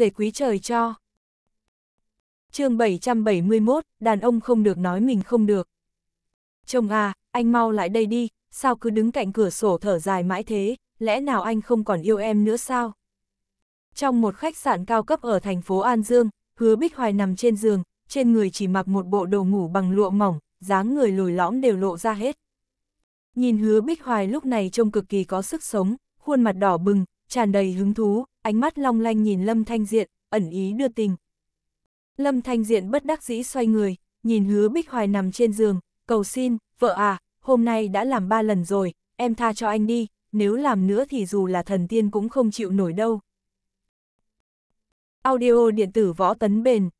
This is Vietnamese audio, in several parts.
dề quý trời cho. chương 771, đàn ông không được nói mình không được. Chồng à, anh mau lại đây đi, sao cứ đứng cạnh cửa sổ thở dài mãi thế, lẽ nào anh không còn yêu em nữa sao? Trong một khách sạn cao cấp ở thành phố An Dương, hứa Bích Hoài nằm trên giường, trên người chỉ mặc một bộ đồ ngủ bằng lụa mỏng, dáng người lồi lõm đều lộ ra hết. Nhìn hứa Bích Hoài lúc này trông cực kỳ có sức sống, khuôn mặt đỏ bừng, tràn đầy hứng thú, ánh mắt long lanh nhìn Lâm Thanh Diện, ẩn ý đưa tình. Lâm Thanh Diện bất đắc dĩ xoay người, nhìn hứa Bích Hoài nằm trên giường, cầu xin, vợ à, hôm nay đã làm ba lần rồi, em tha cho anh đi, nếu làm nữa thì dù là thần tiên cũng không chịu nổi đâu. Audio điện tử võ tấn bền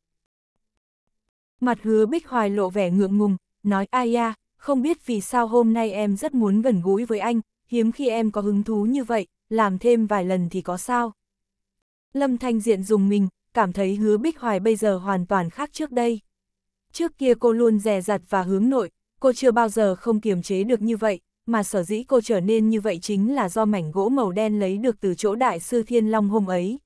Mặt hứa Bích Hoài lộ vẻ ngượng ngùng, nói ai ya, không biết vì sao hôm nay em rất muốn gần gũi với anh, hiếm khi em có hứng thú như vậy, làm thêm vài lần thì có sao. Lâm Thanh Diện dùng mình, cảm thấy hứa Bích Hoài bây giờ hoàn toàn khác trước đây. Trước kia cô luôn dè rặt và hướng nội, cô chưa bao giờ không kiềm chế được như vậy, mà sở dĩ cô trở nên như vậy chính là do mảnh gỗ màu đen lấy được từ chỗ đại sư Thiên Long hôm ấy.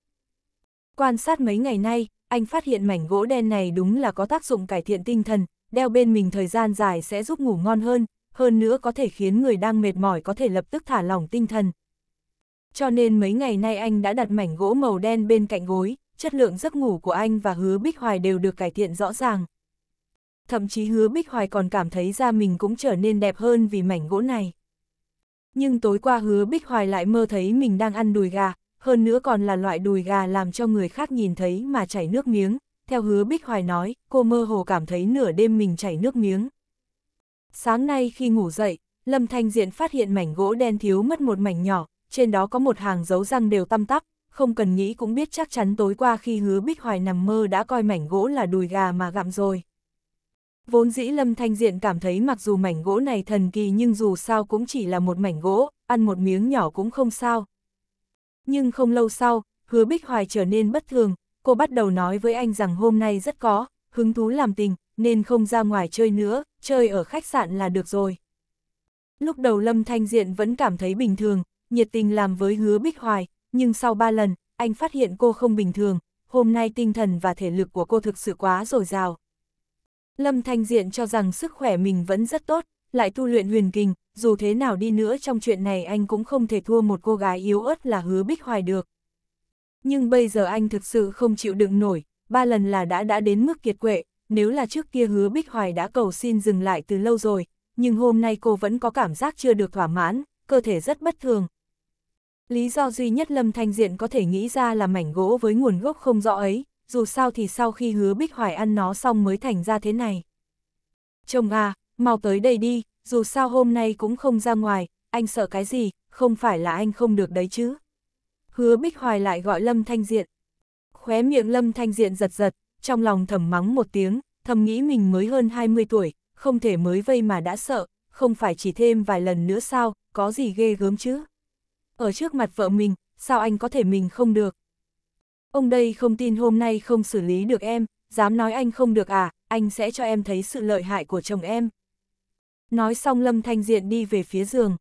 Quan sát mấy ngày nay, anh phát hiện mảnh gỗ đen này đúng là có tác dụng cải thiện tinh thần, đeo bên mình thời gian dài sẽ giúp ngủ ngon hơn, hơn nữa có thể khiến người đang mệt mỏi có thể lập tức thả lỏng tinh thần, cho nên mấy ngày nay anh đã đặt mảnh gỗ màu đen bên cạnh gối, chất lượng giấc ngủ của anh và hứa Bích Hoài đều được cải thiện rõ ràng. Thậm chí hứa Bích Hoài còn cảm thấy da mình cũng trở nên đẹp hơn vì mảnh gỗ này. Nhưng tối qua hứa Bích Hoài lại mơ thấy mình đang ăn đùi gà, hơn nữa còn là loại đùi gà làm cho người khác nhìn thấy mà chảy nước miếng. Theo hứa Bích Hoài nói, cô mơ hồ cảm thấy nửa đêm mình chảy nước miếng. Sáng nay khi ngủ dậy, Lâm Thanh Diện phát hiện mảnh gỗ đen thiếu mất một mảnh nhỏ, trên đó có một hàng dấu răng đều tăm tắp, không cần nghĩ cũng biết chắc chắn tối qua khi hứa Bích Hoài nằm mơ đã coi mảnh gỗ là đùi gà mà gặm rồi. Vốn dĩ Lâm Thanh Diện cảm thấy mặc dù mảnh gỗ này thần kỳ nhưng dù sao cũng chỉ là một mảnh gỗ, ăn một miếng nhỏ cũng không sao. Nhưng không lâu sau, hứa Bích Hoài trở nên bất thường, cô bắt đầu nói với anh rằng hôm nay rất có, hứng thú làm tình, nên không ra ngoài chơi nữa, chơi ở khách sạn là được rồi. Lúc đầu Lâm Thanh Diện vẫn cảm thấy bình thường, nhiệt tình làm với hứa Bích Hoài, nhưng sau ba lần, anh phát hiện cô không bình thường, hôm nay tinh thần và thể lực của cô thực sự quá dồi dào. Lâm Thanh Diện cho rằng sức khỏe mình vẫn rất tốt, lại tu luyện huyền kinh, dù thế nào đi nữa trong chuyện này anh cũng không thể thua một cô gái yếu ớt là hứa Bích Hoài được. Nhưng bây giờ anh thực sự không chịu đựng nổi, ba lần là đã đã đến mức kiệt quệ, nếu là trước kia hứa Bích Hoài đã cầu xin dừng lại từ lâu rồi, nhưng hôm nay cô vẫn có cảm giác chưa được thỏa mãn, cơ thể rất bất thường, Lý do duy nhất Lâm Thanh Diện có thể nghĩ ra là mảnh gỗ với nguồn gốc không rõ ấy, dù sao thì sau khi hứa Bích Hoài ăn nó xong mới thành ra thế này. Chồng à, mau tới đây đi, dù sao hôm nay cũng không ra ngoài, anh sợ cái gì, không phải là anh không được đấy chứ. Hứa Bích Hoài lại gọi Lâm Thanh Diện. Khóe miệng Lâm Thanh Diện giật giật, trong lòng thầm mắng một tiếng, thầm nghĩ mình mới hơn 20 tuổi, không thể mới vây mà đã sợ, không phải chỉ thêm vài lần nữa sao, có gì ghê gớm chứ ở trước mặt vợ mình, sao anh có thể mình không được? Ông đây không tin hôm nay không xử lý được em, dám nói anh không được à, anh sẽ cho em thấy sự lợi hại của chồng em. Nói xong Lâm Thanh Diện đi về phía giường.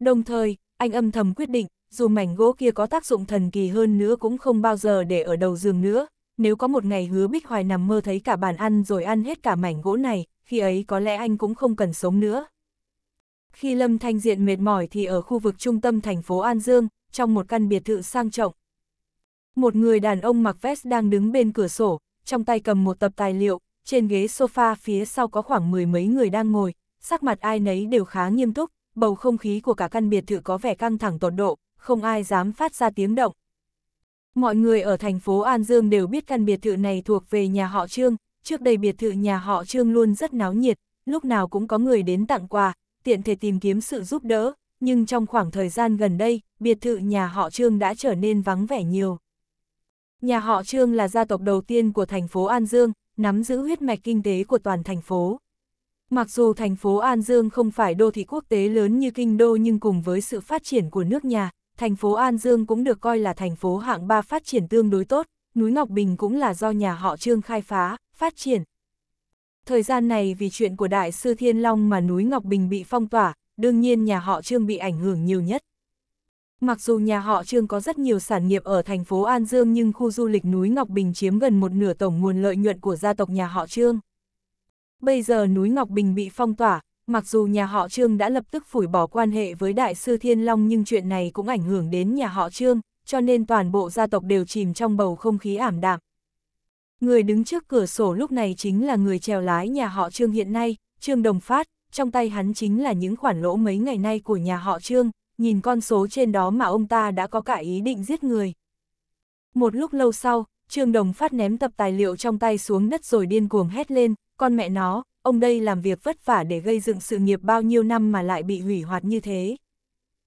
Đồng thời, anh âm thầm quyết định, dù mảnh gỗ kia có tác dụng thần kỳ hơn nữa cũng không bao giờ để ở đầu giường nữa. Nếu có một ngày hứa Bích Hoài nằm mơ thấy cả bàn ăn rồi ăn hết cả mảnh gỗ này, khi ấy có lẽ anh cũng không cần sống nữa. Khi Lâm Thanh Diện mệt mỏi thì ở khu vực trung tâm thành phố An Dương, trong một căn biệt thự sang trọng. Một người đàn ông mặc vest đang đứng bên cửa sổ, trong tay cầm một tập tài liệu, trên ghế sofa phía sau có khoảng mười mấy người đang ngồi, sắc mặt ai nấy đều khá nghiêm túc, bầu không khí của cả căn biệt thự có vẻ căng thẳng tột độ, không ai dám phát ra tiếng động. Mọi người ở thành phố An Dương đều biết căn biệt thự này thuộc về nhà họ Trương, trước đây biệt thự nhà họ Trương luôn rất náo nhiệt, lúc nào cũng có người đến tặng quà, tiện thể tìm kiếm sự giúp đỡ, nhưng trong khoảng thời gian gần đây, biệt thự nhà họ Trương đã trở nên vắng vẻ nhiều. Nhà họ Trương là gia tộc đầu tiên của thành phố An Dương, nắm giữ huyết mạch kinh tế của toàn thành phố. Mặc dù thành phố An Dương không phải đô thị quốc tế lớn như kinh đô nhưng cùng với sự phát triển của nước nhà, thành phố An Dương cũng được coi là thành phố hạng ba phát triển tương đối tốt, núi Ngọc Bình cũng là do nhà họ Trương khai phá, phát triển, Thời gian này vì chuyện của Đại sư Thiên Long mà núi Ngọc Bình bị phong tỏa, đương nhiên nhà họ Trương bị ảnh hưởng nhiều nhất. Mặc dù nhà họ Trương có rất nhiều sản nghiệp ở thành phố An Dương nhưng khu du lịch núi Ngọc Bình chiếm gần một nửa tổng nguồn lợi nhuận của gia tộc nhà họ Trương. Bây giờ núi Ngọc Bình bị phong tỏa, mặc dù nhà họ Trương đã lập tức phủi bỏ quan hệ với Đại sư Thiên Long nhưng chuyện này cũng ảnh hưởng đến nhà họ Trương, cho nên toàn bộ gia tộc đều chìm trong bầu không khí ảm đạm. Người đứng trước cửa sổ lúc này chính là người trèo lái nhà họ Trương hiện nay, Trương Đồng Phát, trong tay hắn chính là những khoản lỗ mấy ngày nay của nhà họ Trương, nhìn con số trên đó mà ông ta đã có cả ý định giết người. Một lúc lâu sau, Trương Đồng Phát ném tập tài liệu trong tay xuống đất rồi điên cuồng hét lên, con mẹ nó, ông đây làm việc vất vả để gây dựng sự nghiệp bao nhiêu năm mà lại bị hủy hoạt như thế.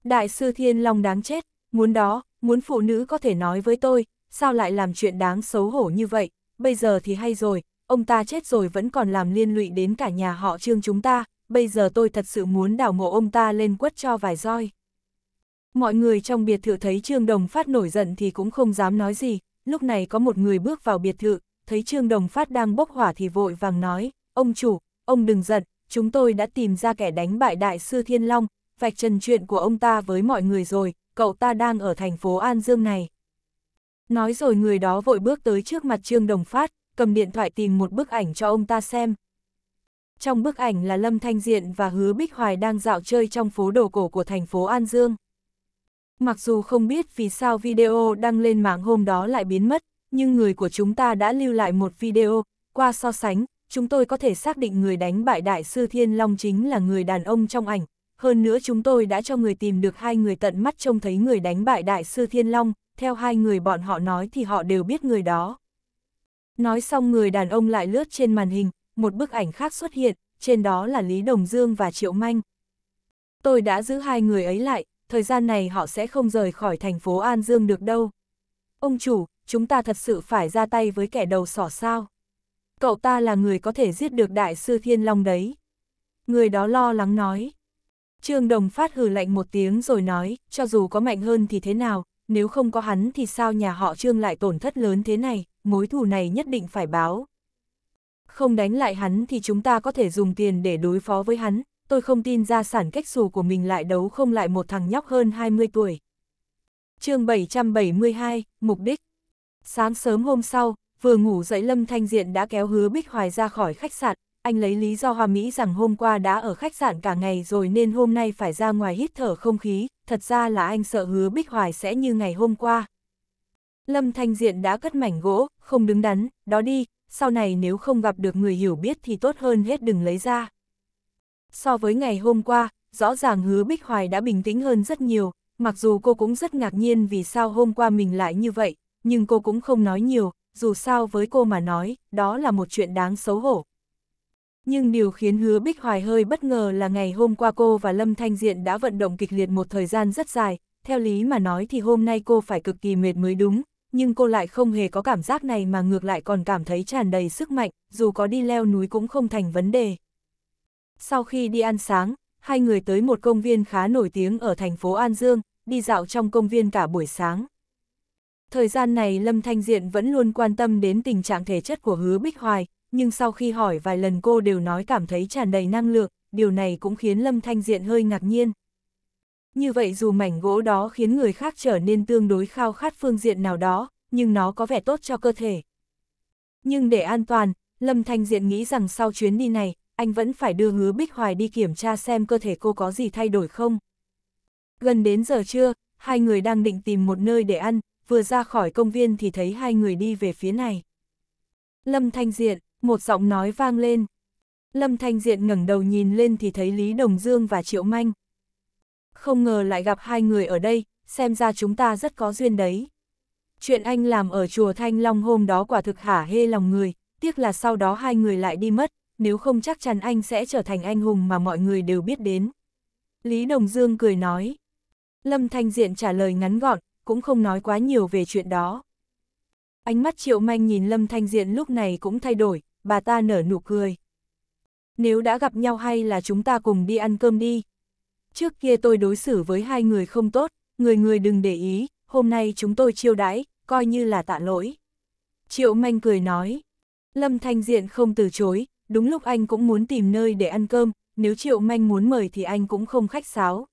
Đại sư Thiên Long đáng chết, muốn đó, muốn phụ nữ có thể nói với tôi, sao lại làm chuyện đáng xấu hổ như vậy, bây giờ thì hay rồi, ông ta chết rồi vẫn còn làm liên lụy đến cả nhà họ trương chúng ta, bây giờ tôi thật sự muốn đào mộ ông ta lên quất cho vài roi. Mọi người trong biệt thự thấy Trương Đồng Phát nổi giận thì cũng không dám nói gì, lúc này có một người bước vào biệt thự, thấy Trương Đồng Phát đang bốc hỏa thì vội vàng nói, ông chủ, ông đừng giận, chúng tôi đã tìm ra kẻ đánh bại đại sư Thiên Long, vạch trần chuyện của ông ta với mọi người rồi, cậu ta đang ở thành phố An Dương này. Nói rồi người đó vội bước tới trước mặt Trương Đồng Phát, cầm điện thoại tìm một bức ảnh cho ông ta xem. Trong bức ảnh là Lâm Thanh Diện và Hứa Bích Hoài đang dạo chơi trong phố đồ cổ của thành phố An Dương. Mặc dù không biết vì sao video đăng lên mạng hôm đó lại biến mất, nhưng người của chúng ta đã lưu lại một video, qua so sánh, chúng tôi có thể xác định người đánh bại Đại sư Thiên Long chính là người đàn ông trong ảnh. Hơn nữa chúng tôi đã cho người tìm được hai người tận mắt trông thấy người đánh bại Đại sư Thiên Long, theo hai người bọn họ nói thì họ đều biết người đó. Nói xong người đàn ông lại lướt trên màn hình, một bức ảnh khác xuất hiện, trên đó là Lý Đồng Dương và Triệu Manh. Tôi đã giữ hai người ấy lại, thời gian này họ sẽ không rời khỏi thành phố An Dương được đâu. Ông chủ, chúng ta thật sự phải ra tay với kẻ đầu sỏ sao. Cậu ta là người có thể giết được đại sư Thiên Long đấy. Người đó lo lắng nói. Trương Đồng phát hừ lạnh một tiếng rồi nói, cho dù có mạnh hơn thì thế nào, nếu không có hắn thì sao nhà họ Trương lại tổn thất lớn thế này, mối thù này nhất định phải báo. Không đánh lại hắn thì chúng ta có thể dùng tiền để đối phó với hắn, tôi không tin gia sản cách xù của mình lại đấu không lại một thằng nhóc hơn 20 tuổi. chương 772, Mục đích Sáng sớm hôm sau, vừa ngủ dậy Lâm Thanh Diện đã kéo hứa Bích Hoài ra khỏi khách sạn, anh lấy lý do hòa mỹ rằng hôm qua đã ở khách sạn cả ngày rồi nên hôm nay phải ra ngoài hít thở không khí, thật ra là anh sợ hứa Bích Hoài sẽ như ngày hôm qua. Lâm Thanh Diện đã cất mảnh gỗ, không đứng đắn, đó đi, sau này nếu không gặp được người hiểu biết thì tốt hơn hết đừng lấy ra. So với ngày hôm qua, rõ ràng hứa Bích Hoài đã bình tĩnh hơn rất nhiều, mặc dù cô cũng rất ngạc nhiên vì sao hôm qua mình lại như vậy, nhưng cô cũng không nói nhiều, dù sao với cô mà nói, đó là một chuyện đáng xấu hổ. Nhưng điều khiến hứa Bích Hoài hơi bất ngờ là ngày hôm qua cô và Lâm Thanh Diện đã vận động kịch liệt một thời gian rất dài, theo lý mà nói thì hôm nay cô phải cực kỳ mệt mới đúng, nhưng cô lại không hề có cảm giác này mà ngược lại còn cảm thấy tràn đầy sức mạnh, dù có đi leo núi cũng không thành vấn đề. Sau khi đi ăn sáng, hai người tới một công viên khá nổi tiếng ở thành phố An Dương, đi dạo trong công viên cả buổi sáng. Thời gian này Lâm Thanh Diện vẫn luôn quan tâm đến tình trạng thể chất của Hứa Bích Hoài, nhưng sau khi hỏi vài lần cô đều nói cảm thấy tràn đầy năng lượng, điều này cũng khiến Lâm Thanh Diện hơi ngạc nhiên. Như vậy dù mảnh gỗ đó khiến người khác trở nên tương đối khao khát phương diện nào đó, nhưng nó có vẻ tốt cho cơ thể. Nhưng để an toàn, Lâm Thanh Diện nghĩ rằng sau chuyến đi này, anh vẫn phải đưa hứa Bích Hoài đi kiểm tra xem cơ thể cô có gì thay đổi không. Gần đến giờ trưa, hai người đang định tìm một nơi để ăn, vừa ra khỏi công viên thì thấy hai người đi về phía này. Lâm Thanh Diện, một giọng nói vang lên. Lâm Thanh Diện ngẩng đầu nhìn lên thì thấy Lý Đồng Dương và Triệu Manh. Không ngờ lại gặp hai người ở đây, xem ra chúng ta rất có duyên đấy. Chuyện anh làm ở chùa Thanh Long hôm đó quả thực hả hê lòng người, tiếc là sau đó hai người lại đi mất, nếu không chắc chắn anh sẽ trở thành anh hùng mà mọi người đều biết đến. Lý Đồng Dương cười nói. Lâm Thanh Diện trả lời ngắn gọn, cũng không nói quá nhiều về chuyện đó. Ánh mắt Triệu Manh nhìn Lâm Thanh Diện lúc này cũng thay đổi, bà ta nở nụ cười. Nếu đã gặp nhau hay là chúng ta cùng đi ăn cơm đi. Trước kia tôi đối xử với hai người không tốt, người người đừng để ý, hôm nay chúng tôi chiêu đãi, coi như là tạ lỗi. Triệu Manh cười nói. Lâm Thanh Diện không từ chối, đúng lúc anh cũng muốn tìm nơi để ăn cơm, nếu Triệu Manh muốn mời thì anh cũng không khách sáo.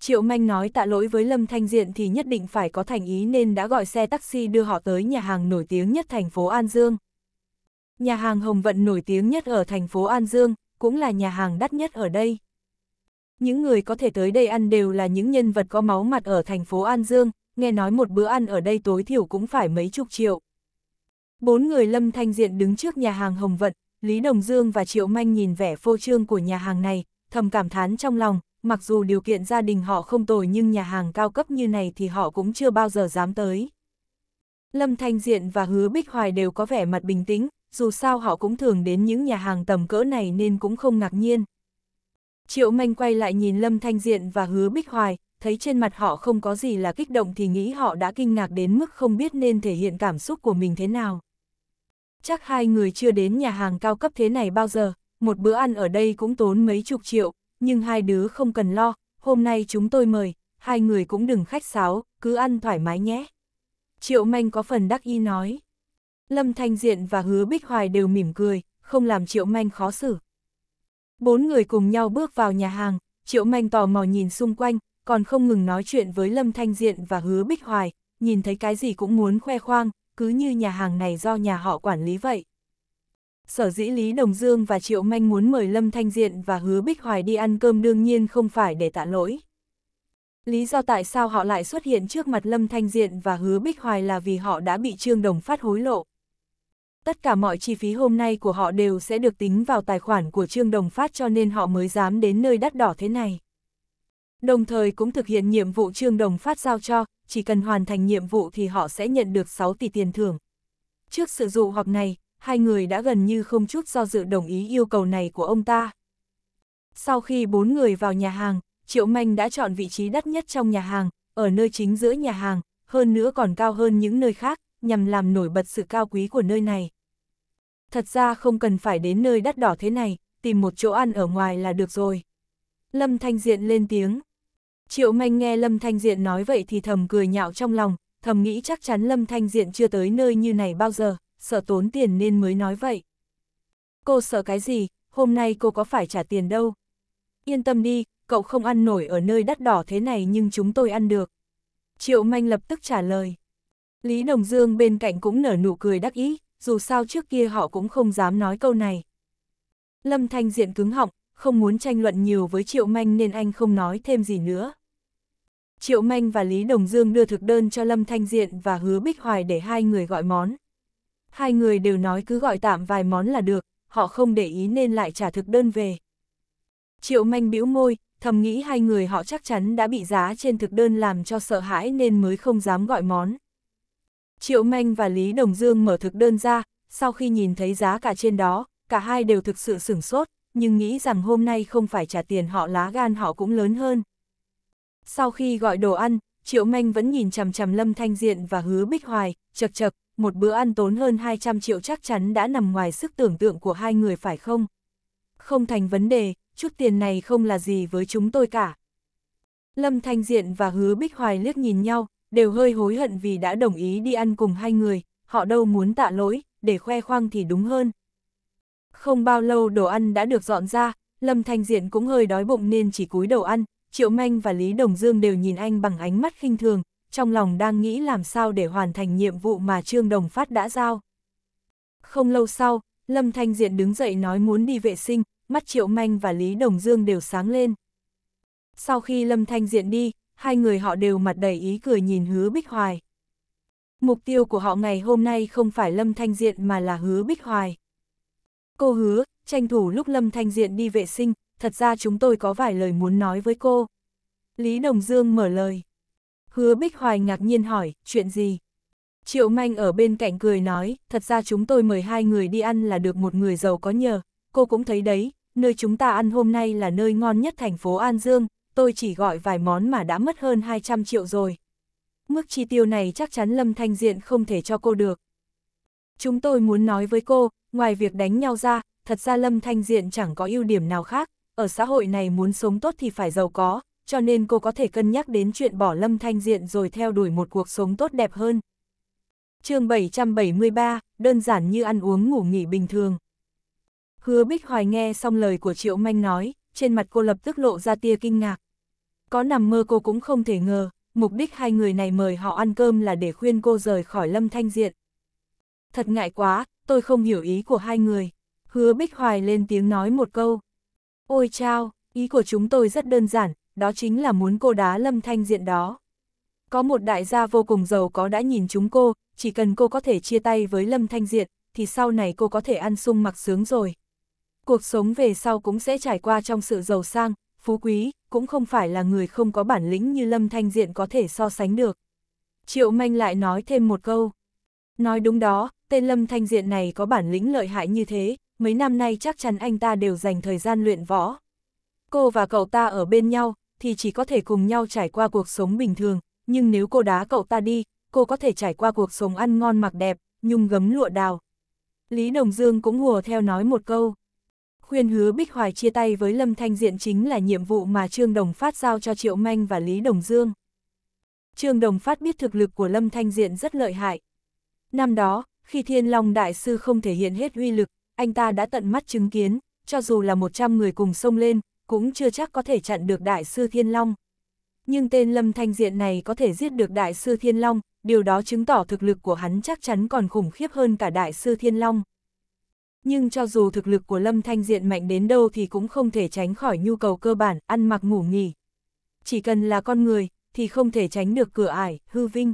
Triệu Manh nói tạ lỗi với Lâm Thanh Diện thì nhất định phải có thành ý nên đã gọi xe taxi đưa họ tới nhà hàng nổi tiếng nhất thành phố An Dương. Nhà hàng Hồng Vận nổi tiếng nhất ở thành phố An Dương, cũng là nhà hàng đắt nhất ở đây. Những người có thể tới đây ăn đều là những nhân vật có máu mặt ở thành phố An Dương, nghe nói một bữa ăn ở đây tối thiểu cũng phải mấy chục triệu. Bốn người Lâm Thanh Diện đứng trước nhà hàng Hồng Vận, Lý Đồng Dương và Triệu Manh nhìn vẻ phô trương của nhà hàng này, thầm cảm thán trong lòng, mặc dù điều kiện gia đình họ không tồi nhưng nhà hàng cao cấp như này thì họ cũng chưa bao giờ dám tới. Lâm Thanh Diện và Hứa Bích Hoài đều có vẻ mặt bình tĩnh, dù sao họ cũng thường đến những nhà hàng tầm cỡ này nên cũng không ngạc nhiên. Triệu Manh quay lại nhìn Lâm Thanh Diện và Hứa Bích Hoài, thấy trên mặt họ không có gì là kích động thì nghĩ họ đã kinh ngạc đến mức không biết nên thể hiện cảm xúc của mình thế nào. Chắc hai người chưa đến nhà hàng cao cấp thế này bao giờ, một bữa ăn ở đây cũng tốn mấy chục triệu, nhưng hai đứa không cần lo, hôm nay chúng tôi mời, hai người cũng đừng khách sáo, cứ ăn thoải mái nhé. Triệu Manh có phần đắc ý nói. Lâm Thanh Diện và Hứa Bích Hoài đều mỉm cười, không làm Triệu Manh khó xử. Bốn người cùng nhau bước vào nhà hàng, Triệu Manh tò mò nhìn xung quanh, còn không ngừng nói chuyện với Lâm Thanh Diện và Hứa Bích Hoài, nhìn thấy cái gì cũng muốn khoe khoang, cứ như nhà hàng này do nhà họ quản lý vậy. Sở dĩ Lý Đồng Dương và Triệu Manh muốn mời Lâm Thanh Diện và Hứa Bích Hoài đi ăn cơm đương nhiên không phải để tạ lỗi. Lý do tại sao họ lại xuất hiện trước mặt Lâm Thanh Diện và Hứa Bích Hoài là vì họ đã bị Trương Đồng phát hối lộ tất cả mọi chi phí hôm nay của họ đều sẽ được tính vào tài khoản của Trương Đồng Phát cho nên họ mới dám đến nơi đắt đỏ thế này. Đồng thời cũng thực hiện nhiệm vụ Trương Đồng Phát giao cho, chỉ cần hoàn thành nhiệm vụ thì họ sẽ nhận được 6 tỷ tiền thưởng. Trước sự dụ họp này, hai người đã gần như không chút do dự đồng ý yêu cầu này của ông ta. Sau khi bốn người vào nhà hàng, Triệu Manh đã chọn vị trí đắt nhất trong nhà hàng, ở nơi chính giữa nhà hàng, hơn nữa còn cao hơn những nơi khác, nhằm làm nổi bật sự cao quý của nơi này thật ra không cần phải đến nơi đắt đỏ thế này, tìm một chỗ ăn ở ngoài là được rồi. Lâm Thanh Diện lên tiếng. Triệu Manh nghe Lâm Thanh Diện nói vậy thì thầm cười nhạo trong lòng, thầm nghĩ chắc chắn Lâm Thanh Diện chưa tới nơi như này bao giờ, sợ tốn tiền nên mới nói vậy. Cô sợ cái gì, hôm nay cô có phải trả tiền đâu. Yên tâm đi, cậu không ăn nổi ở nơi đắt đỏ thế này nhưng chúng tôi ăn được. Triệu Manh lập tức trả lời. Lý Đồng Dương bên cạnh cũng nở nụ cười đắc ý, dù sao trước kia họ cũng không dám nói câu này. Lâm Thanh Diện cứng họng, không muốn tranh luận nhiều với Triệu Manh nên anh không nói thêm gì nữa. Triệu Manh và Lý Đồng Dương đưa thực đơn cho Lâm Thanh Diện và hứa Bích Hoài để hai người gọi món. Hai người đều nói cứ gọi tạm vài món là được, họ không để ý nên lại trả thực đơn về. Triệu Manh bĩu môi, thầm nghĩ hai người họ chắc chắn đã bị giá trên thực đơn làm cho sợ hãi nên mới không dám gọi món. Triệu Minh và Lý Đồng Dương mở thực đơn ra, sau khi nhìn thấy giá cả trên đó, cả hai đều thực sự sửng sốt, nhưng nghĩ rằng hôm nay không phải trả tiền họ lá gan họ cũng lớn hơn. Sau khi gọi đồ ăn, Triệu Minh vẫn nhìn chằm chằm Lâm Thanh Diện và Hứa Bích Hoài, chật chật, một bữa ăn tốn hơn 200 triệu chắc chắn đã nằm ngoài sức tưởng tượng của hai người phải không? Không thành vấn đề, chút tiền này không là gì với chúng tôi cả. Lâm Thanh Diện và Hứa Bích Hoài liếc nhìn nhau, đều hơi hối hận vì đã đồng ý đi ăn cùng hai người, họ đâu muốn tạ lỗi, để khoe khoang thì đúng hơn. Không bao lâu đồ ăn đã được dọn ra, Lâm Thanh Diện cũng hơi đói bụng nên chỉ cúi đầu ăn, Triệu Manh và Lý Đồng Dương đều nhìn anh bằng ánh mắt khinh thường, trong lòng đang nghĩ làm sao để hoàn thành nhiệm vụ mà Trương Đồng Phát đã giao. Không lâu sau, Lâm Thanh Diện đứng dậy nói muốn đi vệ sinh, mắt Triệu Manh và Lý Đồng Dương đều sáng lên. Sau khi Lâm Thanh Diện đi, hai người họ đều mặt đầy ý cười nhìn hứa Bích Hoài. Mục tiêu của họ ngày hôm nay không phải Lâm Thanh Diện mà là hứa Bích Hoài. Cô hứa, tranh thủ lúc Lâm Thanh Diện đi vệ sinh, thật ra chúng tôi có vài lời muốn nói với cô. Lý Đồng Dương mở lời. Hứa Bích Hoài ngạc nhiên hỏi, chuyện gì? Triệu Manh ở bên cạnh cười nói, thật ra chúng tôi mời hai người đi ăn là được một người giàu có nhờ, cô cũng thấy đấy, nơi chúng ta ăn hôm nay là nơi ngon nhất thành phố An Dương, tôi chỉ gọi vài món mà đã mất hơn 200 triệu rồi. Mức chi tiêu này chắc chắn Lâm Thanh Diện không thể cho cô được. Chúng tôi muốn nói với cô, ngoài việc đánh nhau ra, thật ra Lâm Thanh Diện chẳng có ưu điểm nào khác, ở xã hội này muốn sống tốt thì phải giàu có, cho nên cô có thể cân nhắc đến chuyện bỏ Lâm Thanh Diện rồi theo đuổi một cuộc sống tốt đẹp hơn. chương 773, đơn giản như ăn uống ngủ nghỉ bình thường. Hứa Bích Hoài nghe xong lời của Triệu Manh nói, trên mặt cô lập tức lộ ra tia kinh ngạc. Có nằm mơ cô cũng không thể ngờ, mục đích hai người này mời họ ăn cơm là để khuyên cô rời khỏi lâm thanh diện. Thật ngại quá, tôi không hiểu ý của hai người. Hứa Bích Hoài lên tiếng nói một câu. Ôi chao, ý của chúng tôi rất đơn giản, đó chính là muốn cô đá lâm thanh diện đó. Có một đại gia vô cùng giàu có đã nhìn chúng cô, chỉ cần cô có thể chia tay với lâm thanh diện, thì sau này cô có thể ăn sung mặc sướng rồi. Cuộc sống về sau cũng sẽ trải qua trong sự giàu sang, phú quý, cũng không phải là người không có bản lĩnh như Lâm Thanh Diện có thể so sánh được. Triệu Manh lại nói thêm một câu. Nói đúng đó, tên Lâm Thanh Diện này có bản lĩnh lợi hại như thế, mấy năm nay chắc chắn anh ta đều dành thời gian luyện võ. Cô và cậu ta ở bên nhau, thì chỉ có thể cùng nhau trải qua cuộc sống bình thường, nhưng nếu cô đá cậu ta đi, cô có thể trải qua cuộc sống ăn ngon mặc đẹp, nhung gấm lụa đào. Lý Đồng Dương cũng hùa theo nói một câu khuyên hứa Bích Hoài chia tay với Lâm Thanh Diện chính là nhiệm vụ mà Trương Đồng Phát giao cho Triệu Manh và Lý Đồng Dương. Trương Đồng Phát biết thực lực của Lâm Thanh Diện rất lợi hại. Năm đó, khi Thiên Long Đại Sư không thể hiện hết uy lực, anh ta đã tận mắt chứng kiến, cho dù là 100 người cùng sông lên, cũng chưa chắc có thể chặn được Đại Sư Thiên Long. Nhưng tên Lâm Thanh Diện này có thể giết được Đại Sư Thiên Long, điều đó chứng tỏ thực lực của hắn chắc chắn còn khủng khiếp hơn cả Đại Sư Thiên Long nhưng cho dù thực lực của Lâm Thanh Diện mạnh đến đâu thì cũng không thể tránh khỏi nhu cầu cơ bản, ăn mặc ngủ nghỉ. Chỉ cần là con người, thì không thể tránh được cửa ải, hư vinh.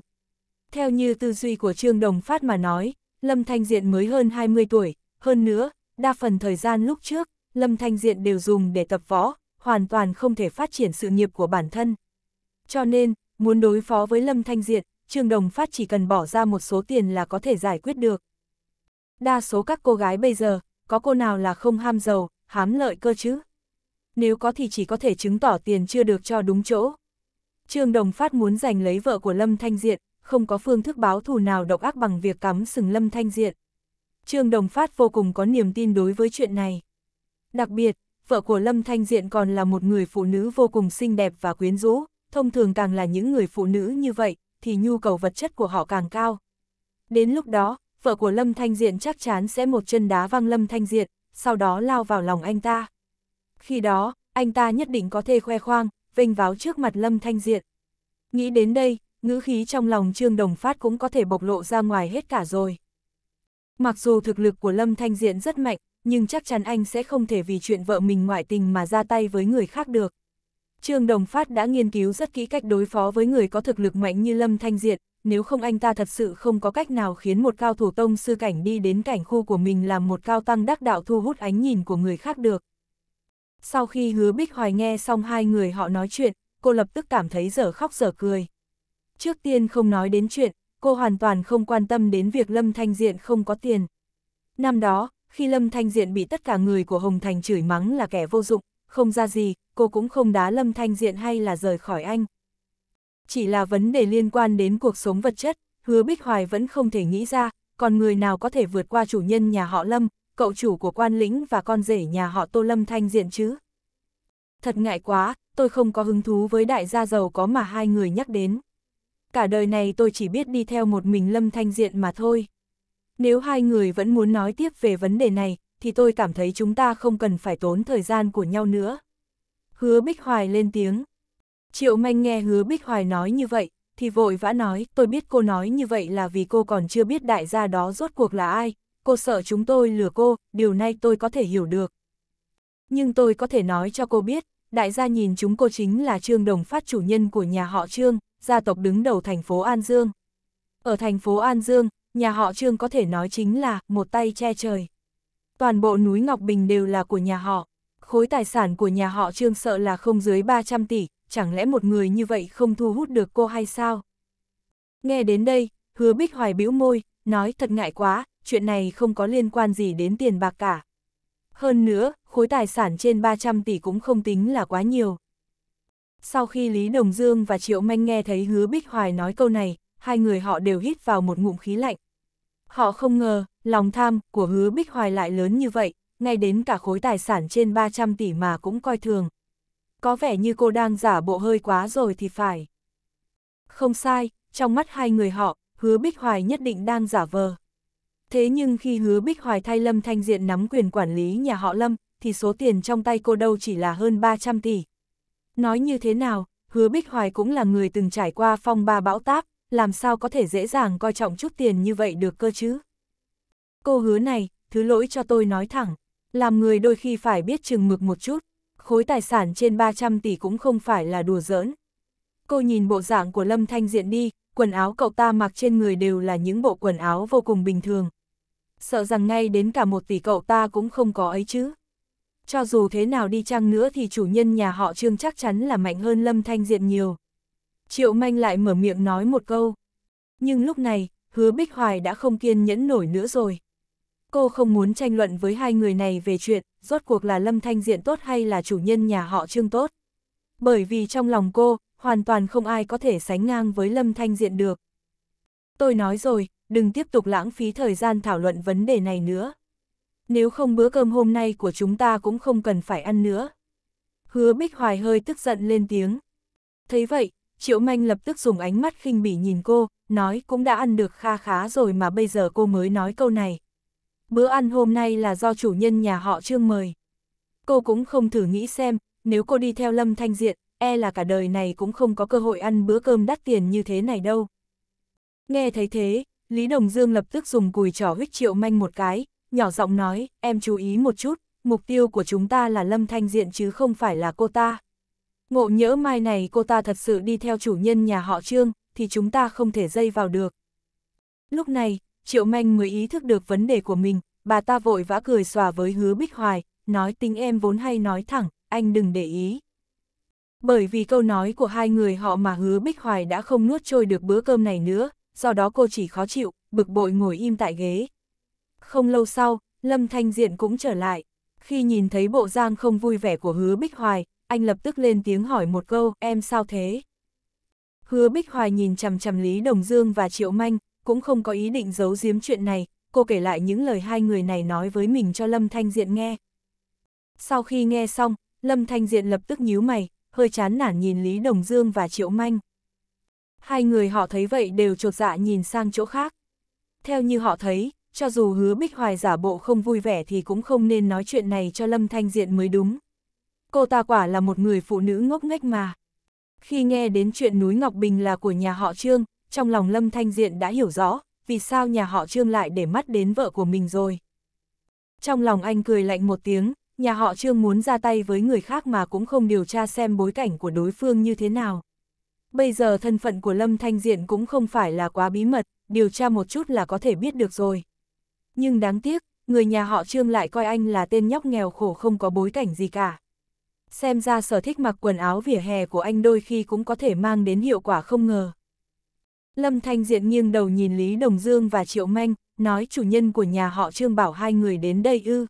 Theo như tư duy của Trương Đồng Phát mà nói, Lâm Thanh Diện mới hơn 20 tuổi, hơn nữa, đa phần thời gian lúc trước, Lâm Thanh Diện đều dùng để tập võ, hoàn toàn không thể phát triển sự nghiệp của bản thân. Cho nên, muốn đối phó với Lâm Thanh Diện, Trương Đồng Phát chỉ cần bỏ ra một số tiền là có thể giải quyết được đa số các cô gái bây giờ, có cô nào là không ham giàu, hám lợi cơ chứ? Nếu có thì chỉ có thể chứng tỏ tiền chưa được cho đúng chỗ. Trương Đồng Phát muốn giành lấy vợ của Lâm Thanh Diện, không có phương thức báo thù nào độc ác bằng việc cắm sừng Lâm Thanh Diện. Trương Đồng Phát vô cùng có niềm tin đối với chuyện này. Đặc biệt, vợ của Lâm Thanh Diện còn là một người phụ nữ vô cùng xinh đẹp và quyến rũ, thông thường càng là những người phụ nữ như vậy, thì nhu cầu vật chất của họ càng cao. Đến lúc đó, vợ của Lâm Thanh Diện chắc chắn sẽ một chân đá văng Lâm Thanh Diện, sau đó lao vào lòng anh ta. Khi đó, anh ta nhất định có thể khoe khoang, vênh váo trước mặt Lâm Thanh Diện. Nghĩ đến đây, ngữ khí trong lòng Trương Đồng Phát cũng có thể bộc lộ ra ngoài hết cả rồi. Mặc dù thực lực của Lâm Thanh Diện rất mạnh, nhưng chắc chắn anh sẽ không thể vì chuyện vợ mình ngoại tình mà ra tay với người khác được. Trương Đồng Phát đã nghiên cứu rất kỹ cách đối phó với người có thực lực mạnh như Lâm Thanh Diện, nếu không anh ta thật sự không có cách nào khiến một cao thủ tông sư cảnh đi đến cảnh khu của mình làm một cao tăng đắc đạo thu hút ánh nhìn của người khác được. Sau khi hứa Bích Hoài nghe xong hai người họ nói chuyện, cô lập tức cảm thấy dở khóc dở cười. Trước tiên không nói đến chuyện, cô hoàn toàn không quan tâm đến việc Lâm Thanh Diện không có tiền. Năm đó, khi Lâm Thanh Diện bị tất cả người của Hồng Thành chửi mắng là kẻ vô dụng, không ra gì, cô cũng không đá Lâm Thanh Diện hay là rời khỏi anh, chỉ là vấn đề liên quan đến cuộc sống vật chất, hứa Bích Hoài vẫn không thể nghĩ ra, còn người nào có thể vượt qua chủ nhân nhà họ Lâm, cậu chủ của quan lĩnh và con rể nhà họ Tô Lâm Thanh Diện chứ. Thật ngại quá, tôi không có hứng thú với đại gia giàu có mà hai người nhắc đến. Cả đời này tôi chỉ biết đi theo một mình Lâm Thanh Diện mà thôi. Nếu hai người vẫn muốn nói tiếp về vấn đề này, thì tôi cảm thấy chúng ta không cần phải tốn thời gian của nhau nữa. Hứa Bích Hoài lên tiếng. Triệu Minh nghe hứa Bích Hoài nói như vậy, thì vội vã nói, tôi biết cô nói như vậy là vì cô còn chưa biết đại gia đó rốt cuộc là ai, cô sợ chúng tôi lừa cô, điều này tôi có thể hiểu được. Nhưng tôi có thể nói cho cô biết, đại gia nhìn chúng cô chính là Trương Đồng Phát chủ nhân của nhà họ Trương, gia tộc đứng đầu thành phố An Dương. Ở thành phố An Dương, nhà họ Trương có thể nói chính là một tay che trời. Toàn bộ núi Ngọc Bình đều là của nhà họ, khối tài sản của nhà họ Trương sợ là không dưới 300 tỷ, chẳng lẽ một người như vậy không thu hút được cô hay sao? Nghe đến đây, hứa bích hoài bĩu môi, nói thật ngại quá, chuyện này không có liên quan gì đến tiền bạc cả. Hơn nữa, khối tài sản trên 300 tỷ cũng không tính là quá nhiều. Sau khi Lý Đồng Dương và Triệu Manh nghe thấy hứa bích hoài nói câu này, hai người họ đều hít vào một ngụm khí lạnh. Họ không ngờ, lòng tham của hứa bích hoài lại lớn như vậy, ngay đến cả khối tài sản trên 300 tỷ mà cũng coi thường có vẻ như cô đang giả bộ hơi quá rồi thì phải. Không sai, trong mắt hai người họ, hứa Bích Hoài nhất định đang giả vờ. Thế nhưng khi hứa Bích Hoài thay Lâm Thanh Diện nắm quyền quản lý nhà họ Lâm, thì số tiền trong tay cô đâu chỉ là hơn 300 tỷ. Nói như thế nào, hứa Bích Hoài cũng là người từng trải qua phong ba bão táp, làm sao có thể dễ dàng coi trọng chút tiền như vậy được cơ chứ. Cô hứa này, thứ lỗi cho tôi nói thẳng, làm người đôi khi phải biết chừng mực một chút khối tài sản trên 300 tỷ cũng không phải là đùa giỡn. Cô nhìn bộ dạng của Lâm Thanh Diện đi, quần áo cậu ta mặc trên người đều là những bộ quần áo vô cùng bình thường. Sợ rằng ngay đến cả một tỷ cậu ta cũng không có ấy chứ. Cho dù thế nào đi chăng nữa thì chủ nhân nhà họ Trương chắc chắn là mạnh hơn Lâm Thanh Diện nhiều. Triệu Manh lại mở miệng nói một câu. Nhưng lúc này, hứa Bích Hoài đã không kiên nhẫn nổi nữa rồi cô không muốn tranh luận với hai người này về chuyện, rốt cuộc là Lâm Thanh Diện tốt hay là chủ nhân nhà họ Trương tốt. Bởi vì trong lòng cô, hoàn toàn không ai có thể sánh ngang với Lâm Thanh Diện được. Tôi nói rồi, đừng tiếp tục lãng phí thời gian thảo luận vấn đề này nữa. Nếu không bữa cơm hôm nay của chúng ta cũng không cần phải ăn nữa. Hứa Bích Hoài hơi tức giận lên tiếng. Thấy vậy, Triệu Manh lập tức dùng ánh mắt khinh bỉ nhìn cô, nói cũng đã ăn được kha khá rồi mà bây giờ cô mới nói câu này bữa ăn hôm nay là do chủ nhân nhà họ Trương mời. Cô cũng không thử nghĩ xem, nếu cô đi theo Lâm Thanh Diện, e là cả đời này cũng không có cơ hội ăn bữa cơm đắt tiền như thế này đâu. Nghe thấy thế, Lý Đồng Dương lập tức dùng cùi trỏ huyết triệu manh một cái, nhỏ giọng nói, em chú ý một chút, mục tiêu của chúng ta là Lâm Thanh Diện chứ không phải là cô ta. Ngộ nhỡ mai này cô ta thật sự đi theo chủ nhân nhà họ Trương, thì chúng ta không thể dây vào được. Lúc này, Triệu Manh mới ý thức được vấn đề của mình, bà ta vội vã cười xòa với hứa Bích Hoài, nói tính em vốn hay nói thẳng, anh đừng để ý. Bởi vì câu nói của hai người họ mà hứa Bích Hoài đã không nuốt trôi được bữa cơm này nữa, do đó cô chỉ khó chịu, bực bội ngồi im tại ghế. Không lâu sau, Lâm Thanh Diện cũng trở lại. Khi nhìn thấy bộ giang không vui vẻ của hứa Bích Hoài, anh lập tức lên tiếng hỏi một câu, em sao thế? Hứa Bích Hoài nhìn chằm chằm Lý Đồng Dương và Triệu Manh, cũng không có ý định giấu giếm chuyện này, cô kể lại những lời hai người này nói với mình cho Lâm Thanh Diện nghe. Sau khi nghe xong, Lâm Thanh Diện lập tức nhíu mày, hơi chán nản nhìn Lý Đồng Dương và Triệu Manh. Hai người họ thấy vậy đều trột dạ nhìn sang chỗ khác. Theo như họ thấy, cho dù hứa Bích Hoài giả bộ không vui vẻ thì cũng không nên nói chuyện này cho Lâm Thanh Diện mới đúng. Cô ta quả là một người phụ nữ ngốc nghếch mà. Khi nghe đến chuyện núi Ngọc Bình là của nhà họ Trương, trong lòng Lâm Thanh Diện đã hiểu rõ, vì sao nhà họ Trương lại để mắt đến vợ của mình rồi. Trong lòng anh cười lạnh một tiếng, nhà họ Trương muốn ra tay với người khác mà cũng không điều tra xem bối cảnh của đối phương như thế nào. Bây giờ thân phận của Lâm Thanh Diện cũng không phải là quá bí mật, điều tra một chút là có thể biết được rồi. Nhưng đáng tiếc, người nhà họ Trương lại coi anh là tên nhóc nghèo khổ không có bối cảnh gì cả. Xem ra sở thích mặc quần áo vỉa hè của anh đôi khi cũng có thể mang đến hiệu quả không ngờ. Lâm Thanh Diện nghiêng đầu nhìn Lý Đồng Dương và Triệu Manh, nói chủ nhân của nhà họ Trương bảo hai người đến đây ư.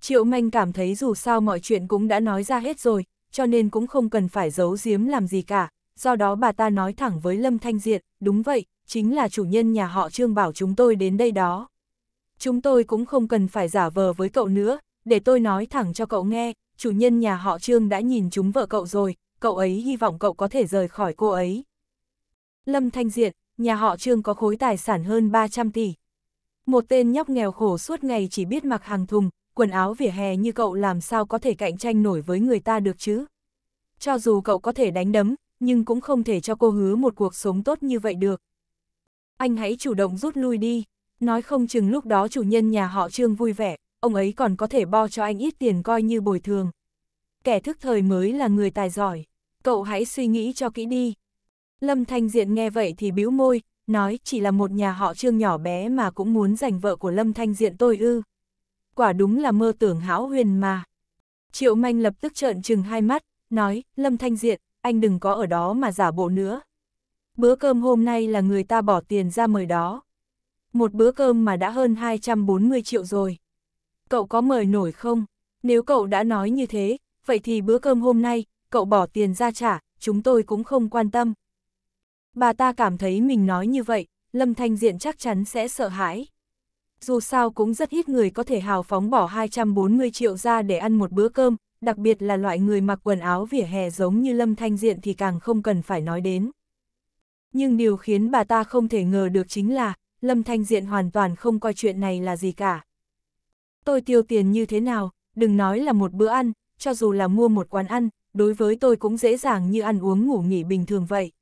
Triệu Manh cảm thấy dù sao mọi chuyện cũng đã nói ra hết rồi, cho nên cũng không cần phải giấu giếm làm gì cả, do đó bà ta nói thẳng với Lâm Thanh Diện, đúng vậy, chính là chủ nhân nhà họ Trương bảo chúng tôi đến đây đó. Chúng tôi cũng không cần phải giả vờ với cậu nữa, để tôi nói thẳng cho cậu nghe, chủ nhân nhà họ Trương đã nhìn chúng vợ cậu rồi, cậu ấy hy vọng cậu có thể rời khỏi cô ấy. Lâm Thanh Diện, nhà họ Trương có khối tài sản hơn 300 tỷ. Một tên nhóc nghèo khổ suốt ngày chỉ biết mặc hàng thùng, quần áo vỉa hè như cậu làm sao có thể cạnh tranh nổi với người ta được chứ. Cho dù cậu có thể đánh đấm, nhưng cũng không thể cho cô hứa một cuộc sống tốt như vậy được. Anh hãy chủ động rút lui đi, nói không chừng lúc đó chủ nhân nhà họ Trương vui vẻ, ông ấy còn có thể bo cho anh ít tiền coi như bồi thường. Kẻ thức thời mới là người tài giỏi, cậu hãy suy nghĩ cho kỹ đi, Lâm Thanh Diện nghe vậy thì bĩu môi, nói chỉ là một nhà họ trương nhỏ bé mà cũng muốn giành vợ của Lâm Thanh Diện tôi ư. Quả đúng là mơ tưởng hão huyền mà. Triệu Manh lập tức trợn trừng hai mắt, nói, Lâm Thanh Diện, anh đừng có ở đó mà giả bộ nữa. Bữa cơm hôm nay là người ta bỏ tiền ra mời đó. Một bữa cơm mà đã hơn 240 triệu rồi. Cậu có mời nổi không? Nếu cậu đã nói như thế, vậy thì bữa cơm hôm nay, cậu bỏ tiền ra trả, chúng tôi cũng không quan tâm. Bà ta cảm thấy mình nói như vậy, Lâm Thanh Diện chắc chắn sẽ sợ hãi. Dù sao cũng rất ít người có thể hào phóng bỏ 240 triệu ra để ăn một bữa cơm, đặc biệt là loại người mặc quần áo vỉa hè giống như Lâm Thanh Diện thì càng không cần phải nói đến. Nhưng điều khiến bà ta không thể ngờ được chính là, Lâm Thanh Diện hoàn toàn không coi chuyện này là gì cả. Tôi tiêu tiền như thế nào, đừng nói là một bữa ăn, cho dù là mua một quán ăn, đối với tôi cũng dễ dàng như ăn uống ngủ nghỉ bình thường vậy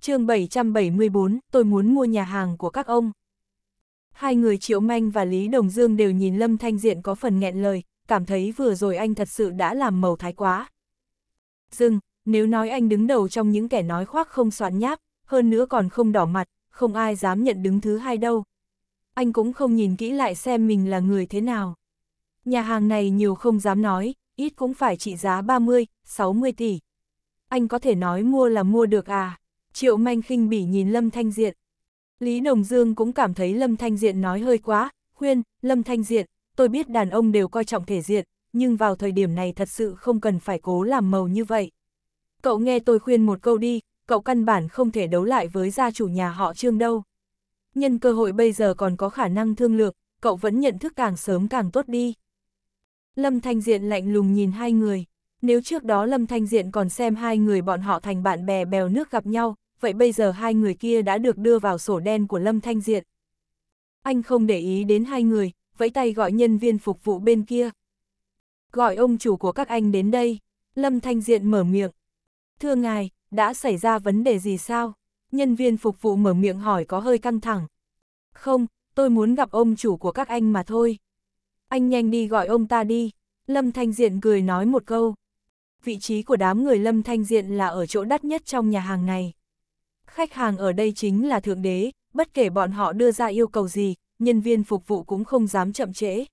chương 774, tôi muốn mua nhà hàng của các ông. Hai người Triệu Manh và Lý Đồng Dương đều nhìn Lâm Thanh Diện có phần nghẹn lời, cảm thấy vừa rồi anh thật sự đã làm màu thái quá. Dừng, nếu nói anh đứng đầu trong những kẻ nói khoác không soạn nháp, hơn nữa còn không đỏ mặt, không ai dám nhận đứng thứ hai đâu. Anh cũng không nhìn kỹ lại xem mình là người thế nào. Nhà hàng này nhiều không dám nói, ít cũng phải trị giá 30, 60 tỷ. Anh có thể nói mua là mua được à? Triệu Manh khinh bỉ nhìn Lâm Thanh Diện. Lý Đồng Dương cũng cảm thấy Lâm Thanh Diện nói hơi quá, khuyên, Lâm Thanh Diện, tôi biết đàn ông đều coi trọng thể diện, nhưng vào thời điểm này thật sự không cần phải cố làm màu như vậy. Cậu nghe tôi khuyên một câu đi, cậu căn bản không thể đấu lại với gia chủ nhà họ Trương đâu. Nhân cơ hội bây giờ còn có khả năng thương lược, cậu vẫn nhận thức càng sớm càng tốt đi. Lâm Thanh Diện lạnh lùng nhìn hai người. Nếu trước đó Lâm Thanh Diện còn xem hai người bọn họ thành bạn bè bèo nước gặp nhau, vậy bây giờ hai người kia đã được đưa vào sổ đen của Lâm Thanh Diện. Anh không để ý đến hai người, vẫy tay gọi nhân viên phục vụ bên kia. Gọi ông chủ của các anh đến đây, Lâm Thanh Diện mở miệng. Thưa ngài, đã xảy ra vấn đề gì sao? Nhân viên phục vụ mở miệng hỏi có hơi căng thẳng. Không, tôi muốn gặp ông chủ của các anh mà thôi. Anh nhanh đi gọi ông ta đi. Lâm Thanh Diện cười nói một câu vị trí của đám người lâm thanh diện là ở chỗ đắt nhất trong nhà hàng này. Khách hàng ở đây chính là thượng đế, bất kể bọn họ đưa ra yêu cầu gì, nhân viên phục vụ cũng không dám chậm trễ.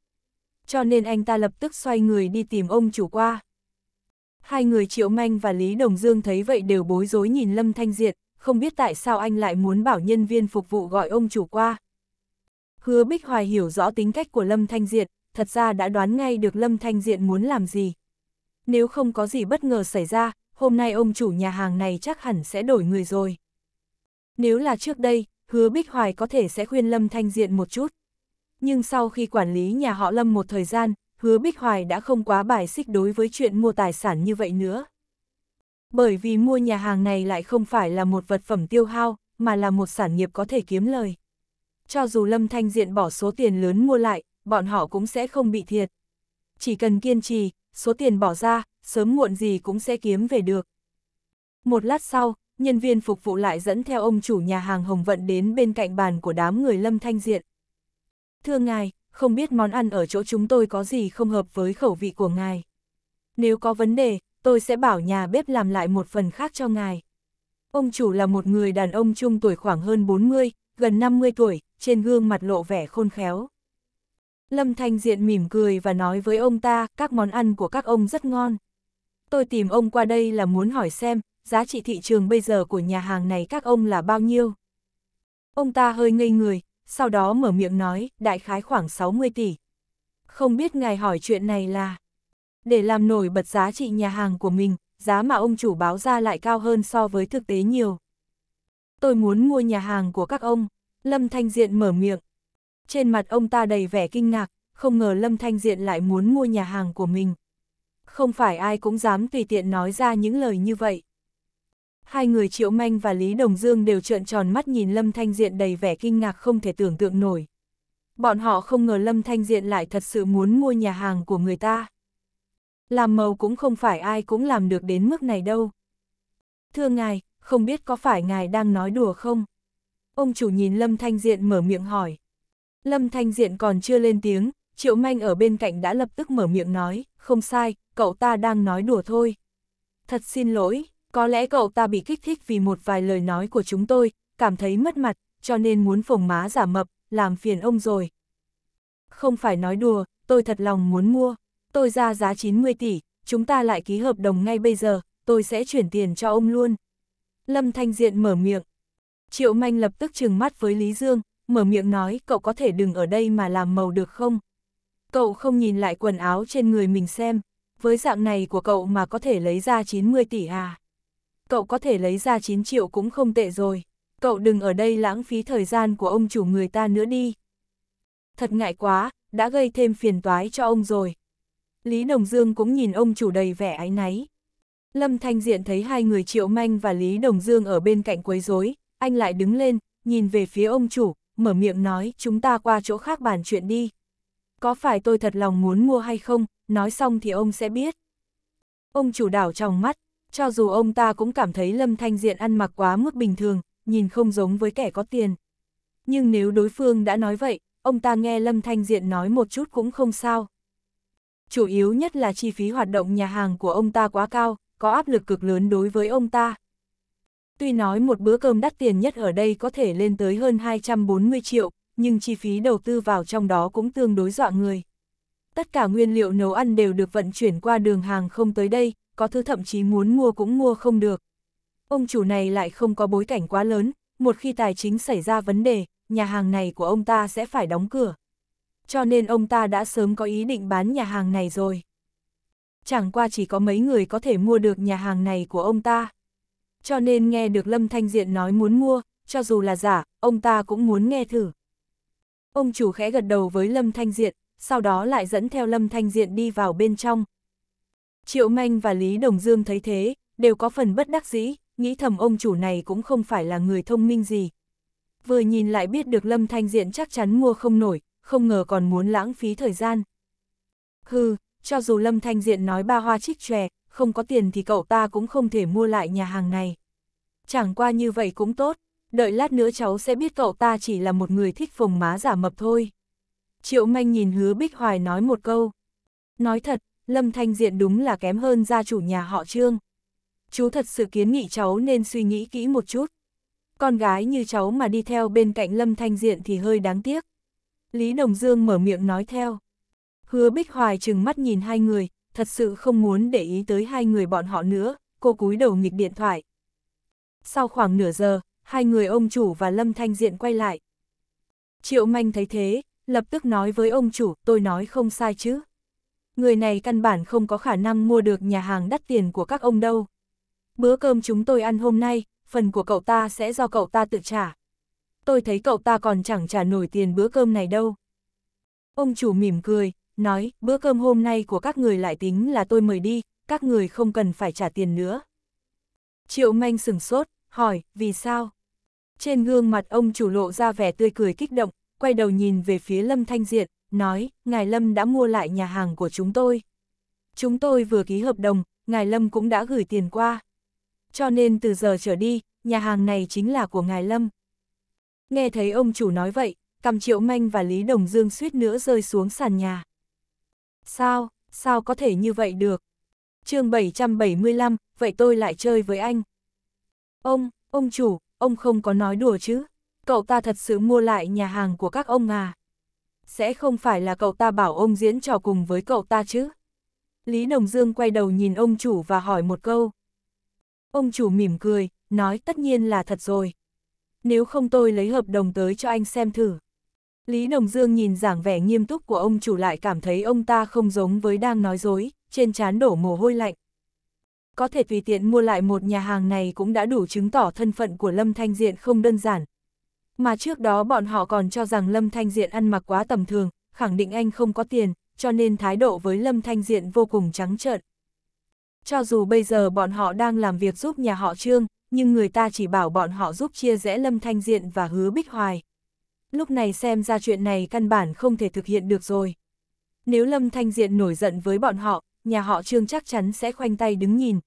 Cho nên anh ta lập tức xoay người đi tìm ông chủ qua. Hai người Triệu Manh và Lý Đồng Dương thấy vậy đều bối rối nhìn Lâm Thanh Diện, không biết tại sao anh lại muốn bảo nhân viên phục vụ gọi ông chủ qua. Hứa Bích Hoài hiểu rõ tính cách của Lâm Thanh Diện, thật ra đã đoán ngay được Lâm Thanh Diện muốn làm gì, nếu không có gì bất ngờ xảy ra, hôm nay ông chủ nhà hàng này chắc hẳn sẽ đổi người rồi. Nếu là trước đây, hứa Bích Hoài có thể sẽ khuyên Lâm Thanh Diện một chút. Nhưng sau khi quản lý nhà họ Lâm một thời gian, hứa Bích Hoài đã không quá bài xích đối với chuyện mua tài sản như vậy nữa. Bởi vì mua nhà hàng này lại không phải là một vật phẩm tiêu hao, mà là một sản nghiệp có thể kiếm lời. Cho dù Lâm Thanh Diện bỏ số tiền lớn mua lại, bọn họ cũng sẽ không bị thiệt. Chỉ cần kiên trì, số tiền bỏ ra, sớm muộn gì cũng sẽ kiếm về được. Một lát sau, nhân viên phục vụ lại dẫn theo ông chủ nhà hàng Hồng Vận đến bên cạnh bàn của đám người Lâm Thanh Diện. Thưa ngài, không biết món ăn ở chỗ chúng tôi có gì không hợp với khẩu vị của ngài. Nếu có vấn đề, tôi sẽ bảo nhà bếp làm lại một phần khác cho ngài. Ông chủ là một người đàn ông trung tuổi khoảng hơn 40, gần 50 tuổi, trên gương mặt lộ vẻ khôn khéo. Lâm Thanh Diện mỉm cười và nói với ông ta, các món ăn của các ông rất ngon. Tôi tìm ông qua đây là muốn hỏi xem, giá trị thị trường bây giờ của nhà hàng này các ông là bao nhiêu? Ông ta hơi ngây người, sau đó mở miệng nói, đại khái khoảng 60 tỷ. Không biết ngài hỏi chuyện này là... Để làm nổi bật giá trị nhà hàng của mình, giá mà ông chủ báo ra lại cao hơn so với thực tế nhiều. Tôi muốn mua nhà hàng của các ông. Lâm Thanh Diện mở miệng trên mặt ông ta đầy vẻ kinh ngạc, không ngờ Lâm Thanh Diện lại muốn mua nhà hàng của mình. Không phải ai cũng dám tùy tiện nói ra những lời như vậy. Hai người Triệu Manh và Lý Đồng Dương đều trợn tròn mắt nhìn Lâm Thanh Diện đầy vẻ kinh ngạc không thể tưởng tượng nổi. Bọn họ không ngờ Lâm Thanh Diện lại thật sự muốn mua nhà hàng của người ta. Làm màu cũng không phải ai cũng làm được đến mức này đâu. Thưa ngài, không biết có phải ngài đang nói đùa không? Ông chủ nhìn Lâm Thanh Diện mở miệng hỏi. Lâm Thanh Diện còn chưa lên tiếng, Triệu Manh ở bên cạnh đã lập tức mở miệng nói, không sai, cậu ta đang nói đùa thôi. Thật xin lỗi, có lẽ cậu ta bị kích thích vì một vài lời nói của chúng tôi, cảm thấy mất mặt, cho nên muốn phồng má giả mập, làm phiền ông rồi. Không phải nói đùa, tôi thật lòng muốn mua, tôi ra giá 90 tỷ, chúng ta lại ký hợp đồng ngay bây giờ, tôi sẽ chuyển tiền cho ông luôn. Lâm Thanh Diện mở miệng. Triệu Manh lập tức trừng mắt với Lý Dương, mở miệng nói cậu có thể đừng ở đây mà làm màu được không? Cậu không nhìn lại quần áo trên người mình xem, với dạng này của cậu mà có thể lấy ra 90 tỷ à? Cậu có thể lấy ra 9 triệu cũng không tệ rồi, cậu đừng ở đây lãng phí thời gian của ông chủ người ta nữa đi. Thật ngại quá, đã gây thêm phiền toái cho ông rồi. Lý Đồng Dương cũng nhìn ông chủ đầy vẻ áy náy. Lâm Thanh Diện thấy hai người Triệu Manh và Lý Đồng Dương ở bên cạnh quấy rối, anh lại đứng lên, nhìn về phía ông chủ, mở miệng nói chúng ta qua chỗ khác bàn chuyện đi. Có phải tôi thật lòng muốn mua hay không, nói xong thì ông sẽ biết. Ông chủ đảo trong mắt, cho dù ông ta cũng cảm thấy Lâm Thanh Diện ăn mặc quá mức bình thường, nhìn không giống với kẻ có tiền. Nhưng nếu đối phương đã nói vậy, ông ta nghe Lâm Thanh Diện nói một chút cũng không sao. Chủ yếu nhất là chi phí hoạt động nhà hàng của ông ta quá cao, có áp lực cực lớn đối với ông ta. Tuy nói một bữa cơm đắt tiền nhất ở đây có thể lên tới hơn 240 triệu, nhưng chi phí đầu tư vào trong đó cũng tương đối dọa người. Tất cả nguyên liệu nấu ăn đều được vận chuyển qua đường hàng không tới đây, có thứ thậm chí muốn mua cũng mua không được. Ông chủ này lại không có bối cảnh quá lớn, một khi tài chính xảy ra vấn đề, nhà hàng này của ông ta sẽ phải đóng cửa. Cho nên ông ta đã sớm có ý định bán nhà hàng này rồi. Chẳng qua chỉ có mấy người có thể mua được nhà hàng này của ông ta cho nên nghe được Lâm Thanh Diện nói muốn mua, cho dù là giả, ông ta cũng muốn nghe thử. Ông chủ khẽ gật đầu với Lâm Thanh Diện, sau đó lại dẫn theo Lâm Thanh Diện đi vào bên trong. Triệu Manh và Lý Đồng Dương thấy thế, đều có phần bất đắc dĩ, nghĩ thầm ông chủ này cũng không phải là người thông minh gì. Vừa nhìn lại biết được Lâm Thanh Diện chắc chắn mua không nổi, không ngờ còn muốn lãng phí thời gian. Hừ, cho dù Lâm Thanh Diện nói ba hoa trích tròe, không có tiền thì cậu ta cũng không thể mua lại nhà hàng này. Chẳng qua như vậy cũng tốt, đợi lát nữa cháu sẽ biết cậu ta chỉ là một người thích phồng má giả mập thôi. Triệu manh nhìn hứa Bích Hoài nói một câu. Nói thật, Lâm Thanh Diện đúng là kém hơn gia chủ nhà họ Trương. Chú thật sự kiến nghị cháu nên suy nghĩ kỹ một chút. Con gái như cháu mà đi theo bên cạnh Lâm Thanh Diện thì hơi đáng tiếc. Lý Đồng Dương mở miệng nói theo. Hứa Bích Hoài chừng mắt nhìn hai người, thật sự không muốn để ý tới hai người bọn họ nữa, cô cúi đầu nghịch điện thoại. Sau khoảng nửa giờ, hai người ông chủ và Lâm Thanh Diện quay lại. Triệu Manh thấy thế, lập tức nói với ông chủ, tôi nói không sai chứ. Người này căn bản không có khả năng mua được nhà hàng đắt tiền của các ông đâu. Bữa cơm chúng tôi ăn hôm nay, phần của cậu ta sẽ do cậu ta tự trả. Tôi thấy cậu ta còn chẳng trả nổi tiền bữa cơm này đâu. Ông chủ mỉm cười, nói, bữa cơm hôm nay của các người lại tính là tôi mời đi, các người không cần phải trả tiền nữa. Triệu manh sừng sốt, hỏi, vì sao? Trên gương mặt ông chủ lộ ra vẻ tươi cười kích động, quay đầu nhìn về phía Lâm Thanh Diện, nói, Ngài Lâm đã mua lại nhà hàng của chúng tôi. Chúng tôi vừa ký hợp đồng, Ngài Lâm cũng đã gửi tiền qua. Cho nên từ giờ trở đi, nhà hàng này chính là của Ngài Lâm. Nghe thấy ông chủ nói vậy, cầm Triệu Manh và Lý Đồng Dương suýt nữa rơi xuống sàn nhà. Sao, sao có thể như vậy được? chương 775, vậy tôi lại chơi với anh. Ông, ông chủ, ông không có nói đùa chứ? Cậu ta thật sự mua lại nhà hàng của các ông à? Sẽ không phải là cậu ta bảo ông diễn trò cùng với cậu ta chứ? Lý Đồng Dương quay đầu nhìn ông chủ và hỏi một câu. Ông chủ mỉm cười, nói tất nhiên là thật rồi. Nếu không tôi lấy hợp đồng tới cho anh xem thử. Lý Đồng Dương nhìn giảng vẻ nghiêm túc của ông chủ lại cảm thấy ông ta không giống với đang nói dối, trên trán đổ mồ hôi lạnh. Có thể tùy tiện mua lại một nhà hàng này cũng đã đủ chứng tỏ thân phận của Lâm Thanh Diện không đơn giản. Mà trước đó bọn họ còn cho rằng Lâm Thanh Diện ăn mặc quá tầm thường, khẳng định anh không có tiền, cho nên thái độ với Lâm Thanh Diện vô cùng trắng trợn. Cho dù bây giờ bọn họ đang làm việc giúp nhà họ Trương, nhưng người ta chỉ bảo bọn họ giúp chia rẽ Lâm Thanh Diện và Hứa Bích Hoài, lúc này xem ra chuyện này căn bản không thể thực hiện được rồi. Nếu Lâm Thanh Diện nổi giận với bọn họ, nhà họ Trương chắc chắn sẽ khoanh tay đứng nhìn.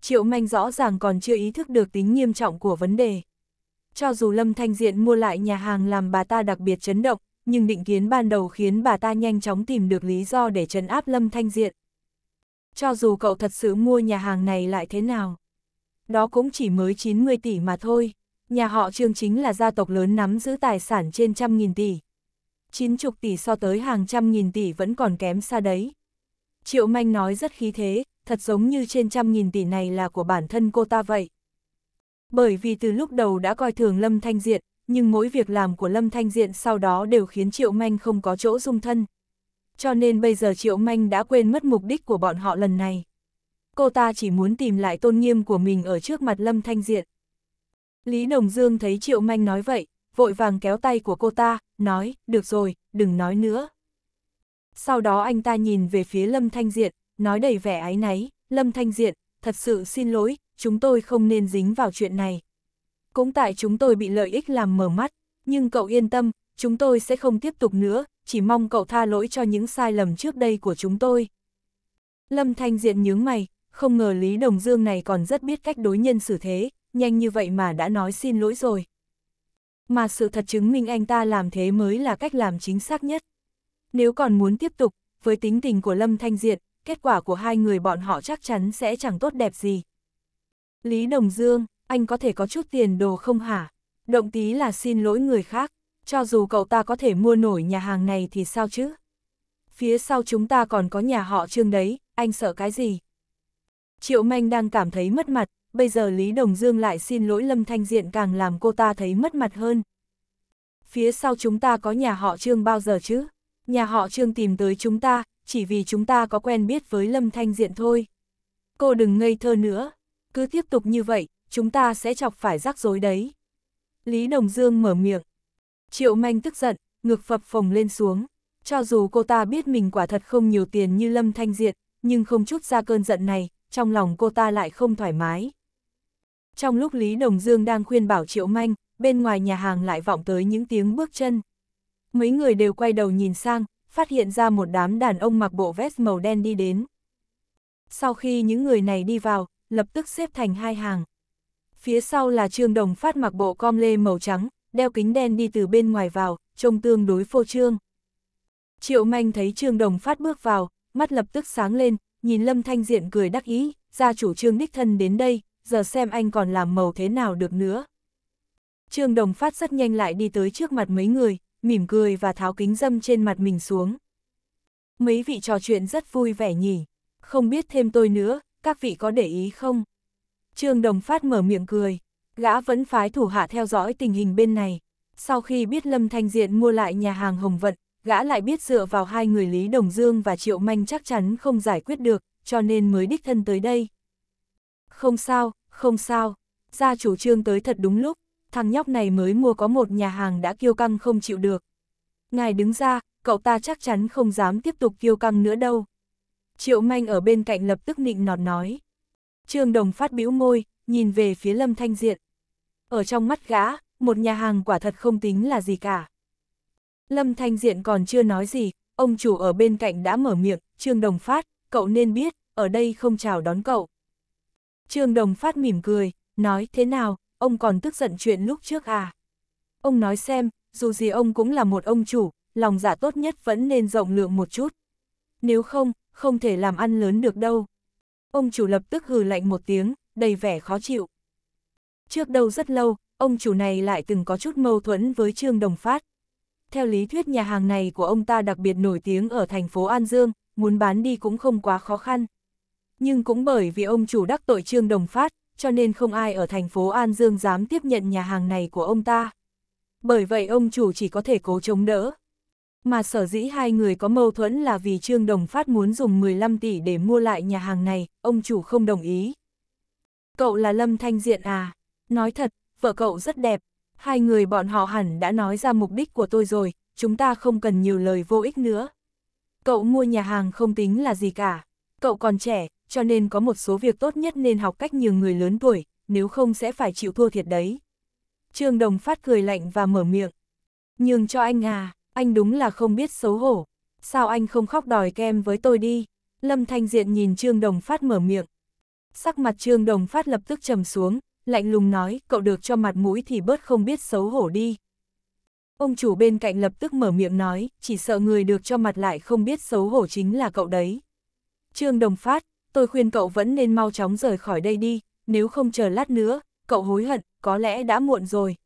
Triệu Manh rõ ràng còn chưa ý thức được tính nghiêm trọng của vấn đề. Cho dù Lâm Thanh Diện mua lại nhà hàng làm bà ta đặc biệt chấn động, nhưng định kiến ban đầu khiến bà ta nhanh chóng tìm được lý do để trấn áp Lâm Thanh Diện. Cho dù cậu thật sự mua nhà hàng này lại thế nào, đó cũng chỉ mới 90 tỷ mà thôi. Nhà họ Trương chính là gia tộc lớn nắm giữ tài sản trên trăm nghìn tỷ. Chín chục tỷ so tới hàng trăm nghìn tỷ vẫn còn kém xa đấy. Triệu Manh nói rất khí thế, thật giống như trên trăm nghìn tỷ này là của bản thân cô ta vậy. Bởi vì từ lúc đầu đã coi thường Lâm Thanh Diện, nhưng mỗi việc làm của Lâm Thanh Diện sau đó đều khiến Triệu Manh không có chỗ dung thân. Cho nên bây giờ Triệu Manh đã quên mất mục đích của bọn họ lần này. Cô ta chỉ muốn tìm lại tôn nghiêm của mình ở trước mặt Lâm Thanh Diện. Lý Đồng Dương thấy Triệu Manh nói vậy, vội vàng kéo tay của cô ta, nói, được rồi, đừng nói nữa. Sau đó anh ta nhìn về phía Lâm Thanh Diện, nói đầy vẻ ái náy, Lâm Thanh Diện, thật sự xin lỗi, chúng tôi không nên dính vào chuyện này. Cũng tại chúng tôi bị lợi ích làm mở mắt, nhưng cậu yên tâm, chúng tôi sẽ không tiếp tục nữa, chỉ mong cậu tha lỗi cho những sai lầm trước đây của chúng tôi. Lâm Thanh Diện nhướng mày, không ngờ Lý Đồng Dương này còn rất biết cách đối nhân xử thế, nhanh như vậy mà đã nói xin lỗi rồi. Mà sự thật chứng minh anh ta làm thế mới là cách làm chính xác nhất. Nếu còn muốn tiếp tục, với tính tình của Lâm Thanh Diệt, kết quả của hai người bọn họ chắc chắn sẽ chẳng tốt đẹp gì. Lý Đồng Dương, anh có thể có chút tiền đồ không hả? Động tí là xin lỗi người khác, cho dù cậu ta có thể mua nổi nhà hàng này thì sao chứ? Phía sau chúng ta còn có nhà họ trương đấy, anh sợ cái gì? Triệu Manh đang cảm thấy mất mặt, bây giờ Lý Đồng Dương lại xin lỗi Lâm Thanh Diện càng làm cô ta thấy mất mặt hơn. Phía sau chúng ta có nhà họ Trương bao giờ chứ? Nhà họ Trương tìm tới chúng ta, chỉ vì chúng ta có quen biết với Lâm Thanh Diện thôi. Cô đừng ngây thơ nữa, cứ tiếp tục như vậy, chúng ta sẽ chọc phải rắc rối đấy. Lý Đồng Dương mở miệng. Triệu Manh tức giận, ngực phập phồng lên xuống. Cho dù cô ta biết mình quả thật không nhiều tiền như Lâm Thanh Diện, nhưng không chút ra cơn giận này, trong lòng cô ta lại không thoải mái. Trong lúc Lý Đồng Dương đang khuyên bảo Triệu Manh, bên ngoài nhà hàng lại vọng tới những tiếng bước chân. Mấy người đều quay đầu nhìn sang, phát hiện ra một đám đàn ông mặc bộ vest màu đen đi đến. Sau khi những người này đi vào, lập tức xếp thành hai hàng. Phía sau là Trương Đồng Phát mặc bộ com lê màu trắng, đeo kính đen đi từ bên ngoài vào, trông tương đối phô trương. Triệu Manh thấy Trương Đồng Phát bước vào, mắt lập tức sáng lên, nhìn Lâm Thanh Diện cười đắc ý, gia chủ Trương Đích Thân đến đây, giờ xem anh còn làm màu thế nào được nữa. Trương Đồng Phát rất nhanh lại đi tới trước mặt mấy người, mỉm cười và tháo kính dâm trên mặt mình xuống. Mấy vị trò chuyện rất vui vẻ nhỉ, không biết thêm tôi nữa, các vị có để ý không? Trương Đồng Phát mở miệng cười, gã vẫn phái thủ hạ theo dõi tình hình bên này. Sau khi biết Lâm Thanh Diện mua lại nhà hàng Hồng Vận, gã lại biết dựa vào hai người Lý Đồng Dương và Triệu Manh chắc chắn không giải quyết được, cho nên mới đích thân tới đây. Không sao, không sao, gia chủ trương tới thật đúng lúc, thằng nhóc này mới mua có một nhà hàng đã kiêu căng không chịu được. Ngài đứng ra, cậu ta chắc chắn không dám tiếp tục kiêu căng nữa đâu. Triệu Manh ở bên cạnh lập tức nịnh nọt nói. Trương Đồng phát bĩu môi, nhìn về phía Lâm Thanh Diện. Ở trong mắt gã, một nhà hàng quả thật không tính là gì cả. Lâm Thanh Diện còn chưa nói gì, ông chủ ở bên cạnh đã mở miệng, Trương Đồng phát, cậu nên biết, ở đây không chào đón cậu. Trương Đồng Phát mỉm cười, nói thế nào, ông còn tức giận chuyện lúc trước à? Ông nói xem, dù gì ông cũng là một ông chủ, lòng dạ tốt nhất vẫn nên rộng lượng một chút. Nếu không, không thể làm ăn lớn được đâu. Ông chủ lập tức hừ lạnh một tiếng, đầy vẻ khó chịu. Trước đâu rất lâu, ông chủ này lại từng có chút mâu thuẫn với Trương Đồng Phát. Theo lý thuyết nhà hàng này của ông ta đặc biệt nổi tiếng ở thành phố An Dương, muốn bán đi cũng không quá khó khăn nhưng cũng bởi vì ông chủ đắc tội Trương Đồng Phát, cho nên không ai ở thành phố An Dương dám tiếp nhận nhà hàng này của ông ta. Bởi vậy ông chủ chỉ có thể cố chống đỡ. Mà sở dĩ hai người có mâu thuẫn là vì Trương Đồng Phát muốn dùng 15 tỷ để mua lại nhà hàng này, ông chủ không đồng ý. Cậu là Lâm Thanh Diện à? Nói thật, vợ cậu rất đẹp. Hai người bọn họ hẳn đã nói ra mục đích của tôi rồi, chúng ta không cần nhiều lời vô ích nữa. Cậu mua nhà hàng không tính là gì cả. Cậu còn trẻ, cho nên có một số việc tốt nhất nên học cách nhường người lớn tuổi, nếu không sẽ phải chịu thua thiệt đấy. Trương Đồng Phát cười lạnh và mở miệng. nhường cho anh à, anh đúng là không biết xấu hổ. Sao anh không khóc đòi kem với tôi đi? Lâm Thanh Diện nhìn Trương Đồng Phát mở miệng. Sắc mặt Trương Đồng Phát lập tức trầm xuống, lạnh lùng nói, cậu được cho mặt mũi thì bớt không biết xấu hổ đi. Ông chủ bên cạnh lập tức mở miệng nói, chỉ sợ người được cho mặt lại không biết xấu hổ chính là cậu đấy. Trương Đồng Phát, tôi khuyên cậu vẫn nên mau chóng rời khỏi đây đi, nếu không chờ lát nữa, cậu hối hận, có lẽ đã muộn rồi.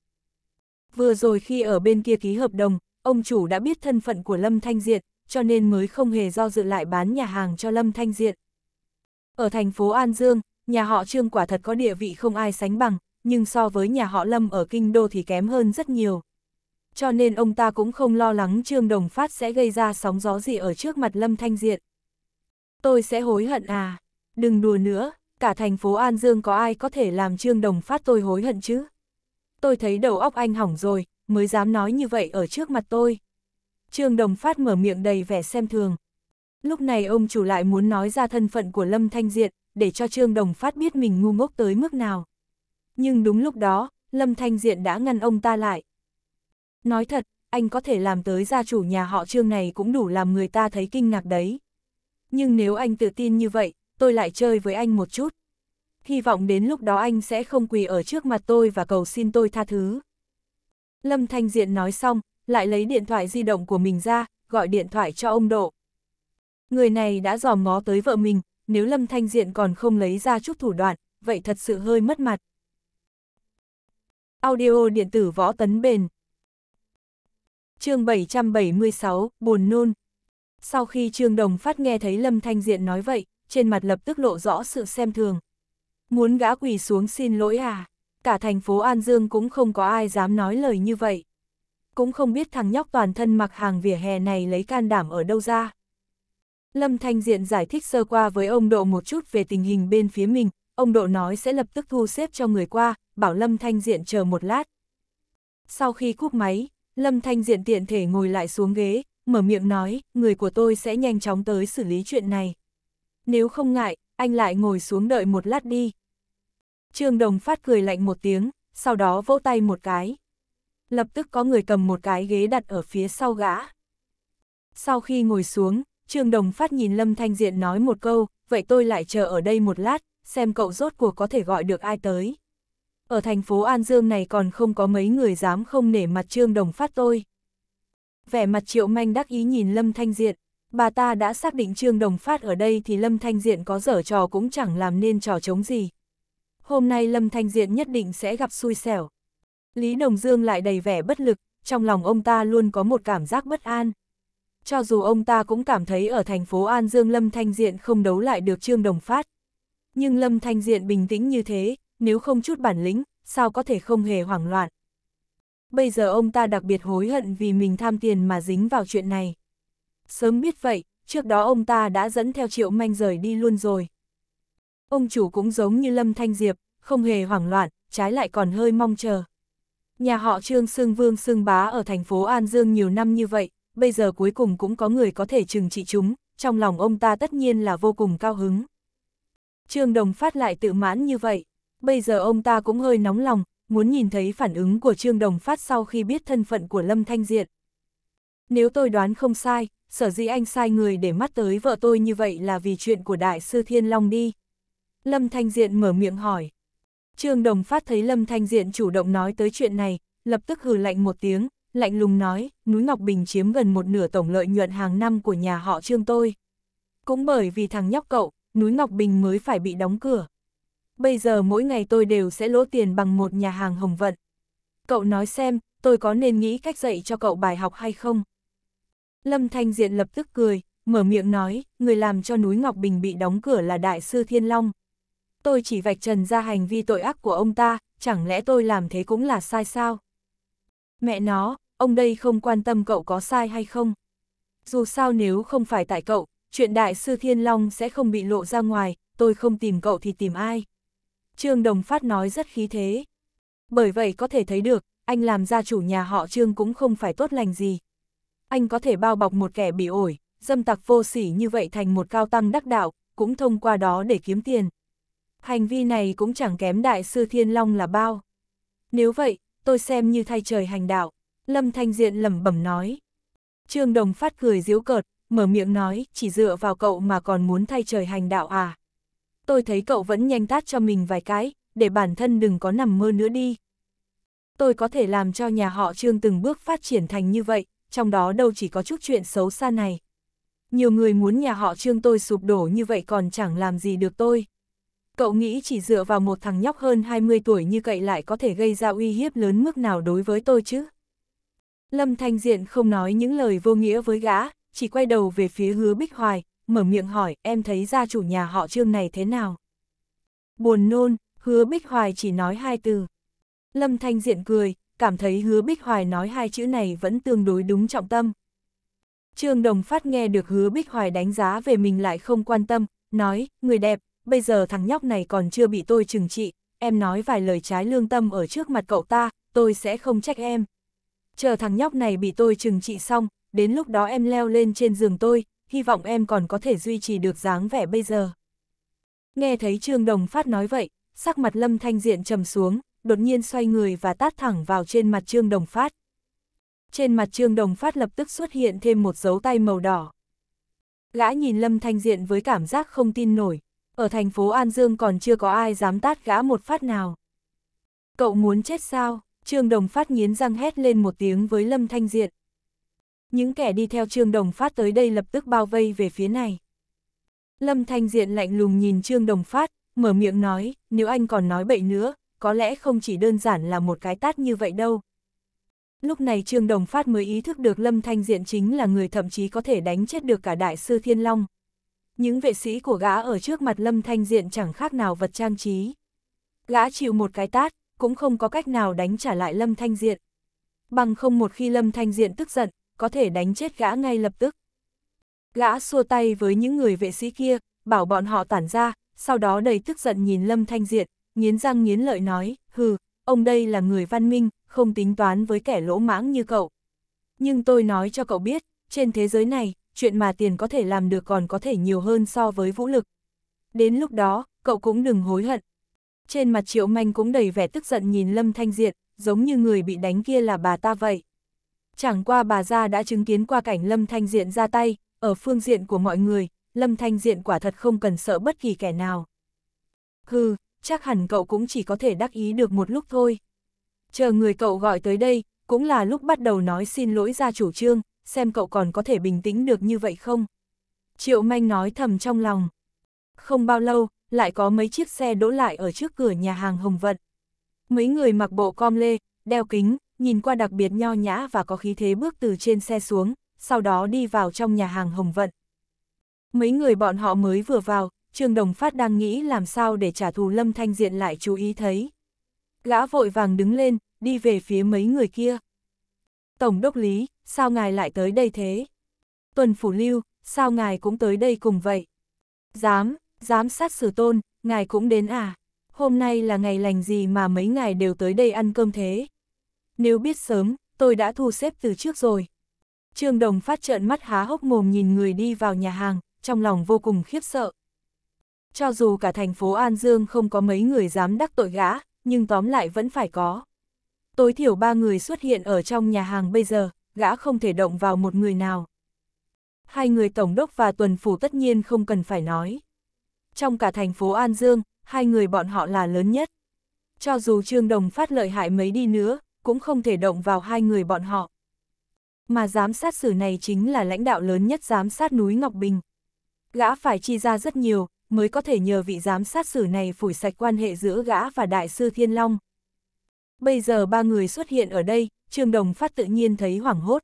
Vừa rồi khi ở bên kia ký hợp đồng, ông chủ đã biết thân phận của Lâm Thanh Diệt, cho nên mới không hề do dự lại bán nhà hàng cho Lâm Thanh Diệt. Ở thành phố An Dương, nhà họ Trương quả thật có địa vị không ai sánh bằng, nhưng so với nhà họ Lâm ở Kinh Đô thì kém hơn rất nhiều. Cho nên ông ta cũng không lo lắng Trương Đồng Phát sẽ gây ra sóng gió gì ở trước mặt Lâm Thanh Diệt. Tôi sẽ hối hận à? Đừng đùa nữa, cả thành phố An Dương có ai có thể làm Trương Đồng Phát tôi hối hận chứ? Tôi thấy đầu óc anh hỏng rồi, mới dám nói như vậy ở trước mặt tôi. Trương Đồng Phát mở miệng đầy vẻ xem thường. Lúc này ông chủ lại muốn nói ra thân phận của Lâm Thanh Diện, để cho Trương Đồng Phát biết mình ngu ngốc tới mức nào. Nhưng đúng lúc đó, Lâm Thanh Diện đã ngăn ông ta lại. Nói thật, anh có thể làm tới gia chủ nhà họ Trương này cũng đủ làm người ta thấy kinh ngạc đấy nhưng nếu anh tự tin như vậy, tôi lại chơi với anh một chút. Hy vọng đến lúc đó anh sẽ không quỳ ở trước mặt tôi và cầu xin tôi tha thứ. Lâm Thanh Diện nói xong, lại lấy điện thoại di động của mình ra, gọi điện thoại cho ông Độ. Người này đã dòm ngó tới vợ mình, nếu Lâm Thanh Diện còn không lấy ra chút thủ đoạn, vậy thật sự hơi mất mặt. Audio điện tử võ tấn bền Chương 776, buồn nôn, sau khi Trương Đồng Phát nghe thấy Lâm Thanh Diện nói vậy, trên mặt lập tức lộ rõ sự xem thường. Muốn gã quỳ xuống xin lỗi à? Cả thành phố An Dương cũng không có ai dám nói lời như vậy. Cũng không biết thằng nhóc toàn thân mặc hàng vỉa hè này lấy can đảm ở đâu ra. Lâm Thanh Diện giải thích sơ qua với ông Độ một chút về tình hình bên phía mình, ông Độ nói sẽ lập tức thu xếp cho người qua, bảo Lâm Thanh Diện chờ một lát. Sau khi cúp máy, Lâm Thanh Diện tiện thể ngồi lại xuống ghế, mở miệng nói, người của tôi sẽ nhanh chóng tới xử lý chuyện này. Nếu không ngại, anh lại ngồi xuống đợi một lát đi. Trương Đồng phát cười lạnh một tiếng, sau đó vỗ tay một cái. Lập tức có người cầm một cái ghế đặt ở phía sau gã. Sau khi ngồi xuống, Trương Đồng phát nhìn Lâm Thanh Diện nói một câu, vậy tôi lại chờ ở đây một lát, xem cậu rốt cuộc có thể gọi được ai tới. Ở thành phố An Dương này còn không có mấy người dám không nể mặt Trương Đồng phát tôi vẻ mặt triệu manh đắc ý nhìn Lâm Thanh Diện. Bà ta đã xác định Trương Đồng Phát ở đây thì Lâm Thanh Diện có dở trò cũng chẳng làm nên trò chống gì. Hôm nay Lâm Thanh Diện nhất định sẽ gặp xui xẻo. Lý Đồng Dương lại đầy vẻ bất lực, trong lòng ông ta luôn có một cảm giác bất an. Cho dù ông ta cũng cảm thấy ở thành phố An Dương Lâm Thanh Diện không đấu lại được Trương Đồng Phát. Nhưng Lâm Thanh Diện bình tĩnh như thế, nếu không chút bản lĩnh, sao có thể không hề hoảng loạn bây giờ ông ta đặc biệt hối hận vì mình tham tiền mà dính vào chuyện này. Sớm biết vậy, trước đó ông ta đã dẫn theo triệu manh rời đi luôn rồi. Ông chủ cũng giống như Lâm Thanh Diệp, không hề hoảng loạn, trái lại còn hơi mong chờ. Nhà họ Trương Sương Vương Sương Bá ở thành phố An Dương nhiều năm như vậy, bây giờ cuối cùng cũng có người có thể trừng trị chúng, trong lòng ông ta tất nhiên là vô cùng cao hứng. Trương Đồng Phát lại tự mãn như vậy, bây giờ ông ta cũng hơi nóng lòng, muốn nhìn thấy phản ứng của Trương Đồng Phát sau khi biết thân phận của Lâm Thanh diện Nếu tôi đoán không sai, sở dĩ anh sai người để mắt tới vợ tôi như vậy là vì chuyện của Đại sư Thiên Long đi. Lâm Thanh Diện mở miệng hỏi. Trương Đồng Phát thấy Lâm Thanh Diện chủ động nói tới chuyện này, lập tức hừ lạnh một tiếng, lạnh lùng nói, núi Ngọc Bình chiếm gần một nửa tổng lợi nhuận hàng năm của nhà họ Trương tôi. Cũng bởi vì thằng nhóc cậu, núi Ngọc Bình mới phải bị đóng cửa bây giờ mỗi ngày tôi đều sẽ lỗ tiền bằng một nhà hàng hồng vận. Cậu nói xem, tôi có nên nghĩ cách dạy cho cậu bài học hay không? Lâm Thanh Diện lập tức cười, mở miệng nói, người làm cho núi Ngọc Bình bị đóng cửa là Đại sư Thiên Long. Tôi chỉ vạch trần ra hành vi tội ác của ông ta, chẳng lẽ tôi làm thế cũng là sai sao? Mẹ nó, ông đây không quan tâm cậu có sai hay không? Dù sao nếu không phải tại cậu, chuyện Đại sư Thiên Long sẽ không bị lộ ra ngoài, tôi không tìm cậu thì tìm ai? Trương Đồng Phát nói rất khí thế. Bởi vậy có thể thấy được, anh làm gia chủ nhà họ Trương cũng không phải tốt lành gì. Anh có thể bao bọc một kẻ bị ổi, dâm tặc vô sỉ như vậy thành một cao tăng đắc đạo, cũng thông qua đó để kiếm tiền. Hành vi này cũng chẳng kém đại sư Thiên Long là bao. Nếu vậy, tôi xem như thay trời hành đạo, Lâm Thanh Diện lẩm bẩm nói. Trương Đồng Phát cười diếu cợt, mở miệng nói, chỉ dựa vào cậu mà còn muốn thay trời hành đạo à tôi thấy cậu vẫn nhanh tát cho mình vài cái, để bản thân đừng có nằm mơ nữa đi. Tôi có thể làm cho nhà họ Trương từng bước phát triển thành như vậy, trong đó đâu chỉ có chút chuyện xấu xa này. Nhiều người muốn nhà họ Trương tôi sụp đổ như vậy còn chẳng làm gì được tôi. Cậu nghĩ chỉ dựa vào một thằng nhóc hơn 20 tuổi như cậy lại có thể gây ra uy hiếp lớn mức nào đối với tôi chứ? Lâm Thanh Diện không nói những lời vô nghĩa với gã, chỉ quay đầu về phía hứa Bích Hoài, mở miệng hỏi em thấy gia chủ nhà họ trương này thế nào. Buồn nôn, hứa Bích Hoài chỉ nói hai từ. Lâm Thanh Diện cười, cảm thấy hứa Bích Hoài nói hai chữ này vẫn tương đối đúng trọng tâm. Trương Đồng Phát nghe được hứa Bích Hoài đánh giá về mình lại không quan tâm, nói, người đẹp, bây giờ thằng nhóc này còn chưa bị tôi trừng trị, em nói vài lời trái lương tâm ở trước mặt cậu ta, tôi sẽ không trách em. Chờ thằng nhóc này bị tôi trừng trị xong, đến lúc đó em leo lên trên giường tôi, hy vọng em còn có thể duy trì được dáng vẻ bây giờ. Nghe thấy Trương Đồng Phát nói vậy, sắc mặt Lâm Thanh Diện trầm xuống, đột nhiên xoay người và tát thẳng vào trên mặt Trương Đồng Phát. Trên mặt Trương Đồng Phát lập tức xuất hiện thêm một dấu tay màu đỏ. Gã nhìn Lâm Thanh Diện với cảm giác không tin nổi, ở thành phố An Dương còn chưa có ai dám tát gã một phát nào. Cậu muốn chết sao? Trương Đồng Phát nghiến răng hét lên một tiếng với Lâm Thanh Diện những kẻ đi theo Trương Đồng Phát tới đây lập tức bao vây về phía này. Lâm Thanh Diện lạnh lùng nhìn Trương Đồng Phát, mở miệng nói, nếu anh còn nói bậy nữa, có lẽ không chỉ đơn giản là một cái tát như vậy đâu. Lúc này Trương Đồng Phát mới ý thức được Lâm Thanh Diện chính là người thậm chí có thể đánh chết được cả Đại sư Thiên Long. Những vệ sĩ của gã ở trước mặt Lâm Thanh Diện chẳng khác nào vật trang trí. Gã chịu một cái tát, cũng không có cách nào đánh trả lại Lâm Thanh Diện. Bằng không một khi Lâm Thanh Diện tức giận, có thể đánh chết gã ngay lập tức. Gã xua tay với những người vệ sĩ kia, bảo bọn họ tản ra, sau đó đầy tức giận nhìn Lâm Thanh Diện, nghiến răng nghiến lợi nói, hừ, ông đây là người văn minh, không tính toán với kẻ lỗ mãng như cậu. Nhưng tôi nói cho cậu biết, trên thế giới này, chuyện mà tiền có thể làm được còn có thể nhiều hơn so với vũ lực. Đến lúc đó, cậu cũng đừng hối hận. Trên mặt Triệu Manh cũng đầy vẻ tức giận nhìn Lâm Thanh Diện, giống như người bị đánh kia là bà ta vậy. Chẳng qua bà gia đã chứng kiến qua cảnh Lâm Thanh Diện ra tay, ở phương diện của mọi người, Lâm Thanh Diện quả thật không cần sợ bất kỳ kẻ nào. Hừ, chắc hẳn cậu cũng chỉ có thể đắc ý được một lúc thôi. Chờ người cậu gọi tới đây, cũng là lúc bắt đầu nói xin lỗi ra chủ trương, xem cậu còn có thể bình tĩnh được như vậy không. Triệu Manh nói thầm trong lòng. Không bao lâu, lại có mấy chiếc xe đỗ lại ở trước cửa nhà hàng Hồng Vận. Mấy người mặc bộ com lê, đeo kính, nhìn qua đặc biệt nho nhã và có khí thế bước từ trên xe xuống, sau đó đi vào trong nhà hàng Hồng Vận. Mấy người bọn họ mới vừa vào, Trương Đồng Phát đang nghĩ làm sao để trả thù Lâm Thanh Diện lại chú ý thấy. Gã vội vàng đứng lên, đi về phía mấy người kia. Tổng đốc lý, sao ngài lại tới đây thế? Tuần Phủ Lưu, sao ngài cũng tới đây cùng vậy? Dám, dám sát sử tôn, ngài cũng đến à? Hôm nay là ngày lành gì mà mấy ngài đều tới đây ăn cơm thế? nếu biết sớm, tôi đã thu xếp từ trước rồi. Trương Đồng phát trợn mắt há hốc mồm nhìn người đi vào nhà hàng, trong lòng vô cùng khiếp sợ. Cho dù cả thành phố An Dương không có mấy người dám đắc tội gã, nhưng tóm lại vẫn phải có. Tối thiểu ba người xuất hiện ở trong nhà hàng bây giờ, gã không thể động vào một người nào. Hai người Tổng đốc và Tuần Phủ tất nhiên không cần phải nói. Trong cả thành phố An Dương, hai người bọn họ là lớn nhất. Cho dù Trương Đồng phát lợi hại mấy đi nữa, cũng không thể động vào hai người bọn họ. Mà giám sát sử này chính là lãnh đạo lớn nhất giám sát núi Ngọc Bình. Gã phải chi ra rất nhiều, mới có thể nhờ vị giám sát sử này phủi sạch quan hệ giữa gã và Đại sư Thiên Long. Bây giờ ba người xuất hiện ở đây, Trương Đồng Phát tự nhiên thấy hoảng hốt.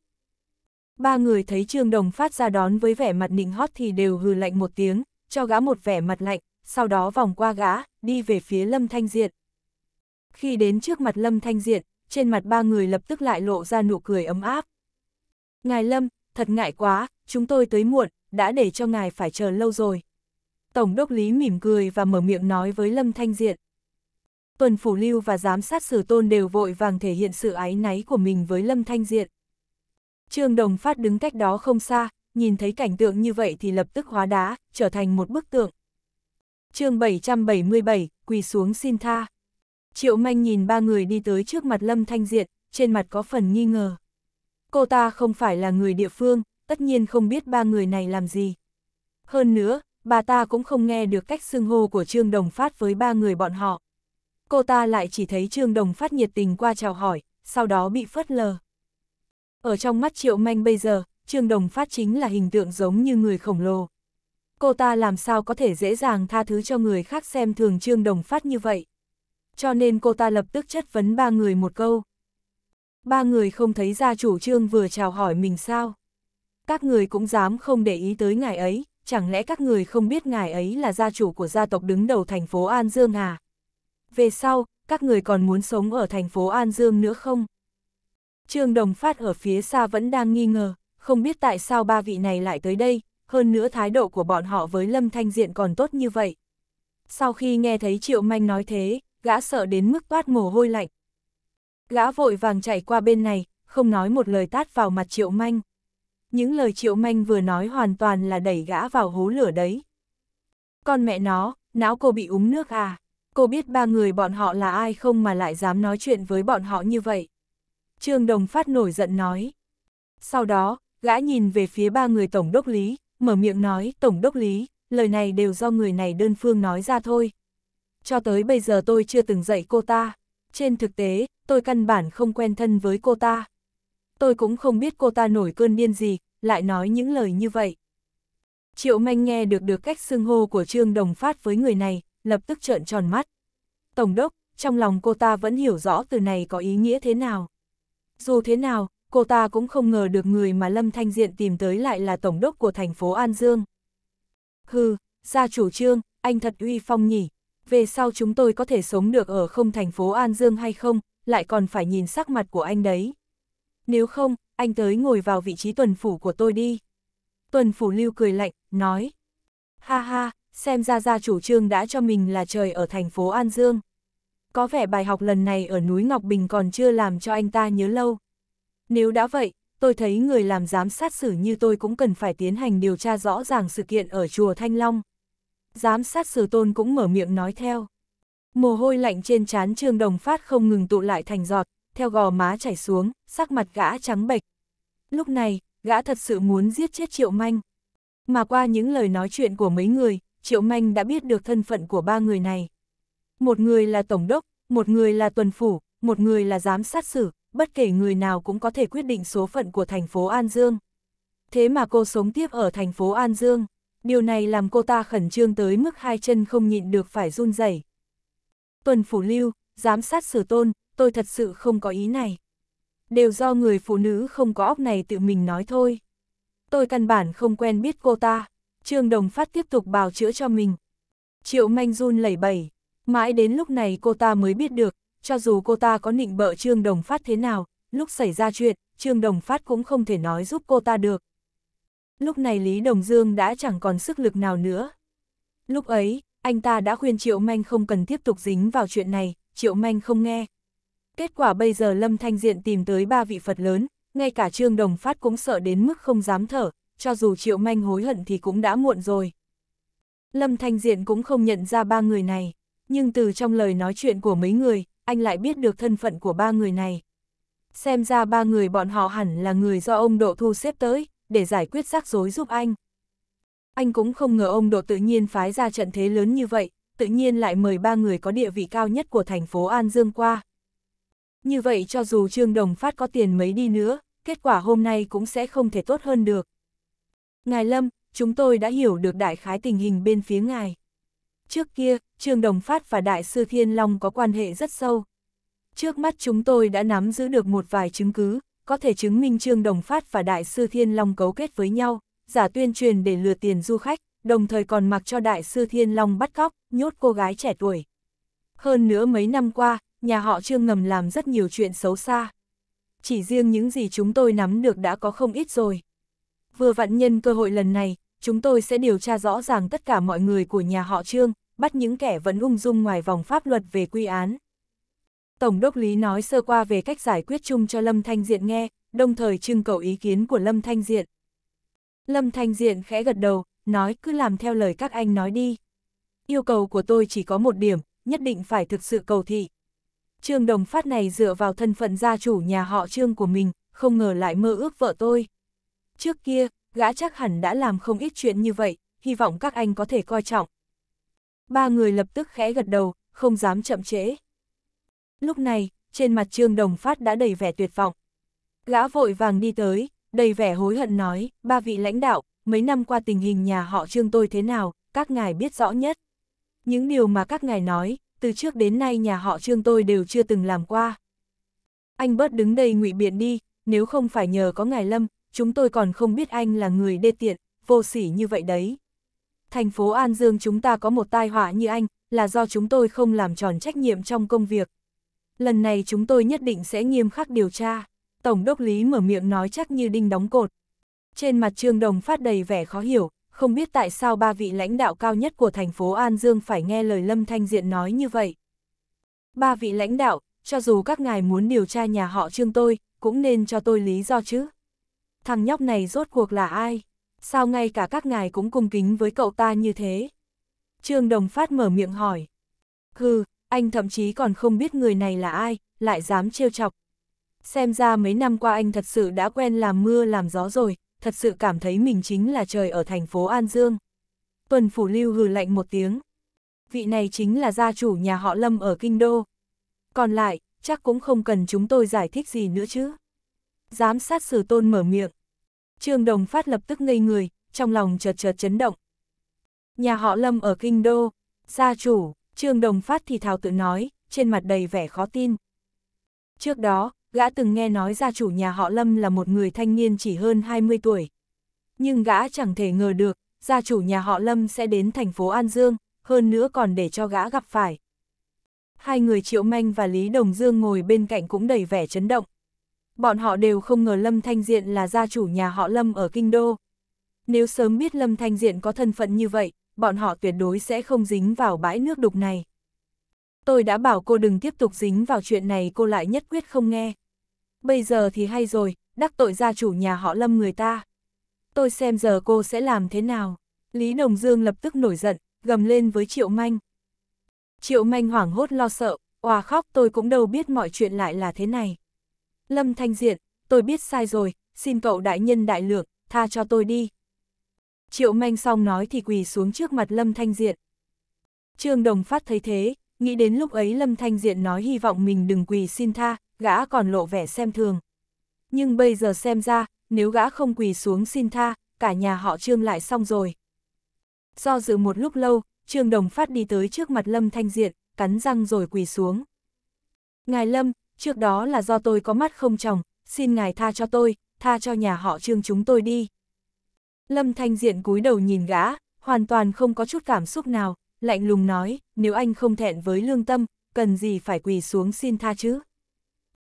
Ba người thấy Trương Đồng Phát ra đón với vẻ mặt nịnh hót thì đều hừ lạnh một tiếng, cho gã một vẻ mặt lạnh, sau đó vòng qua gã, đi về phía Lâm Thanh Diện. Khi đến trước mặt Lâm Thanh Diện, trên mặt ba người lập tức lại lộ ra nụ cười ấm áp. Ngài Lâm, thật ngại quá, chúng tôi tới muộn, đã để cho ngài phải chờ lâu rồi. Tổng đốc Lý mỉm cười và mở miệng nói với Lâm Thanh Diện. Tuần Phủ Lưu và giám sát sử tôn đều vội vàng thể hiện sự ái náy của mình với Lâm Thanh Diện. Trương Đồng Phát đứng cách đó không xa, nhìn thấy cảnh tượng như vậy thì lập tức hóa đá, trở thành một bức tượng. chương 777, quỳ xuống xin tha. Triệu Manh nhìn ba người đi tới trước mặt Lâm Thanh Diệt trên mặt có phần nghi ngờ. Cô ta không phải là người địa phương, tất nhiên không biết ba người này làm gì. Hơn nữa, bà ta cũng không nghe được cách xưng hô của Trương Đồng Phát với ba người bọn họ. Cô ta lại chỉ thấy Trương Đồng Phát nhiệt tình qua chào hỏi, sau đó bị phớt lờ. Ở trong mắt Triệu Manh bây giờ, Trương Đồng Phát chính là hình tượng giống như người khổng lồ. Cô ta làm sao có thể dễ dàng tha thứ cho người khác xem thường Trương Đồng Phát như vậy cho nên cô ta lập tức chất vấn ba người một câu. Ba người không thấy ra chủ trương vừa chào hỏi mình sao. Các người cũng dám không để ý tới ngài ấy, chẳng lẽ các người không biết ngài ấy là gia chủ của gia tộc đứng đầu thành phố An Dương à? Về sau, các người còn muốn sống ở thành phố An Dương nữa không? Trương Đồng Phát ở phía xa vẫn đang nghi ngờ, không biết tại sao ba vị này lại tới đây, hơn nữa thái độ của bọn họ với Lâm Thanh Diện còn tốt như vậy. Sau khi nghe thấy Triệu Manh nói thế, gã sợ đến mức toát mồ hôi lạnh. Gã vội vàng chạy qua bên này, không nói một lời tát vào mặt Triệu Manh. Những lời Triệu Manh vừa nói hoàn toàn là đẩy gã vào hố lửa đấy. Con mẹ nó, não cô bị úng nước à? Cô biết ba người bọn họ là ai không mà lại dám nói chuyện với bọn họ như vậy? Trương Đồng Phát nổi giận nói. Sau đó, gã nhìn về phía ba người Tổng Đốc Lý, mở miệng nói, Tổng Đốc Lý, lời này đều do người này đơn phương nói ra thôi, cho tới bây giờ tôi chưa từng dạy cô ta. Trên thực tế, tôi căn bản không quen thân với cô ta. Tôi cũng không biết cô ta nổi cơn điên gì, lại nói những lời như vậy. Triệu Manh nghe được được cách xưng hô của Trương Đồng Phát với người này, lập tức trợn tròn mắt. Tổng đốc, trong lòng cô ta vẫn hiểu rõ từ này có ý nghĩa thế nào. Dù thế nào, cô ta cũng không ngờ được người mà Lâm Thanh Diện tìm tới lại là Tổng đốc của thành phố An Dương. Hừ, gia chủ trương, anh thật uy phong nhỉ về sau chúng tôi có thể sống được ở không thành phố An Dương hay không, lại còn phải nhìn sắc mặt của anh đấy. Nếu không, anh tới ngồi vào vị trí tuần phủ của tôi đi. Tuần phủ lưu cười lạnh, nói. Ha ha, xem ra ra chủ trương đã cho mình là trời ở thành phố An Dương. Có vẻ bài học lần này ở núi Ngọc Bình còn chưa làm cho anh ta nhớ lâu. Nếu đã vậy, tôi thấy người làm giám sát xử như tôi cũng cần phải tiến hành điều tra rõ ràng sự kiện ở chùa Thanh Long giám sát sử tôn cũng mở miệng nói theo. Mồ hôi lạnh trên trán Trương Đồng Phát không ngừng tụ lại thành giọt, theo gò má chảy xuống, sắc mặt gã trắng bệch. Lúc này, gã thật sự muốn giết chết Triệu Manh. Mà qua những lời nói chuyện của mấy người, Triệu Manh đã biết được thân phận của ba người này. Một người là Tổng đốc, một người là Tuần Phủ, một người là Giám sát sử bất kể người nào cũng có thể quyết định số phận của thành phố An Dương. Thế mà cô sống tiếp ở thành phố An Dương điều này làm cô ta khẩn trương tới mức hai chân không nhịn được phải run rẩy. Tuần phủ lưu, giám sát sử tôn, tôi thật sự không có ý này. Đều do người phụ nữ không có óc này tự mình nói thôi. Tôi căn bản không quen biết cô ta. Trương Đồng Phát tiếp tục bào chữa cho mình. Triệu Manh run lẩy bẩy. Mãi đến lúc này cô ta mới biết được, cho dù cô ta có nịnh bợ Trương Đồng Phát thế nào, lúc xảy ra chuyện, Trương Đồng Phát cũng không thể nói giúp cô ta được, Lúc này Lý Đồng Dương đã chẳng còn sức lực nào nữa. Lúc ấy, anh ta đã khuyên Triệu Manh không cần tiếp tục dính vào chuyện này, Triệu Manh không nghe. Kết quả bây giờ Lâm Thanh Diện tìm tới ba vị Phật lớn, ngay cả Trương Đồng Phát cũng sợ đến mức không dám thở, cho dù Triệu Manh hối hận thì cũng đã muộn rồi. Lâm Thanh Diện cũng không nhận ra ba người này, nhưng từ trong lời nói chuyện của mấy người, anh lại biết được thân phận của ba người này. Xem ra ba người bọn họ hẳn là người do ông Độ Thu xếp tới để giải quyết rắc rối giúp anh. Anh cũng không ngờ ông Độ tự nhiên phái ra trận thế lớn như vậy, tự nhiên lại mời ba người có địa vị cao nhất của thành phố An Dương qua. Như vậy cho dù Trương Đồng Phát có tiền mấy đi nữa, kết quả hôm nay cũng sẽ không thể tốt hơn được. Ngài Lâm, chúng tôi đã hiểu được đại khái tình hình bên phía ngài. Trước kia, Trương Đồng Phát và Đại sư Thiên Long có quan hệ rất sâu. Trước mắt chúng tôi đã nắm giữ được một vài chứng cứ, có thể chứng minh Trương Đồng Phát và Đại sư Thiên Long cấu kết với nhau, giả tuyên truyền để lừa tiền du khách, đồng thời còn mặc cho Đại sư Thiên Long bắt cóc, nhốt cô gái trẻ tuổi. Hơn nữa mấy năm qua, nhà họ Trương ngầm làm rất nhiều chuyện xấu xa. Chỉ riêng những gì chúng tôi nắm được đã có không ít rồi. Vừa vặn nhân cơ hội lần này, chúng tôi sẽ điều tra rõ ràng tất cả mọi người của nhà họ Trương, bắt những kẻ vẫn ung dung ngoài vòng pháp luật về quy án. Tổng đốc Lý nói sơ qua về cách giải quyết chung cho Lâm Thanh Diện nghe, đồng thời trưng cầu ý kiến của Lâm Thanh Diện. Lâm Thanh Diện khẽ gật đầu, nói cứ làm theo lời các anh nói đi. Yêu cầu của tôi chỉ có một điểm, nhất định phải thực sự cầu thị. Trương Đồng Phát này dựa vào thân phận gia chủ nhà họ Trương của mình, không ngờ lại mơ ước vợ tôi. Trước kia, gã chắc hẳn đã làm không ít chuyện như vậy, hy vọng các anh có thể coi trọng. Ba người lập tức khẽ gật đầu, không dám chậm trễ. Lúc này, trên mặt Trương Đồng Phát đã đầy vẻ tuyệt vọng. Gã vội vàng đi tới, đầy vẻ hối hận nói, ba vị lãnh đạo, mấy năm qua tình hình nhà họ Trương tôi thế nào, các ngài biết rõ nhất. Những điều mà các ngài nói, từ trước đến nay nhà họ Trương tôi đều chưa từng làm qua. Anh bớt đứng đây ngụy biện đi, nếu không phải nhờ có ngài Lâm, chúng tôi còn không biết anh là người đê tiện, vô sỉ như vậy đấy. Thành phố An Dương chúng ta có một tai họa như anh, là do chúng tôi không làm tròn trách nhiệm trong công việc, lần này chúng tôi nhất định sẽ nghiêm khắc điều tra. Tổng đốc lý mở miệng nói chắc như đinh đóng cột. Trên mặt Trương Đồng phát đầy vẻ khó hiểu, không biết tại sao ba vị lãnh đạo cao nhất của thành phố An Dương phải nghe lời Lâm Thanh Diện nói như vậy. Ba vị lãnh đạo, cho dù các ngài muốn điều tra nhà họ Trương tôi, cũng nên cho tôi lý do chứ. Thằng nhóc này rốt cuộc là ai? Sao ngay cả các ngài cũng cung kính với cậu ta như thế? Trương Đồng Phát mở miệng hỏi. Hừ, anh thậm chí còn không biết người này là ai, lại dám trêu chọc. Xem ra mấy năm qua anh thật sự đã quen làm mưa làm gió rồi, thật sự cảm thấy mình chính là trời ở thành phố An Dương. Tuần Phủ Lưu hừ lạnh một tiếng. Vị này chính là gia chủ nhà họ Lâm ở Kinh Đô. Còn lại, chắc cũng không cần chúng tôi giải thích gì nữa chứ. Giám sát sử tôn mở miệng. Trương Đồng Phát lập tức ngây người, trong lòng chợt chợt chấn động. Nhà họ Lâm ở Kinh Đô, gia chủ, Trương Đồng Phát thì thào tự nói, trên mặt đầy vẻ khó tin. Trước đó, gã từng nghe nói gia chủ nhà họ Lâm là một người thanh niên chỉ hơn 20 tuổi. Nhưng gã chẳng thể ngờ được, gia chủ nhà họ Lâm sẽ đến thành phố An Dương, hơn nữa còn để cho gã gặp phải. Hai người Triệu Manh và Lý Đồng Dương ngồi bên cạnh cũng đầy vẻ chấn động. Bọn họ đều không ngờ Lâm Thanh Diện là gia chủ nhà họ Lâm ở Kinh Đô. Nếu sớm biết Lâm Thanh Diện có thân phận như vậy, bọn họ tuyệt đối sẽ không dính vào bãi nước đục này. Tôi đã bảo cô đừng tiếp tục dính vào chuyện này cô lại nhất quyết không nghe. Bây giờ thì hay rồi, đắc tội gia chủ nhà họ lâm người ta. Tôi xem giờ cô sẽ làm thế nào. Lý Đồng Dương lập tức nổi giận, gầm lên với Triệu Manh. Triệu Manh hoảng hốt lo sợ, hòa khóc tôi cũng đâu biết mọi chuyện lại là thế này. Lâm Thanh Diện, tôi biết sai rồi, xin cậu đại nhân đại lượng, tha cho tôi đi. Triệu Manh xong nói thì quỳ xuống trước mặt Lâm Thanh Diện. Trương Đồng Phát thấy thế, nghĩ đến lúc ấy Lâm Thanh Diện nói hy vọng mình đừng quỳ xin tha, gã còn lộ vẻ xem thường. Nhưng bây giờ xem ra, nếu gã không quỳ xuống xin tha, cả nhà họ Trương lại xong rồi. Do dự một lúc lâu, Trương Đồng Phát đi tới trước mặt Lâm Thanh Diện, cắn răng rồi quỳ xuống. Ngài Lâm, trước đó là do tôi có mắt không chồng, xin ngài tha cho tôi, tha cho nhà họ Trương chúng tôi đi. Lâm Thanh Diện cúi đầu nhìn gã, hoàn toàn không có chút cảm xúc nào, lạnh lùng nói, nếu anh không thẹn với lương tâm, cần gì phải quỳ xuống xin tha chứ.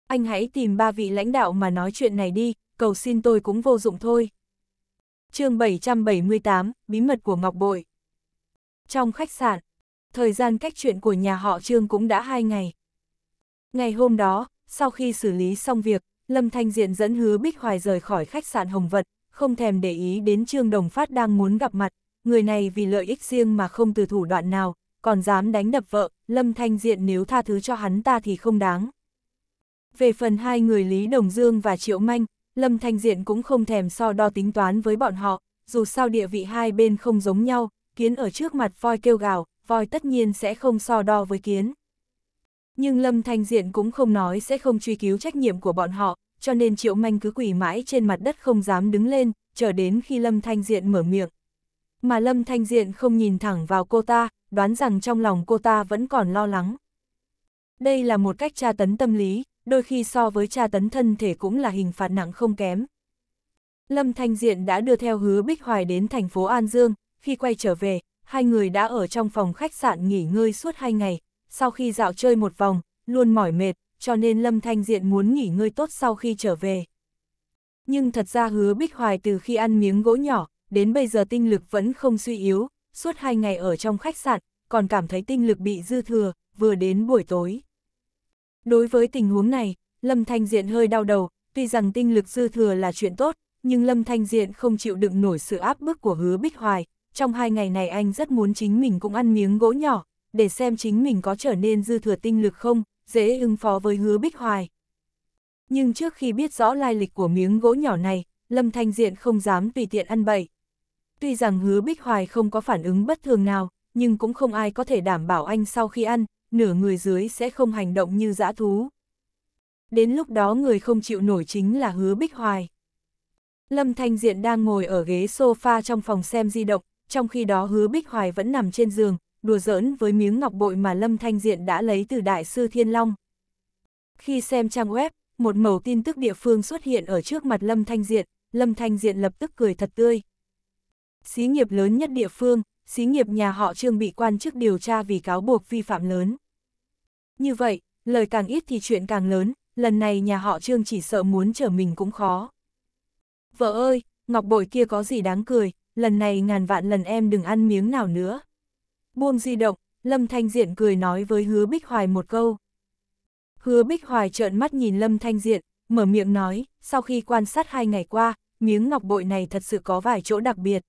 Anh hãy tìm ba vị lãnh đạo mà nói chuyện này đi, cầu xin tôi cũng vô dụng thôi. chương 778, Bí mật của Ngọc Bội Trong khách sạn, thời gian cách chuyện của nhà họ Trương cũng đã hai ngày. Ngày hôm đó, sau khi xử lý xong việc, Lâm Thanh Diện dẫn hứa Bích Hoài rời khỏi khách sạn Hồng Vật, không thèm để ý đến Trương Đồng Phát đang muốn gặp mặt, người này vì lợi ích riêng mà không từ thủ đoạn nào, còn dám đánh đập vợ, Lâm Thanh Diện nếu tha thứ cho hắn ta thì không đáng. Về phần hai người Lý Đồng Dương và Triệu Manh, Lâm Thanh Diện cũng không thèm so đo tính toán với bọn họ, dù sao địa vị hai bên không giống nhau, kiến ở trước mặt voi kêu gào, voi tất nhiên sẽ không so đo với kiến. Nhưng Lâm Thanh Diện cũng không nói sẽ không truy cứu trách nhiệm của bọn họ, cho nên Triệu Manh cứ quỳ mãi trên mặt đất không dám đứng lên, chờ đến khi Lâm Thanh Diện mở miệng. Mà Lâm Thanh Diện không nhìn thẳng vào cô ta, đoán rằng trong lòng cô ta vẫn còn lo lắng. Đây là một cách tra tấn tâm lý, đôi khi so với tra tấn thân thể cũng là hình phạt nặng không kém. Lâm Thanh Diện đã đưa theo hứa Bích Hoài đến thành phố An Dương, khi quay trở về, hai người đã ở trong phòng khách sạn nghỉ ngơi suốt hai ngày, sau khi dạo chơi một vòng, luôn mỏi mệt, cho nên Lâm Thanh Diện muốn nghỉ ngơi tốt sau khi trở về. Nhưng thật ra hứa Bích Hoài từ khi ăn miếng gỗ nhỏ, đến bây giờ tinh lực vẫn không suy yếu, suốt hai ngày ở trong khách sạn, còn cảm thấy tinh lực bị dư thừa, vừa đến buổi tối. Đối với tình huống này, Lâm Thanh Diện hơi đau đầu, tuy rằng tinh lực dư thừa là chuyện tốt, nhưng Lâm Thanh Diện không chịu đựng nổi sự áp bức của hứa Bích Hoài. Trong hai ngày này anh rất muốn chính mình cũng ăn miếng gỗ nhỏ, để xem chính mình có trở nên dư thừa tinh lực không, dễ ứng phó với hứa Bích Hoài. Nhưng trước khi biết rõ lai lịch của miếng gỗ nhỏ này, Lâm Thanh Diện không dám tùy tiện ăn bậy. Tuy rằng hứa Bích Hoài không có phản ứng bất thường nào, nhưng cũng không ai có thể đảm bảo anh sau khi ăn, nửa người dưới sẽ không hành động như dã thú. Đến lúc đó người không chịu nổi chính là hứa Bích Hoài. Lâm Thanh Diện đang ngồi ở ghế sofa trong phòng xem di động, trong khi đó hứa Bích Hoài vẫn nằm trên giường, đùa giỡn với miếng ngọc bội mà Lâm Thanh Diện đã lấy từ Đại sư Thiên Long. Khi xem trang web, một mẩu tin tức địa phương xuất hiện ở trước mặt Lâm Thanh Diện, Lâm Thanh Diện lập tức cười thật tươi. Xí nghiệp lớn nhất địa phương, xí nghiệp nhà họ trương bị quan chức điều tra vì cáo buộc vi phạm lớn. Như vậy, lời càng ít thì chuyện càng lớn, lần này nhà họ trương chỉ sợ muốn trở mình cũng khó. Vợ ơi, ngọc bội kia có gì đáng cười, lần này ngàn vạn lần em đừng ăn miếng nào nữa. Buông di động, Lâm Thanh Diện cười nói với Hứa Bích Hoài một câu. Hứa Bích Hoài trợn mắt nhìn Lâm Thanh Diện, mở miệng nói, sau khi quan sát hai ngày qua, miếng ngọc bội này thật sự có vài chỗ đặc biệt.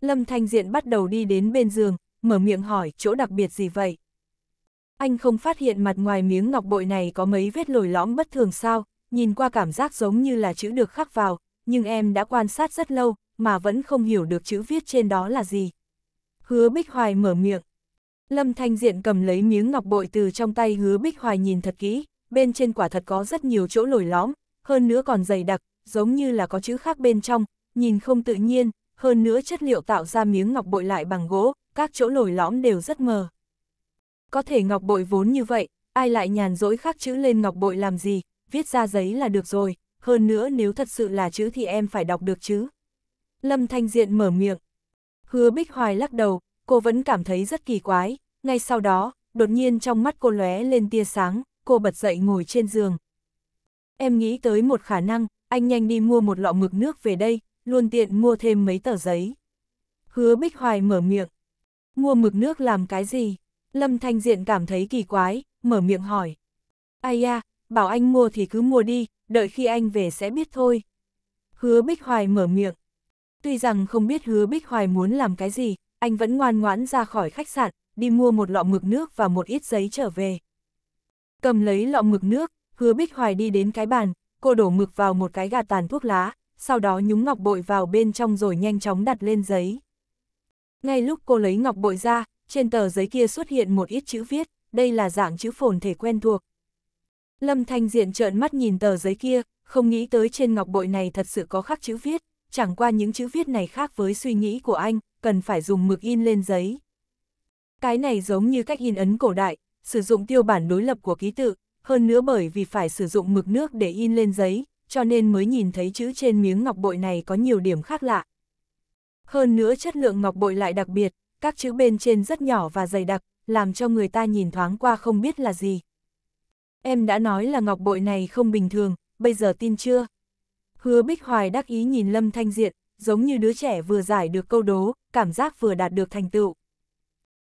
Lâm Thanh Diện bắt đầu đi đến bên giường, mở miệng hỏi chỗ đặc biệt gì vậy. Anh không phát hiện mặt ngoài miếng ngọc bội này có mấy vết lồi lõm bất thường sao, nhìn qua cảm giác giống như là chữ được khắc vào, nhưng em đã quan sát rất lâu, mà vẫn không hiểu được chữ viết trên đó là gì hứa Bích Hoài mở miệng. Lâm Thanh Diện cầm lấy miếng ngọc bội từ trong tay hứa Bích Hoài nhìn thật kỹ, bên trên quả thật có rất nhiều chỗ lồi lõm, hơn nữa còn dày đặc, giống như là có chữ khác bên trong, nhìn không tự nhiên, hơn nữa chất liệu tạo ra miếng ngọc bội lại bằng gỗ, các chỗ lồi lõm đều rất mờ. Có thể ngọc bội vốn như vậy, ai lại nhàn dỗi khắc chữ lên ngọc bội làm gì, viết ra giấy là được rồi, hơn nữa nếu thật sự là chữ thì em phải đọc được chứ. Lâm Thanh Diện mở miệng. Hứa Bích Hoài lắc đầu, cô vẫn cảm thấy rất kỳ quái, ngay sau đó, đột nhiên trong mắt cô lóe lên tia sáng, cô bật dậy ngồi trên giường. Em nghĩ tới một khả năng, anh nhanh đi mua một lọ mực nước về đây, luôn tiện mua thêm mấy tờ giấy. Hứa Bích Hoài mở miệng. Mua mực nước làm cái gì? Lâm Thanh Diện cảm thấy kỳ quái, mở miệng hỏi. Ai à, bảo anh mua thì cứ mua đi, đợi khi anh về sẽ biết thôi. Hứa Bích Hoài mở miệng. Tuy rằng không biết hứa Bích Hoài muốn làm cái gì, anh vẫn ngoan ngoãn ra khỏi khách sạn, đi mua một lọ mực nước và một ít giấy trở về. Cầm lấy lọ mực nước, hứa Bích Hoài đi đến cái bàn, cô đổ mực vào một cái gạt tàn thuốc lá, sau đó nhúng ngọc bội vào bên trong rồi nhanh chóng đặt lên giấy. Ngay lúc cô lấy ngọc bội ra, trên tờ giấy kia xuất hiện một ít chữ viết, đây là dạng chữ phồn thể quen thuộc. Lâm Thanh Diện trợn mắt nhìn tờ giấy kia, không nghĩ tới trên ngọc bội này thật sự có khắc chữ viết, chẳng qua những chữ viết này khác với suy nghĩ của anh, cần phải dùng mực in lên giấy. Cái này giống như cách in ấn cổ đại, sử dụng tiêu bản đối lập của ký tự, hơn nữa bởi vì phải sử dụng mực nước để in lên giấy, cho nên mới nhìn thấy chữ trên miếng ngọc bội này có nhiều điểm khác lạ. Hơn nữa chất lượng ngọc bội lại đặc biệt, các chữ bên trên rất nhỏ và dày đặc, làm cho người ta nhìn thoáng qua không biết là gì. Em đã nói là ngọc bội này không bình thường, bây giờ tin chưa? Hứa Bích Hoài đắc ý nhìn Lâm Thanh Diện, giống như đứa trẻ vừa giải được câu đố, cảm giác vừa đạt được thành tựu.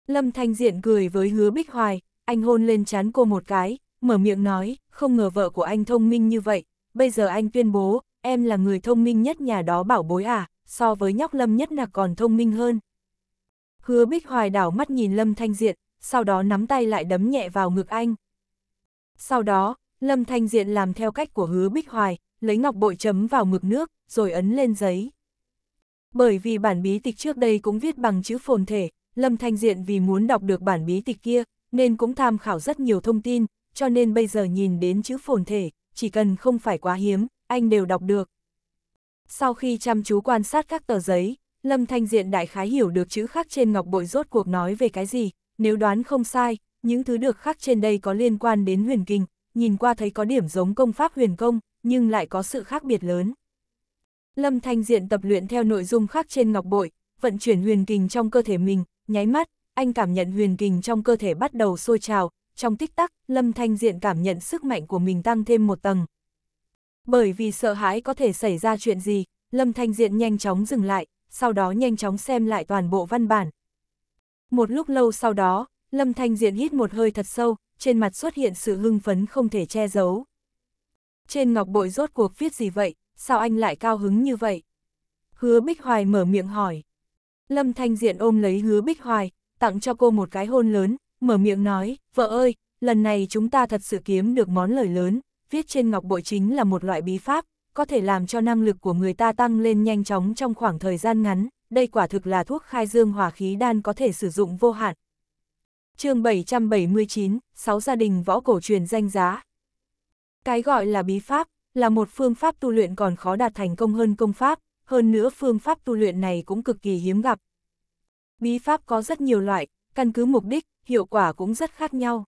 Lâm Thanh Diện cười với Hứa Bích Hoài, anh hôn lên chán cô một cái, mở miệng nói, không ngờ vợ của anh thông minh như vậy, bây giờ anh tuyên bố, em là người thông minh nhất nhà đó bảo bối à, so với nhóc Lâm nhất là còn thông minh hơn. Hứa Bích Hoài đảo mắt nhìn Lâm Thanh Diện, sau đó nắm tay lại đấm nhẹ vào ngực anh. Sau đó, Lâm Thanh Diện làm theo cách của hứa Bích Hoài, lấy ngọc bội chấm vào mực nước, rồi ấn lên giấy. Bởi vì bản bí tịch trước đây cũng viết bằng chữ phồn thể, Lâm Thanh Diện vì muốn đọc được bản bí tịch kia, nên cũng tham khảo rất nhiều thông tin, cho nên bây giờ nhìn đến chữ phồn thể, chỉ cần không phải quá hiếm, anh đều đọc được. Sau khi chăm chú quan sát các tờ giấy, Lâm Thanh Diện đại khái hiểu được chữ khắc trên ngọc bội rốt cuộc nói về cái gì, nếu đoán không sai, những thứ được khắc trên đây có liên quan đến huyền kinh, nhìn qua thấy có điểm giống công pháp huyền công, nhưng lại có sự khác biệt lớn. Lâm Thanh Diện tập luyện theo nội dung khác trên ngọc bội, vận chuyển huyền kình trong cơ thể mình, nháy mắt, anh cảm nhận huyền kình trong cơ thể bắt đầu sôi trào, trong tích tắc, Lâm Thanh Diện cảm nhận sức mạnh của mình tăng thêm một tầng. Bởi vì sợ hãi có thể xảy ra chuyện gì, Lâm Thanh Diện nhanh chóng dừng lại, sau đó nhanh chóng xem lại toàn bộ văn bản. Một lúc lâu sau đó, Lâm Thanh Diện hít một hơi thật sâu, trên mặt xuất hiện sự hưng phấn không thể che giấu. Trên ngọc bội rốt cuộc viết gì vậy, sao anh lại cao hứng như vậy? Hứa Bích Hoài mở miệng hỏi. Lâm Thanh Diện ôm lấy Hứa Bích Hoài, tặng cho cô một cái hôn lớn, mở miệng nói, vợ ơi, lần này chúng ta thật sự kiếm được món lời lớn, viết trên ngọc bội chính là một loại bí pháp, có thể làm cho năng lực của người ta tăng lên nhanh chóng trong khoảng thời gian ngắn, đây quả thực là thuốc khai dương hòa khí đan có thể sử dụng vô hạn, chương 779, 6 gia đình võ cổ truyền danh giá. Cái gọi là bí pháp, là một phương pháp tu luyện còn khó đạt thành công hơn công pháp, hơn nữa phương pháp tu luyện này cũng cực kỳ hiếm gặp. Bí pháp có rất nhiều loại, căn cứ mục đích, hiệu quả cũng rất khác nhau.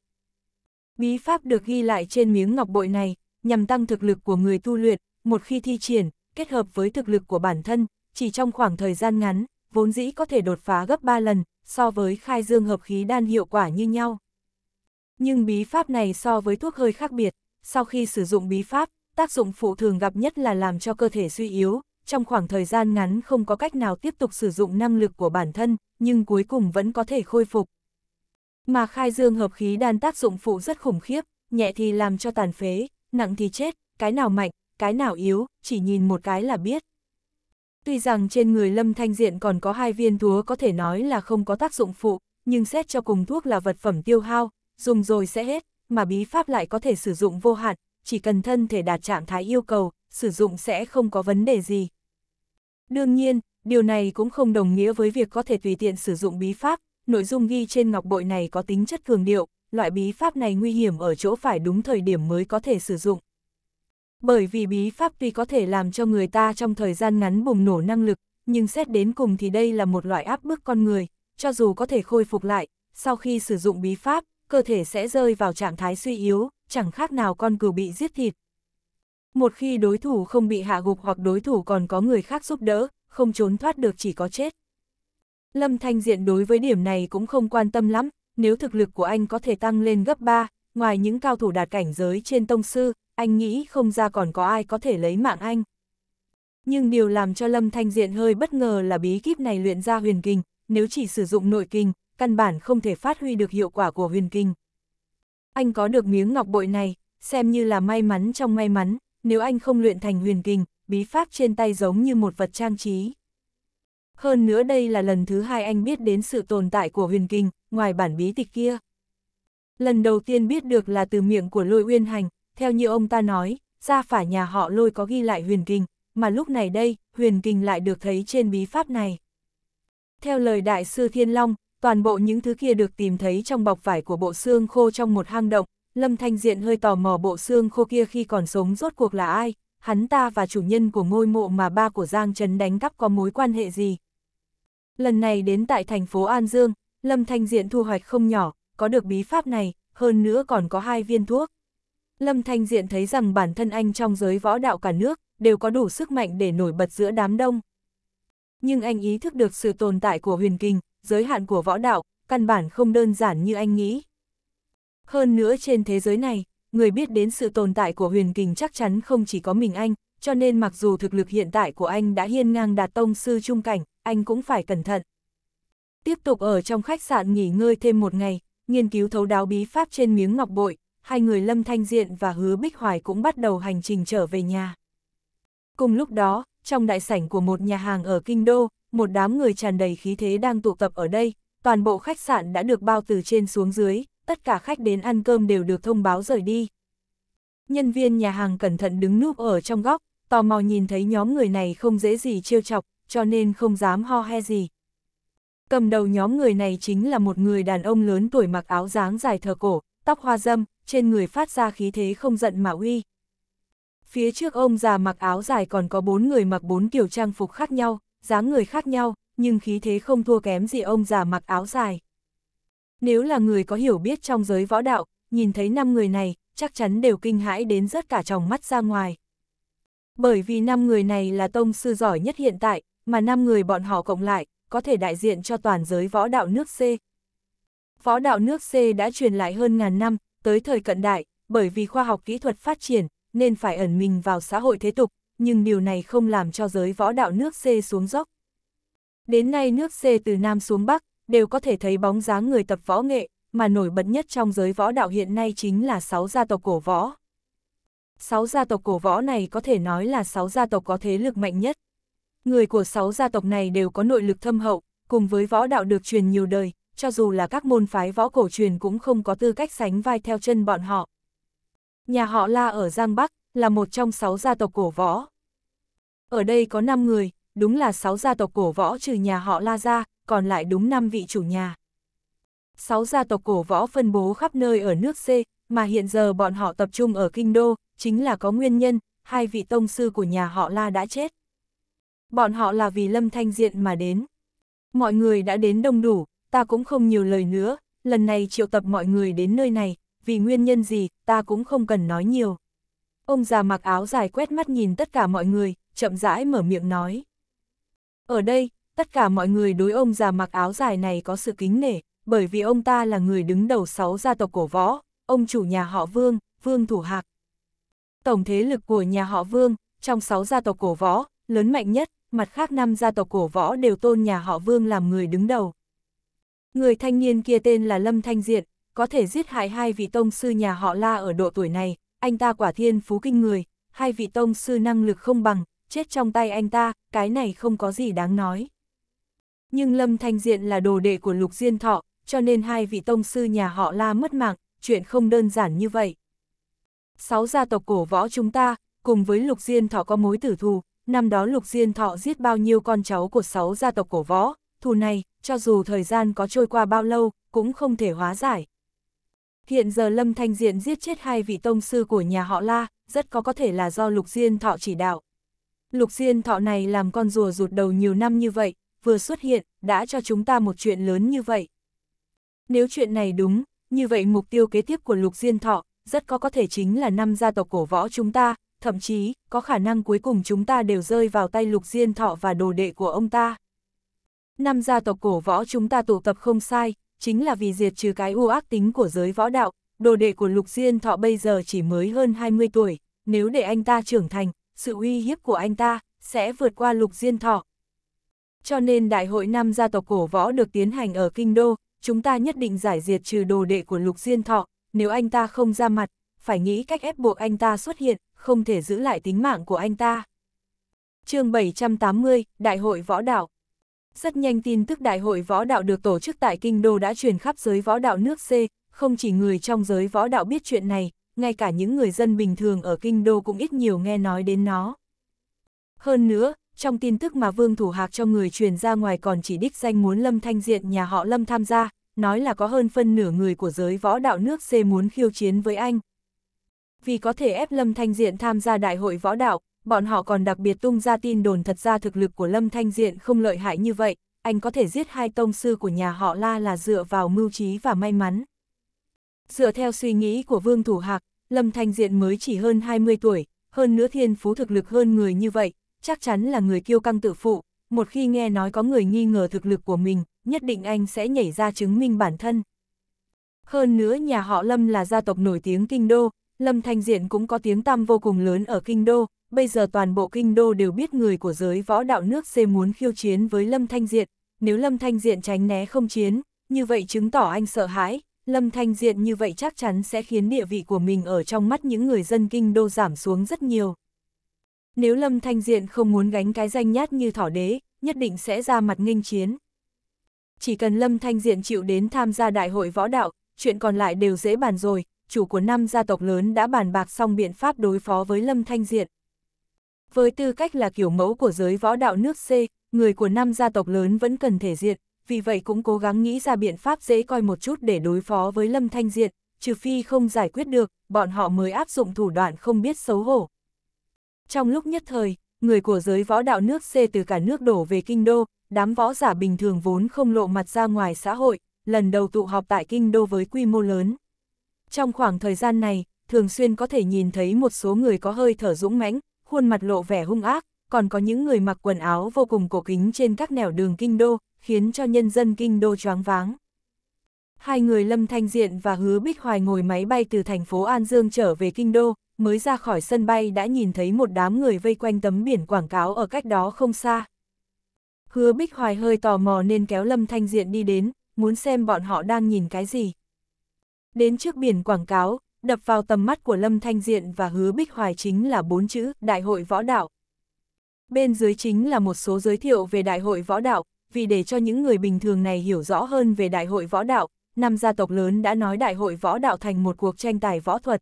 Bí pháp được ghi lại trên miếng ngọc bội này, nhằm tăng thực lực của người tu luyện, một khi thi triển, kết hợp với thực lực của bản thân, chỉ trong khoảng thời gian ngắn, vốn dĩ có thể đột phá gấp 3 lần, so với khai dương hợp khí đan hiệu quả như nhau. Nhưng bí pháp này so với thuốc hơi khác biệt, sau khi sử dụng bí pháp, tác dụng phụ thường gặp nhất là làm cho cơ thể suy yếu, trong khoảng thời gian ngắn không có cách nào tiếp tục sử dụng năng lực của bản thân, nhưng cuối cùng vẫn có thể khôi phục. Mà khai dương hợp khí đan tác dụng phụ rất khủng khiếp, nhẹ thì làm cho tàn phế, nặng thì chết, cái nào mạnh, cái nào yếu, chỉ nhìn một cái là biết. Tuy rằng trên người Lâm Thanh Diện còn có hai viên thúa có thể nói là không có tác dụng phụ, nhưng xét cho cùng thuốc là vật phẩm tiêu hao, dùng rồi sẽ hết, mà bí pháp lại có thể sử dụng vô hạn, chỉ cần thân thể đạt trạng thái yêu cầu, sử dụng sẽ không có vấn đề gì. Đương nhiên, điều này cũng không đồng nghĩa với việc có thể tùy tiện sử dụng bí pháp, nội dung ghi trên ngọc bội này có tính chất cường điệu, loại bí pháp này nguy hiểm ở chỗ phải đúng thời điểm mới có thể sử dụng. Bởi vì bí pháp tuy có thể làm cho người ta trong thời gian ngắn bùng nổ năng lực, nhưng xét đến cùng thì đây là một loại áp bức con người, cho dù có thể khôi phục lại, sau khi sử dụng bí pháp, cơ thể sẽ rơi vào trạng thái suy yếu, chẳng khác nào con cừu bị giết thịt. Một khi đối thủ không bị hạ gục hoặc đối thủ còn có người khác giúp đỡ, không trốn thoát được chỉ có chết. Lâm Thanh Diện đối với điểm này cũng không quan tâm lắm, nếu thực lực của anh có thể tăng lên gấp 3, ngoài những cao thủ đạt cảnh giới trên tông sư, anh nghĩ không ra còn có ai có thể lấy mạng anh. Nhưng điều làm cho Lâm Thanh Diện hơi bất ngờ là bí kíp này luyện ra huyền kinh, nếu chỉ sử dụng nội kinh, căn bản không thể phát huy được hiệu quả của huyền kinh. Anh có được miếng ngọc bội này, xem như là may mắn trong may mắn, nếu anh không luyện thành huyền kinh, bí pháp trên tay giống như một vật trang trí. Hơn nữa đây là lần thứ hai anh biết đến sự tồn tại của huyền kinh, ngoài bản bí tịch kia. Lần đầu tiên biết được là từ miệng của lôi uyên hành, theo như ông ta nói, gia phả nhà họ lôi có ghi lại huyền kinh, mà lúc này đây, huyền kinh lại được thấy trên bí pháp này. Theo lời đại sư Thiên Long, toàn bộ những thứ kia được tìm thấy trong bọc vải của bộ xương khô trong một hang động, Lâm Thanh Diện hơi tò mò bộ xương khô kia khi còn sống rốt cuộc là ai, hắn ta và chủ nhân của ngôi mộ mà ba của Giang Trấn đánh cắp có mối quan hệ gì. Lần này đến tại thành phố An Dương, Lâm Thanh Diện thu hoạch không nhỏ, có được bí pháp này, hơn nữa còn có hai viên thuốc. Lâm Thanh Diện thấy rằng bản thân anh trong giới võ đạo cả nước, đều có đủ sức mạnh để nổi bật giữa đám đông. Nhưng anh ý thức được sự tồn tại của huyền kinh, giới hạn của võ đạo, căn bản không đơn giản như anh nghĩ. Hơn nữa trên thế giới này, người biết đến sự tồn tại của huyền kinh chắc chắn không chỉ có mình anh, cho nên mặc dù thực lực hiện tại của anh đã hiên ngang đạt tông sư trung cảnh, anh cũng phải cẩn thận. Tiếp tục ở trong khách sạn nghỉ ngơi thêm một ngày, nghiên cứu thấu đáo bí pháp trên miếng ngọc bội, hai người Lâm Thanh Diện và Hứa Bích Hoài cũng bắt đầu hành trình trở về nhà. Cùng lúc đó, trong đại sảnh của một nhà hàng ở Kinh Đô, một đám người tràn đầy khí thế đang tụ tập ở đây, toàn bộ khách sạn đã được bao từ trên xuống dưới, tất cả khách đến ăn cơm đều được thông báo rời đi. Nhân viên nhà hàng cẩn thận đứng núp ở trong góc, tò mò nhìn thấy nhóm người này không dễ gì trêu chọc, cho nên không dám ho he gì. Cầm đầu nhóm người này chính là một người đàn ông lớn tuổi mặc áo dáng dài thờ cổ, tóc hoa dâm, trên người phát ra khí thế không giận mà uy. Phía trước ông già mặc áo dài còn có bốn người mặc bốn kiểu trang phục khác nhau, dáng người khác nhau, nhưng khí thế không thua kém gì ông già mặc áo dài. Nếu là người có hiểu biết trong giới võ đạo, nhìn thấy năm người này, chắc chắn đều kinh hãi đến rớt cả tròng mắt ra ngoài. Bởi vì năm người này là tông sư giỏi nhất hiện tại, mà năm người bọn họ cộng lại, có thể đại diện cho toàn giới võ đạo nước C. Võ đạo nước C đã truyền lại hơn ngàn năm, tới thời cận đại, bởi vì khoa học kỹ thuật phát triển, nên phải ẩn mình vào xã hội thế tục, nhưng điều này không làm cho giới võ đạo nước C xuống dốc. Đến nay nước C từ Nam xuống Bắc, đều có thể thấy bóng dáng người tập võ nghệ, mà nổi bật nhất trong giới võ đạo hiện nay chính là sáu gia tộc cổ võ. Sáu gia tộc cổ võ này có thể nói là sáu gia tộc có thế lực mạnh nhất. Người của sáu gia tộc này đều có nội lực thâm hậu, cùng với võ đạo được truyền nhiều đời, cho dù là các môn phái võ cổ truyền cũng không có tư cách sánh vai theo chân bọn họ. Nhà họ La ở Giang Bắc, là một trong sáu gia tộc cổ võ. Ở đây có 5 người, đúng là sáu gia tộc cổ võ trừ nhà họ La ra, còn lại đúng 5 vị chủ nhà. sáu gia tộc cổ võ phân bố khắp nơi ở nước C, mà hiện giờ bọn họ tập trung ở Kinh Đô, chính là có nguyên nhân, hai vị tông sư của nhà họ La đã chết. Bọn họ là vì Lâm Thanh Diện mà đến. Mọi người đã đến đông đủ, ta cũng không nhiều lời nữa, lần này triệu tập mọi người đến nơi này, vì nguyên nhân gì, ta cũng không cần nói nhiều. Ông già mặc áo dài quét mắt nhìn tất cả mọi người, chậm rãi mở miệng nói. Ở đây, tất cả mọi người đối ông già mặc áo dài này có sự kính nể, bởi vì ông ta là người đứng đầu sáu gia tộc cổ võ, ông chủ nhà họ Vương, Vương Thủ Hạc. Tổng thế lực của nhà họ Vương, trong sáu gia tộc cổ võ, lớn mạnh nhất, mặt khác năm gia tộc cổ võ đều tôn nhà họ Vương làm người đứng đầu. Người thanh niên kia tên là Lâm Thanh Diện, có thể giết hại hai vị tông sư nhà họ La ở độ tuổi này, anh ta quả thiên phú kinh người, hai vị tông sư năng lực không bằng, chết trong tay anh ta, cái này không có gì đáng nói. Nhưng Lâm Thanh Diện là đồ đệ của Lục Diên Thọ, cho nên hai vị tông sư nhà họ La mất mạng, chuyện không đơn giản như vậy. Sáu gia tộc cổ võ chúng ta, cùng với Lục Diên Thọ có mối tử thù, năm đó Lục Diên Thọ giết bao nhiêu con cháu của sáu gia tộc cổ võ, thù này, cho dù thời gian có trôi qua bao lâu, cũng không thể hóa giải. Hiện giờ Lâm Thanh Diện giết chết hai vị tông sư của nhà họ La, rất có có thể là do Lục Diên Thọ chỉ đạo. Lục Diên Thọ này làm con rùa rụt đầu nhiều năm như vậy, vừa xuất hiện, đã cho chúng ta một chuyện lớn như vậy. Nếu chuyện này đúng, như vậy mục tiêu kế tiếp của Lục Diên Thọ, rất có có thể chính là năm gia tộc cổ võ chúng ta, thậm chí, có khả năng cuối cùng chúng ta đều rơi vào tay Lục Diên Thọ và đồ đệ của ông ta năm gia tộc cổ võ chúng ta tụ tập không sai, chính là vì diệt trừ cái u ác tính của giới võ đạo, đồ đệ của Lục Diên Thọ bây giờ chỉ mới hơn 20 tuổi, nếu để anh ta trưởng thành, sự uy hiếp của anh ta sẽ vượt qua Lục Diên Thọ. Cho nên đại hội năm gia tộc cổ võ được tiến hành ở Kinh Đô, chúng ta nhất định giải diệt trừ đồ đệ của Lục Diên Thọ, nếu anh ta không ra mặt, phải nghĩ cách ép buộc anh ta xuất hiện, không thể giữ lại tính mạng của anh ta. chương 780, Đại hội Võ Đạo rất nhanh tin tức đại hội võ đạo được tổ chức tại Kinh Đô đã truyền khắp giới võ đạo nước C, không chỉ người trong giới võ đạo biết chuyện này, ngay cả những người dân bình thường ở Kinh Đô cũng ít nhiều nghe nói đến nó. Hơn nữa, trong tin tức mà Vương Thủ Hạc cho người truyền ra ngoài còn chỉ đích danh muốn Lâm Thanh Diện nhà họ Lâm tham gia, nói là có hơn phân nửa người của giới võ đạo nước C muốn khiêu chiến với anh. Vì có thể ép Lâm Thanh Diện tham gia đại hội võ đạo, bọn họ còn đặc biệt tung ra tin đồn thật ra thực lực của Lâm Thanh Diện không lợi hại như vậy, anh có thể giết hai tông sư của nhà họ La là dựa vào mưu trí và may mắn. Dựa theo suy nghĩ của Vương Thủ Hạc, Lâm Thanh Diện mới chỉ hơn 20 tuổi, hơn nữa thiên phú thực lực hơn người như vậy, chắc chắn là người kiêu căng tự phụ, một khi nghe nói có người nghi ngờ thực lực của mình, nhất định anh sẽ nhảy ra chứng minh bản thân. Hơn nữa nhà họ Lâm là gia tộc nổi tiếng Kinh Đô, Lâm Thanh Diện cũng có tiếng tăm vô cùng lớn ở Kinh Đô, bây giờ toàn bộ kinh đô đều biết người của giới võ đạo nước C muốn khiêu chiến với Lâm Thanh Diện, nếu Lâm Thanh Diện tránh né không chiến, như vậy chứng tỏ anh sợ hãi, Lâm Thanh Diện như vậy chắc chắn sẽ khiến địa vị của mình ở trong mắt những người dân kinh đô giảm xuống rất nhiều. Nếu Lâm Thanh Diện không muốn gánh cái danh nhát như thỏ đế, nhất định sẽ ra mặt nghênh chiến. Chỉ cần Lâm Thanh Diện chịu đến tham gia đại hội võ đạo, chuyện còn lại đều dễ bàn rồi, chủ của năm gia tộc lớn đã bàn bạc xong biện pháp đối phó với Lâm Thanh Diện. Với tư cách là kiểu mẫu của giới võ đạo nước C, người của năm gia tộc lớn vẫn cần thể diện, vì vậy cũng cố gắng nghĩ ra biện pháp dễ coi một chút để đối phó với Lâm Thanh Diện, trừ phi không giải quyết được, bọn họ mới áp dụng thủ đoạn không biết xấu hổ. Trong lúc nhất thời, người của giới võ đạo nước C từ cả nước đổ về kinh đô, đám võ giả bình thường vốn không lộ mặt ra ngoài xã hội, lần đầu tụ họp tại kinh đô với quy mô lớn. Trong khoảng thời gian này, thường xuyên có thể nhìn thấy một số người có hơi thở dũng mãnh, khuôn mặt lộ vẻ hung ác, còn có những người mặc quần áo vô cùng cổ kính trên các nẻo đường kinh đô, khiến cho nhân dân kinh đô choáng váng. Hai người Lâm Thanh Diện và Hứa Bích Hoài ngồi máy bay từ thành phố An Dương trở về kinh đô, mới ra khỏi sân bay đã nhìn thấy một đám người vây quanh tấm biển quảng cáo ở cách đó không xa. Hứa Bích Hoài hơi tò mò nên kéo Lâm Thanh Diện đi đến, muốn xem bọn họ đang nhìn cái gì. Đến trước biển quảng cáo, đập vào tầm mắt của Lâm Thanh Diện và Hứa Bích Hoài chính là bốn chữ Đại hội Võ Đạo. Bên dưới chính là một số giới thiệu về Đại hội Võ Đạo, vì để cho những người bình thường này hiểu rõ hơn về Đại hội Võ Đạo, năm gia tộc lớn đã nói Đại hội Võ Đạo thành một cuộc tranh tài võ thuật.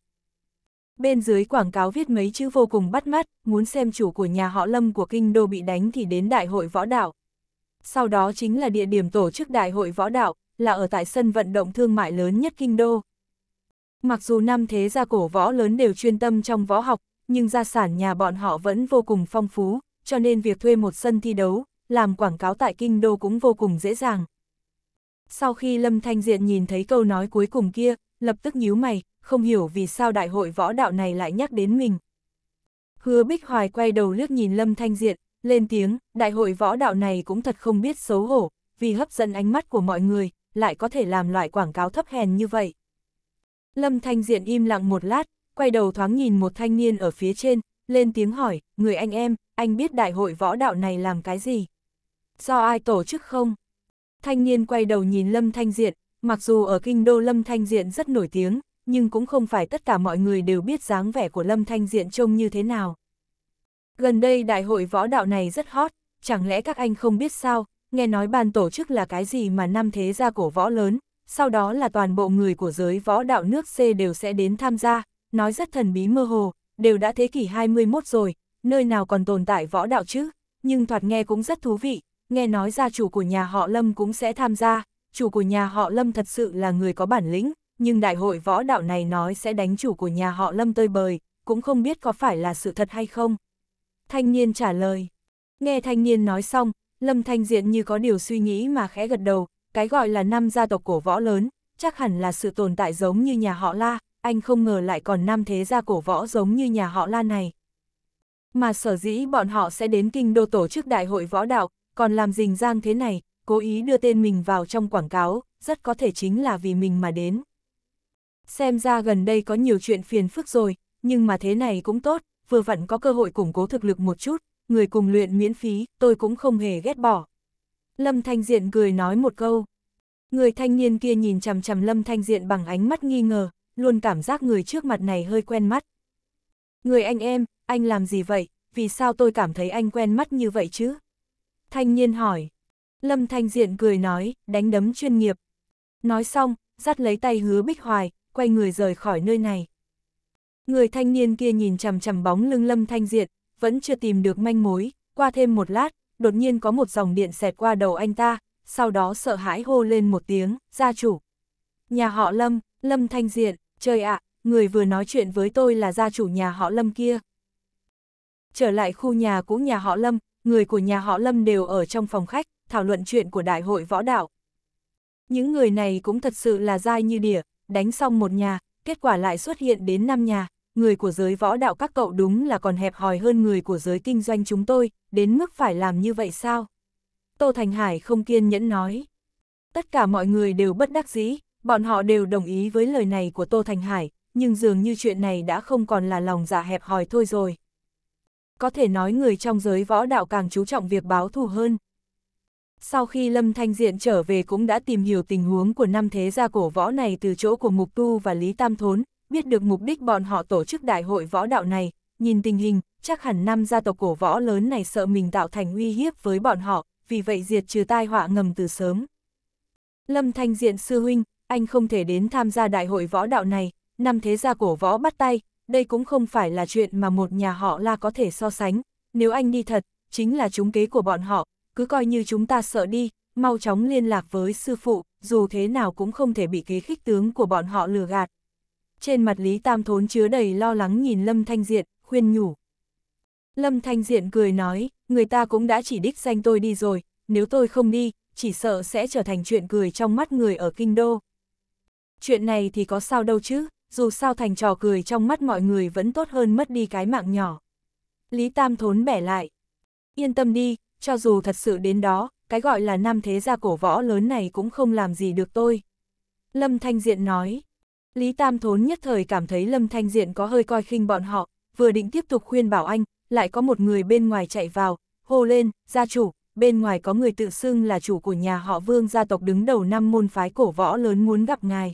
Bên dưới quảng cáo viết mấy chữ vô cùng bắt mắt, muốn xem chủ của nhà họ Lâm của Kinh Đô bị đánh thì đến Đại hội Võ Đạo. Sau đó chính là địa điểm tổ chức Đại hội Võ Đạo, là ở tại sân vận động thương mại lớn nhất Kinh Đô. Mặc dù năm thế gia cổ võ lớn đều chuyên tâm trong võ học, nhưng gia sản nhà bọn họ vẫn vô cùng phong phú, cho nên việc thuê một sân thi đấu, làm quảng cáo tại kinh đô cũng vô cùng dễ dàng. Sau khi Lâm Thanh Diện nhìn thấy câu nói cuối cùng kia, lập tức nhíu mày, không hiểu vì sao đại hội võ đạo này lại nhắc đến mình. Hứa Bích Hoài quay đầu liếc nhìn Lâm Thanh Diện, lên tiếng, đại hội võ đạo này cũng thật không biết xấu hổ, vì hấp dẫn ánh mắt của mọi người, lại có thể làm loại quảng cáo thấp hèn như vậy. Lâm Thanh Diện im lặng một lát, quay đầu thoáng nhìn một thanh niên ở phía trên, lên tiếng hỏi, người anh em, anh biết đại hội võ đạo này làm cái gì? Do ai tổ chức không? Thanh niên quay đầu nhìn Lâm Thanh Diện, mặc dù ở kinh đô Lâm Thanh Diện rất nổi tiếng, nhưng cũng không phải tất cả mọi người đều biết dáng vẻ của Lâm Thanh Diện trông như thế nào. Gần đây đại hội võ đạo này rất hot, chẳng lẽ các anh không biết sao, nghe nói ban tổ chức là cái gì mà năm thế gia cổ võ lớn, sau đó là toàn bộ người của giới võ đạo nước C đều sẽ đến tham gia, nói rất thần bí mơ hồ, đều đã thế kỷ 21 rồi, nơi nào còn tồn tại võ đạo chứ, nhưng thoạt nghe cũng rất thú vị, nghe nói gia chủ của nhà họ Lâm cũng sẽ tham gia, chủ của nhà họ Lâm thật sự là người có bản lĩnh, nhưng đại hội võ đạo này nói sẽ đánh chủ của nhà họ Lâm tơi bời, cũng không biết có phải là sự thật hay không. Thanh niên trả lời. Nghe thanh niên nói xong, Lâm Thanh Diện như có điều suy nghĩ mà khẽ gật đầu, cái gọi là năm gia tộc cổ võ lớn, chắc hẳn là sự tồn tại giống như nhà họ La, anh không ngờ lại còn năm thế gia cổ võ giống như nhà họ La này. Mà sở dĩ bọn họ sẽ đến kinh đô tổ chức đại hội võ đạo, còn làm rình rang thế này, cố ý đưa tên mình vào trong quảng cáo, rất có thể chính là vì mình mà đến. Xem ra gần đây có nhiều chuyện phiền phức rồi, nhưng mà thế này cũng tốt, vừa vặn có cơ hội củng cố thực lực một chút, người cùng luyện miễn phí, tôi cũng không hề ghét bỏ. Lâm Thanh Diện cười nói một câu. Người thanh niên kia nhìn chằm chằm Lâm Thanh Diện bằng ánh mắt nghi ngờ, luôn cảm giác người trước mặt này hơi quen mắt. Người anh em, anh làm gì vậy, vì sao tôi cảm thấy anh quen mắt như vậy chứ? Thanh niên hỏi. Lâm Thanh Diện cười nói, đánh đấm chuyên nghiệp. Nói xong, dắt lấy tay hứa Bích Hoài, quay người rời khỏi nơi này. Người thanh niên kia nhìn chằm chằm bóng lưng Lâm Thanh Diện, vẫn chưa tìm được manh mối, qua thêm một lát, đột nhiên có một dòng điện xẹt qua đầu anh ta, sau đó sợ hãi hô lên một tiếng, gia chủ. Nhà họ Lâm, Lâm Thanh Diện, trời ạ, người vừa nói chuyện với tôi là gia chủ nhà họ Lâm kia. Trở lại khu nhà cũ nhà họ Lâm, người của nhà họ Lâm đều ở trong phòng khách, thảo luận chuyện của đại hội võ đạo. Những người này cũng thật sự là dai như đỉa, đánh xong một nhà, kết quả lại xuất hiện đến năm nhà, người của giới võ đạo các cậu đúng là còn hẹp hòi hơn người của giới kinh doanh chúng tôi, đến mức phải làm như vậy sao? Tô Thành Hải không kiên nhẫn nói. Tất cả mọi người đều bất đắc dĩ, bọn họ đều đồng ý với lời này của Tô Thành Hải, nhưng dường như chuyện này đã không còn là lòng dạ hẹp hòi thôi rồi. Có thể nói người trong giới võ đạo càng chú trọng việc báo thù hơn. Sau khi Lâm Thanh Diện trở về cũng đã tìm hiểu tình huống của năm thế gia cổ võ này từ chỗ của Mục Tu và Lý Tam Thốn, biết được mục đích bọn họ tổ chức đại hội võ đạo này, nhìn tình hình, chắc hẳn năm gia tộc cổ võ lớn này sợ mình tạo thành uy hiếp với bọn họ, vì vậy diệt trừ tai họa ngầm từ sớm. Lâm Thanh Diện sư huynh, anh không thể đến tham gia đại hội võ đạo này, năm thế gia cổ võ bắt tay, đây cũng không phải là chuyện mà một nhà họ la có thể so sánh, nếu anh đi thật, chính là chúng kế của bọn họ, cứ coi như chúng ta sợ đi, mau chóng liên lạc với sư phụ, dù thế nào cũng không thể bị kế khích tướng của bọn họ lừa gạt. Trên mặt Lý Tam Thốn chứa đầy lo lắng nhìn Lâm Thanh Diện, khuyên nhủ. Lâm Thanh Diện cười nói, người ta cũng đã chỉ đích danh tôi đi rồi, nếu tôi không đi, chỉ sợ sẽ trở thành chuyện cười trong mắt người ở kinh đô. Chuyện này thì có sao đâu chứ, dù sao thành trò cười trong mắt mọi người vẫn tốt hơn mất đi cái mạng nhỏ. Lý Tam thốn bẻ lại. Yên tâm đi, cho dù thật sự đến đó, cái gọi là nam thế gia cổ võ lớn này cũng không làm gì được tôi. Lâm Thanh Diện nói. Lý Tam thốn nhất thời cảm thấy Lâm Thanh Diện có hơi coi khinh bọn họ, vừa định tiếp tục khuyên bảo anh, lại có một người bên ngoài chạy vào, hô lên, gia chủ, bên ngoài có người tự xưng là chủ của nhà họ Vương gia tộc đứng đầu năm môn phái cổ võ lớn muốn gặp ngài.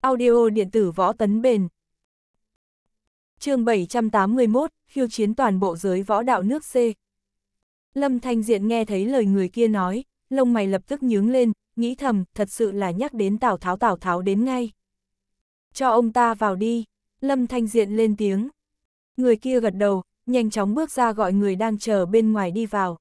Audio điện tử võ tấn bền chương 781, khiêu chiến toàn bộ giới võ đạo nước C. Lâm Thanh Diện nghe thấy lời người kia nói, lông mày lập tức nhướng lên, nghĩ thầm, thật sự là nhắc đến Tào Tháo Tào Tháo đến ngay. Cho ông ta vào đi, Lâm Thanh Diện lên tiếng. Người kia gật đầu, nhanh chóng bước ra gọi người đang chờ bên ngoài đi vào.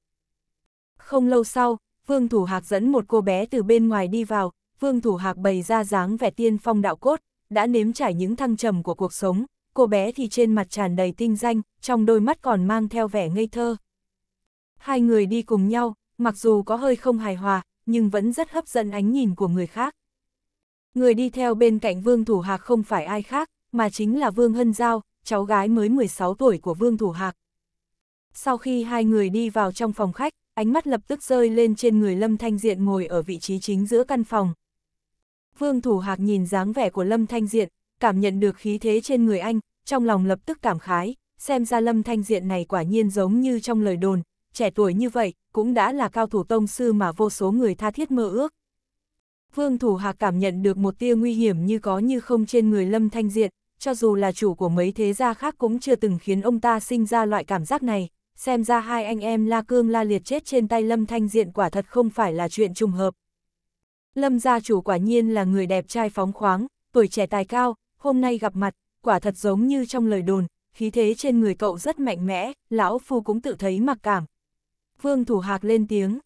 Không lâu sau, Vương Thủ Hạc dẫn một cô bé từ bên ngoài đi vào, Vương Thủ Hạc bày ra dáng vẻ tiên phong đạo cốt, đã nếm trải những thăng trầm của cuộc sống, cô bé thì trên mặt tràn đầy tinh danh, trong đôi mắt còn mang theo vẻ ngây thơ. Hai người đi cùng nhau, mặc dù có hơi không hài hòa, nhưng vẫn rất hấp dẫn ánh nhìn của người khác. Người đi theo bên cạnh Vương Thủ Hạc không phải ai khác, mà chính là Vương Hân Giao, cháu gái mới 16 tuổi của Vương Thủ Hạc. Sau khi hai người đi vào trong phòng khách, ánh mắt lập tức rơi lên trên người Lâm Thanh Diện ngồi ở vị trí chính giữa căn phòng. Vương Thủ Hạc nhìn dáng vẻ của Lâm Thanh Diện, cảm nhận được khí thế trên người anh, trong lòng lập tức cảm khái, xem ra Lâm Thanh Diện này quả nhiên giống như trong lời đồn, trẻ tuổi như vậy, cũng đã là cao thủ tông sư mà vô số người tha thiết mơ ước. Vương Thủ Hạc cảm nhận được một tia nguy hiểm như có như không trên người Lâm Thanh Diện, cho dù là chủ của mấy thế gia khác cũng chưa từng khiến ông ta sinh ra loại cảm giác này, xem ra hai anh em La Cương La Liệt chết trên tay Lâm Thanh Diện quả thật không phải là chuyện trùng hợp. Lâm gia chủ quả nhiên là người đẹp trai phóng khoáng, tuổi trẻ tài cao, hôm nay gặp mặt, quả thật giống như trong lời đồn, khí thế trên người cậu rất mạnh mẽ, lão phu cũng tự thấy mặc cảm. Vương Thủ Hạc lên tiếng.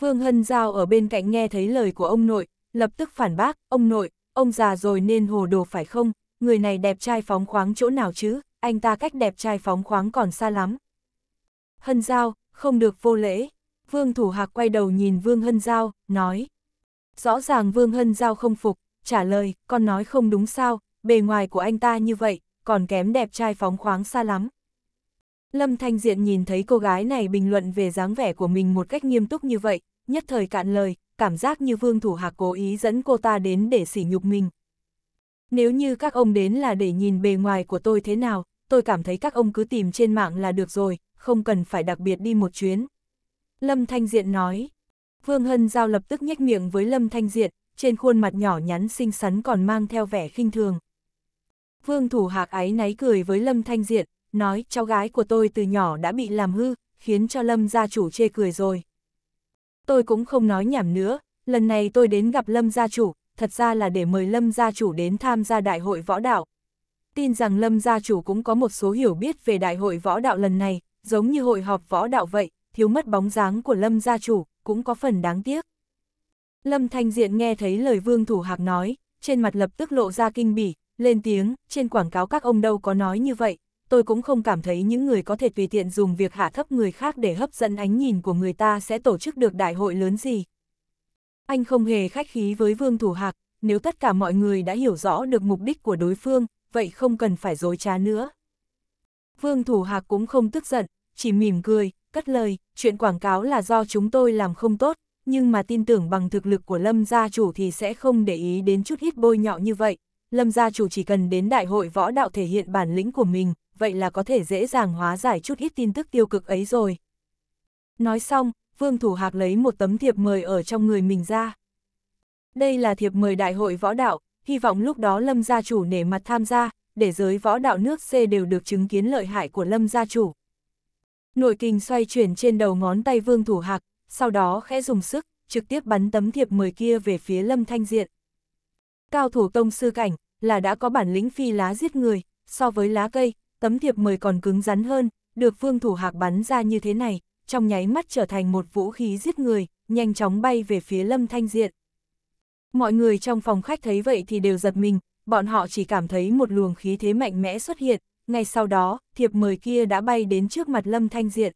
Vương Hân Giao ở bên cạnh nghe thấy lời của ông nội, lập tức phản bác, ông nội, ông già rồi nên hồ đồ phải không, người này đẹp trai phóng khoáng chỗ nào chứ, anh ta cách đẹp trai phóng khoáng còn xa lắm. Hân Giao, không được vô lễ. Vương Thủ Hạc quay đầu nhìn Vương Hân Giao, nói. Rõ ràng Vương Hân Giao không phục, trả lời, con nói không đúng sao, bề ngoài của anh ta như vậy, còn kém đẹp trai phóng khoáng xa lắm. Lâm Thanh Diện nhìn thấy cô gái này bình luận về dáng vẻ của mình một cách nghiêm túc như vậy, nhất thời cạn lời, cảm giác như Vương Thủ Hạc cố ý dẫn cô ta đến để sỉ nhục mình, nếu như các ông đến là để nhìn bề ngoài của tôi thế nào, tôi cảm thấy các ông cứ tìm trên mạng là được rồi, không cần phải đặc biệt đi một chuyến. Lâm Thanh Diện nói. Vương Hân Giao lập tức nhếch miệng với Lâm Thanh Diện, trên khuôn mặt nhỏ nhắn xinh xắn còn mang theo vẻ khinh thường. Vương Thủ Hạc ái náy cười với Lâm Thanh Diện, nói cháu gái của tôi từ nhỏ đã bị làm hư, khiến cho Lâm gia chủ chê cười rồi. Tôi cũng không nói nhảm nữa, lần này tôi đến gặp Lâm gia chủ, thật ra là để mời Lâm gia chủ đến tham gia đại hội võ đạo. Tin rằng Lâm gia chủ cũng có một số hiểu biết về đại hội võ đạo lần này, giống như hội họp võ đạo vậy, thiếu mất bóng dáng của Lâm gia chủ, cũng có phần đáng tiếc. Lâm Thanh Diện nghe thấy lời Vương Thủ Hạc nói, trên mặt lập tức lộ ra kinh bỉ, lên tiếng, trên quảng cáo các ông đâu có nói như vậy, tôi cũng không cảm thấy những người có thể tùy tiện dùng việc hạ thấp người khác để hấp dẫn ánh nhìn của người ta sẽ tổ chức được đại hội lớn gì, anh không hề khách khí với Vương Thủ Hạc, nếu tất cả mọi người đã hiểu rõ được mục đích của đối phương, vậy không cần phải dối trá nữa. Vương Thủ Hạc cũng không tức giận, chỉ mỉm cười, cất lời, chuyện quảng cáo là do chúng tôi làm không tốt, nhưng mà tin tưởng bằng thực lực của Lâm gia chủ thì sẽ không để ý đến chút hít bôi nhọ như vậy. Lâm gia chủ chỉ cần đến đại hội võ đạo thể hiện bản lĩnh của mình, vậy là có thể dễ dàng hóa giải chút ít tin tức tiêu cực ấy rồi. Nói xong, vương thủ hạc lấy một tấm thiệp mời ở trong người mình ra. Đây là thiệp mời đại hội võ đạo, hy vọng lúc đó lâm gia chủ nể mặt tham gia, để giới võ đạo nước C đều được chứng kiến lợi hại của lâm gia chủ. Nội kinh xoay chuyển trên đầu ngón tay vương thủ hạc, sau đó khẽ dùng sức, trực tiếp bắn tấm thiệp mời kia về phía lâm thanh diện. Cao thủ tông sư cảnh, là đã có bản lĩnh phi lá giết người, so với lá cây, tấm thiệp mời còn cứng rắn hơn, được vương thủ hạc bắn ra như thế này, trong nháy mắt trở thành một vũ khí giết người, nhanh chóng bay về phía Lâm Thanh Diện. Mọi người trong phòng khách thấy vậy thì đều giật mình, bọn họ chỉ cảm thấy một luồng khí thế mạnh mẽ xuất hiện, ngay sau đó, thiệp mời kia đã bay đến trước mặt Lâm Thanh Diện.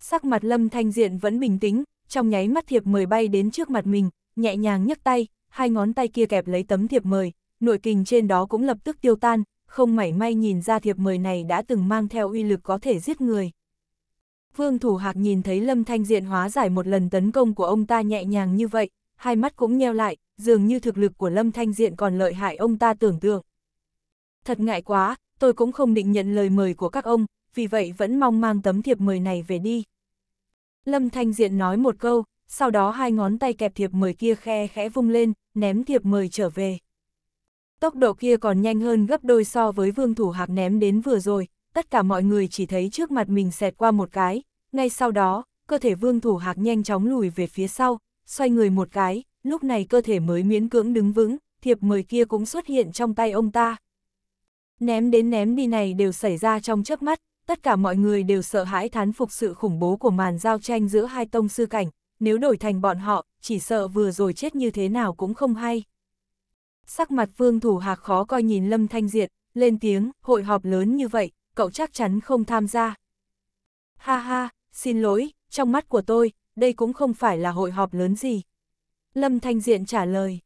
Sắc mặt Lâm Thanh Diện vẫn bình tĩnh, trong nháy mắt thiệp mời bay đến trước mặt mình, nhẹ nhàng nhấc tay, hai ngón tay kia kẹp lấy tấm thiệp mời, nội kình trên đó cũng lập tức tiêu tan, không mảy may nhìn ra thiệp mời này đã từng mang theo uy lực có thể giết người. Vương Thủ Hạc nhìn thấy Lâm Thanh Diện hóa giải một lần tấn công của ông ta nhẹ nhàng như vậy, hai mắt cũng nheo lại, dường như thực lực của Lâm Thanh Diện còn lợi hại ông ta tưởng tượng. Thật ngại quá, tôi cũng không định nhận lời mời của các ông, vì vậy vẫn mong mang tấm thiệp mời này về đi. Lâm Thanh Diện nói một câu, sau đó hai ngón tay kẹp thiệp mời kia khe khẽ vung lên, ném thiệp mời trở về. Tốc độ kia còn nhanh hơn gấp đôi so với Vương Thủ Hạc ném đến vừa rồi, tất cả mọi người chỉ thấy trước mặt mình xẹt qua một cái, ngay sau đó, cơ thể vương thủ hạc nhanh chóng lùi về phía sau, xoay người một cái, lúc này cơ thể mới miễn cưỡng đứng vững, thiệp mời kia cũng xuất hiện trong tay ông ta. Ném đến ném đi này đều xảy ra trong chớp mắt, tất cả mọi người đều sợ hãi thán phục sự khủng bố của màn giao tranh giữa hai tông sư cảnh, nếu đổi thành bọn họ, chỉ sợ vừa rồi chết như thế nào cũng không hay. Sắc mặt vương thủ hạc khó coi nhìn Lâm Thanh Diệt, lên tiếng, hội họp lớn như vậy, cậu chắc chắn không tham gia. Ha ha, xin lỗi, trong mắt của tôi, đây cũng không phải là hội họp lớn gì. Lâm Thanh Diện trả lời.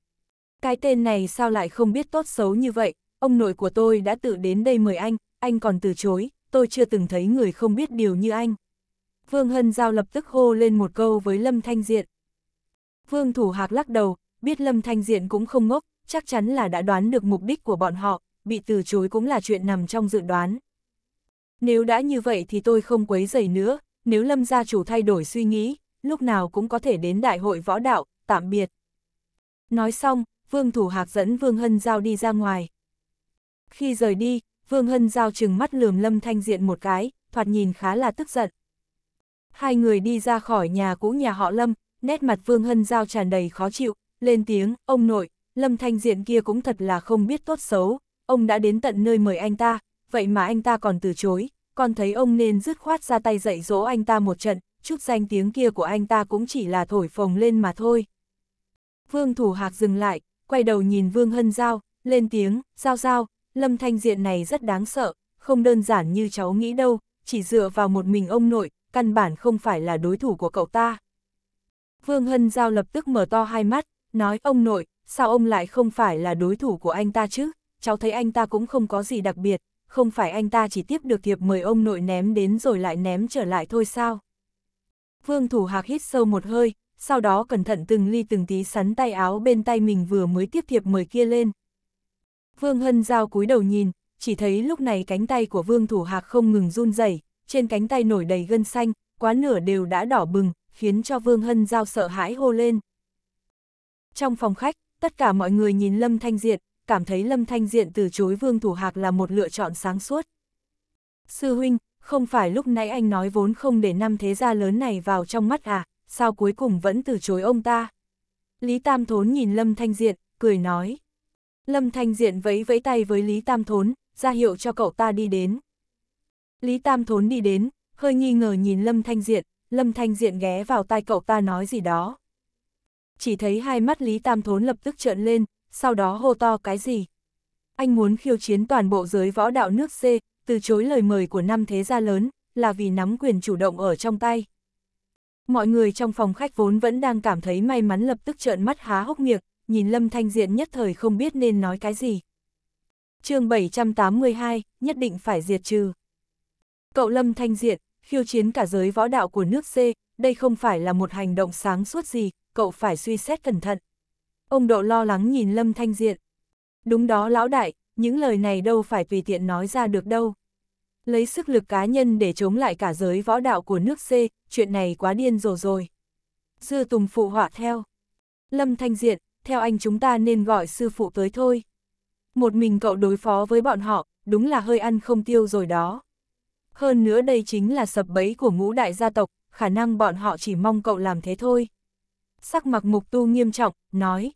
Cái tên này sao lại không biết tốt xấu như vậy, ông nội của tôi đã tự đến đây mời anh, anh còn từ chối, tôi chưa từng thấy người không biết điều như anh. Vương Hân Giao lập tức hô lên một câu với Lâm Thanh Diện. Vương Thủ Hạc lắc đầu, biết Lâm Thanh Diện cũng không ngốc, chắc chắn là đã đoán được mục đích của bọn họ, bị từ chối cũng là chuyện nằm trong dự đoán. Nếu đã như vậy thì tôi không quấy rầy nữa, nếu lâm gia chủ thay đổi suy nghĩ, lúc nào cũng có thể đến đại hội võ đạo, tạm biệt. Nói xong, Vương Thủ Hạc dẫn Vương Hân Giao đi ra ngoài. Khi rời đi, Vương Hân Giao chừng mắt lườm Lâm Thanh Diện một cái, thoạt nhìn khá là tức giận. Hai người đi ra khỏi nhà cũ nhà họ Lâm, nét mặt Vương Hân Giao tràn đầy khó chịu, lên tiếng, ông nội, Lâm Thanh Diện kia cũng thật là không biết tốt xấu, ông đã đến tận nơi mời anh ta, vậy mà anh ta còn từ chối, còn thấy ông nên dứt khoát ra tay dạy dỗ anh ta một trận, chút danh tiếng kia của anh ta cũng chỉ là thổi phồng lên mà thôi. Vương Thủ Hạc dừng lại, quay đầu nhìn Vương Hân Giao, lên tiếng, Giao Giao, Lâm Thanh Diện này rất đáng sợ, không đơn giản như cháu nghĩ đâu, chỉ dựa vào một mình ông nội, căn bản không phải là đối thủ của cậu ta. Vương Hân Giao lập tức mở to hai mắt, nói ông nội, sao ông lại không phải là đối thủ của anh ta chứ, cháu thấy anh ta cũng không có gì đặc biệt, không phải anh ta chỉ tiếp được thiệp mời ông nội ném đến rồi lại ném trở lại thôi sao? Vương Thủ Hạc hít sâu một hơi, sau đó cẩn thận từng ly từng tí sắn tay áo bên tay mình vừa mới tiếp thiệp mời kia lên. Vương Hân Giao cúi đầu nhìn, chỉ thấy lúc này cánh tay của Vương Thủ Hạc không ngừng run rẩy, trên cánh tay nổi đầy gân xanh, quá nửa đều đã đỏ bừng, khiến cho Vương Hân Giao sợ hãi hô lên. Trong phòng khách, tất cả mọi người nhìn Lâm Thanh Diệt, cảm thấy Lâm Thanh Diện từ chối Vương Thủ Hạc là một lựa chọn sáng suốt. Sư huynh, không phải lúc nãy anh nói vốn không để năm thế gia lớn này vào trong mắt à, sao cuối cùng vẫn từ chối ông ta? Lý Tam Thốn nhìn Lâm Thanh Diện, cười nói. Lâm Thanh Diện vẫy vẫy tay với Lý Tam Thốn, ra hiệu cho cậu ta đi đến. Lý Tam Thốn đi đến, hơi nghi ngờ nhìn Lâm Thanh Diện, Lâm Thanh Diện ghé vào tai cậu ta nói gì đó. Chỉ thấy hai mắt Lý Tam Thốn lập tức trợn lên, sau đó hô to cái gì. Anh muốn khiêu chiến toàn bộ giới võ đạo nước C, từ chối lời mời của năm thế gia lớn, là vì nắm quyền chủ động ở trong tay. Mọi người trong phòng khách vốn vẫn đang cảm thấy may mắn lập tức trợn mắt há hốc miệng, nhìn Lâm Thanh Diện nhất thời không biết nên nói cái gì. chương 782, nhất định phải diệt trừ. Cậu Lâm Thanh Diện, khiêu chiến cả giới võ đạo của nước C, đây không phải là một hành động sáng suốt gì, cậu phải suy xét cẩn thận. Ông Độ lo lắng nhìn Lâm Thanh Diện. Đúng đó lão đại, những lời này đâu phải tùy tiện nói ra được đâu. Lấy sức lực cá nhân để chống lại cả giới võ đạo của nước C, chuyện này quá điên rồ rồi. Dư Tùng phụ họa theo. Lâm Thanh Diện, theo anh chúng ta nên gọi sư phụ tới thôi. Một mình cậu đối phó với bọn họ, đúng là hơi ăn không tiêu rồi đó. Hơn nữa đây chính là sập bẫy của ngũ đại gia tộc, khả năng bọn họ chỉ mong cậu làm thế thôi. Sắc mặt mục tu nghiêm trọng, nói.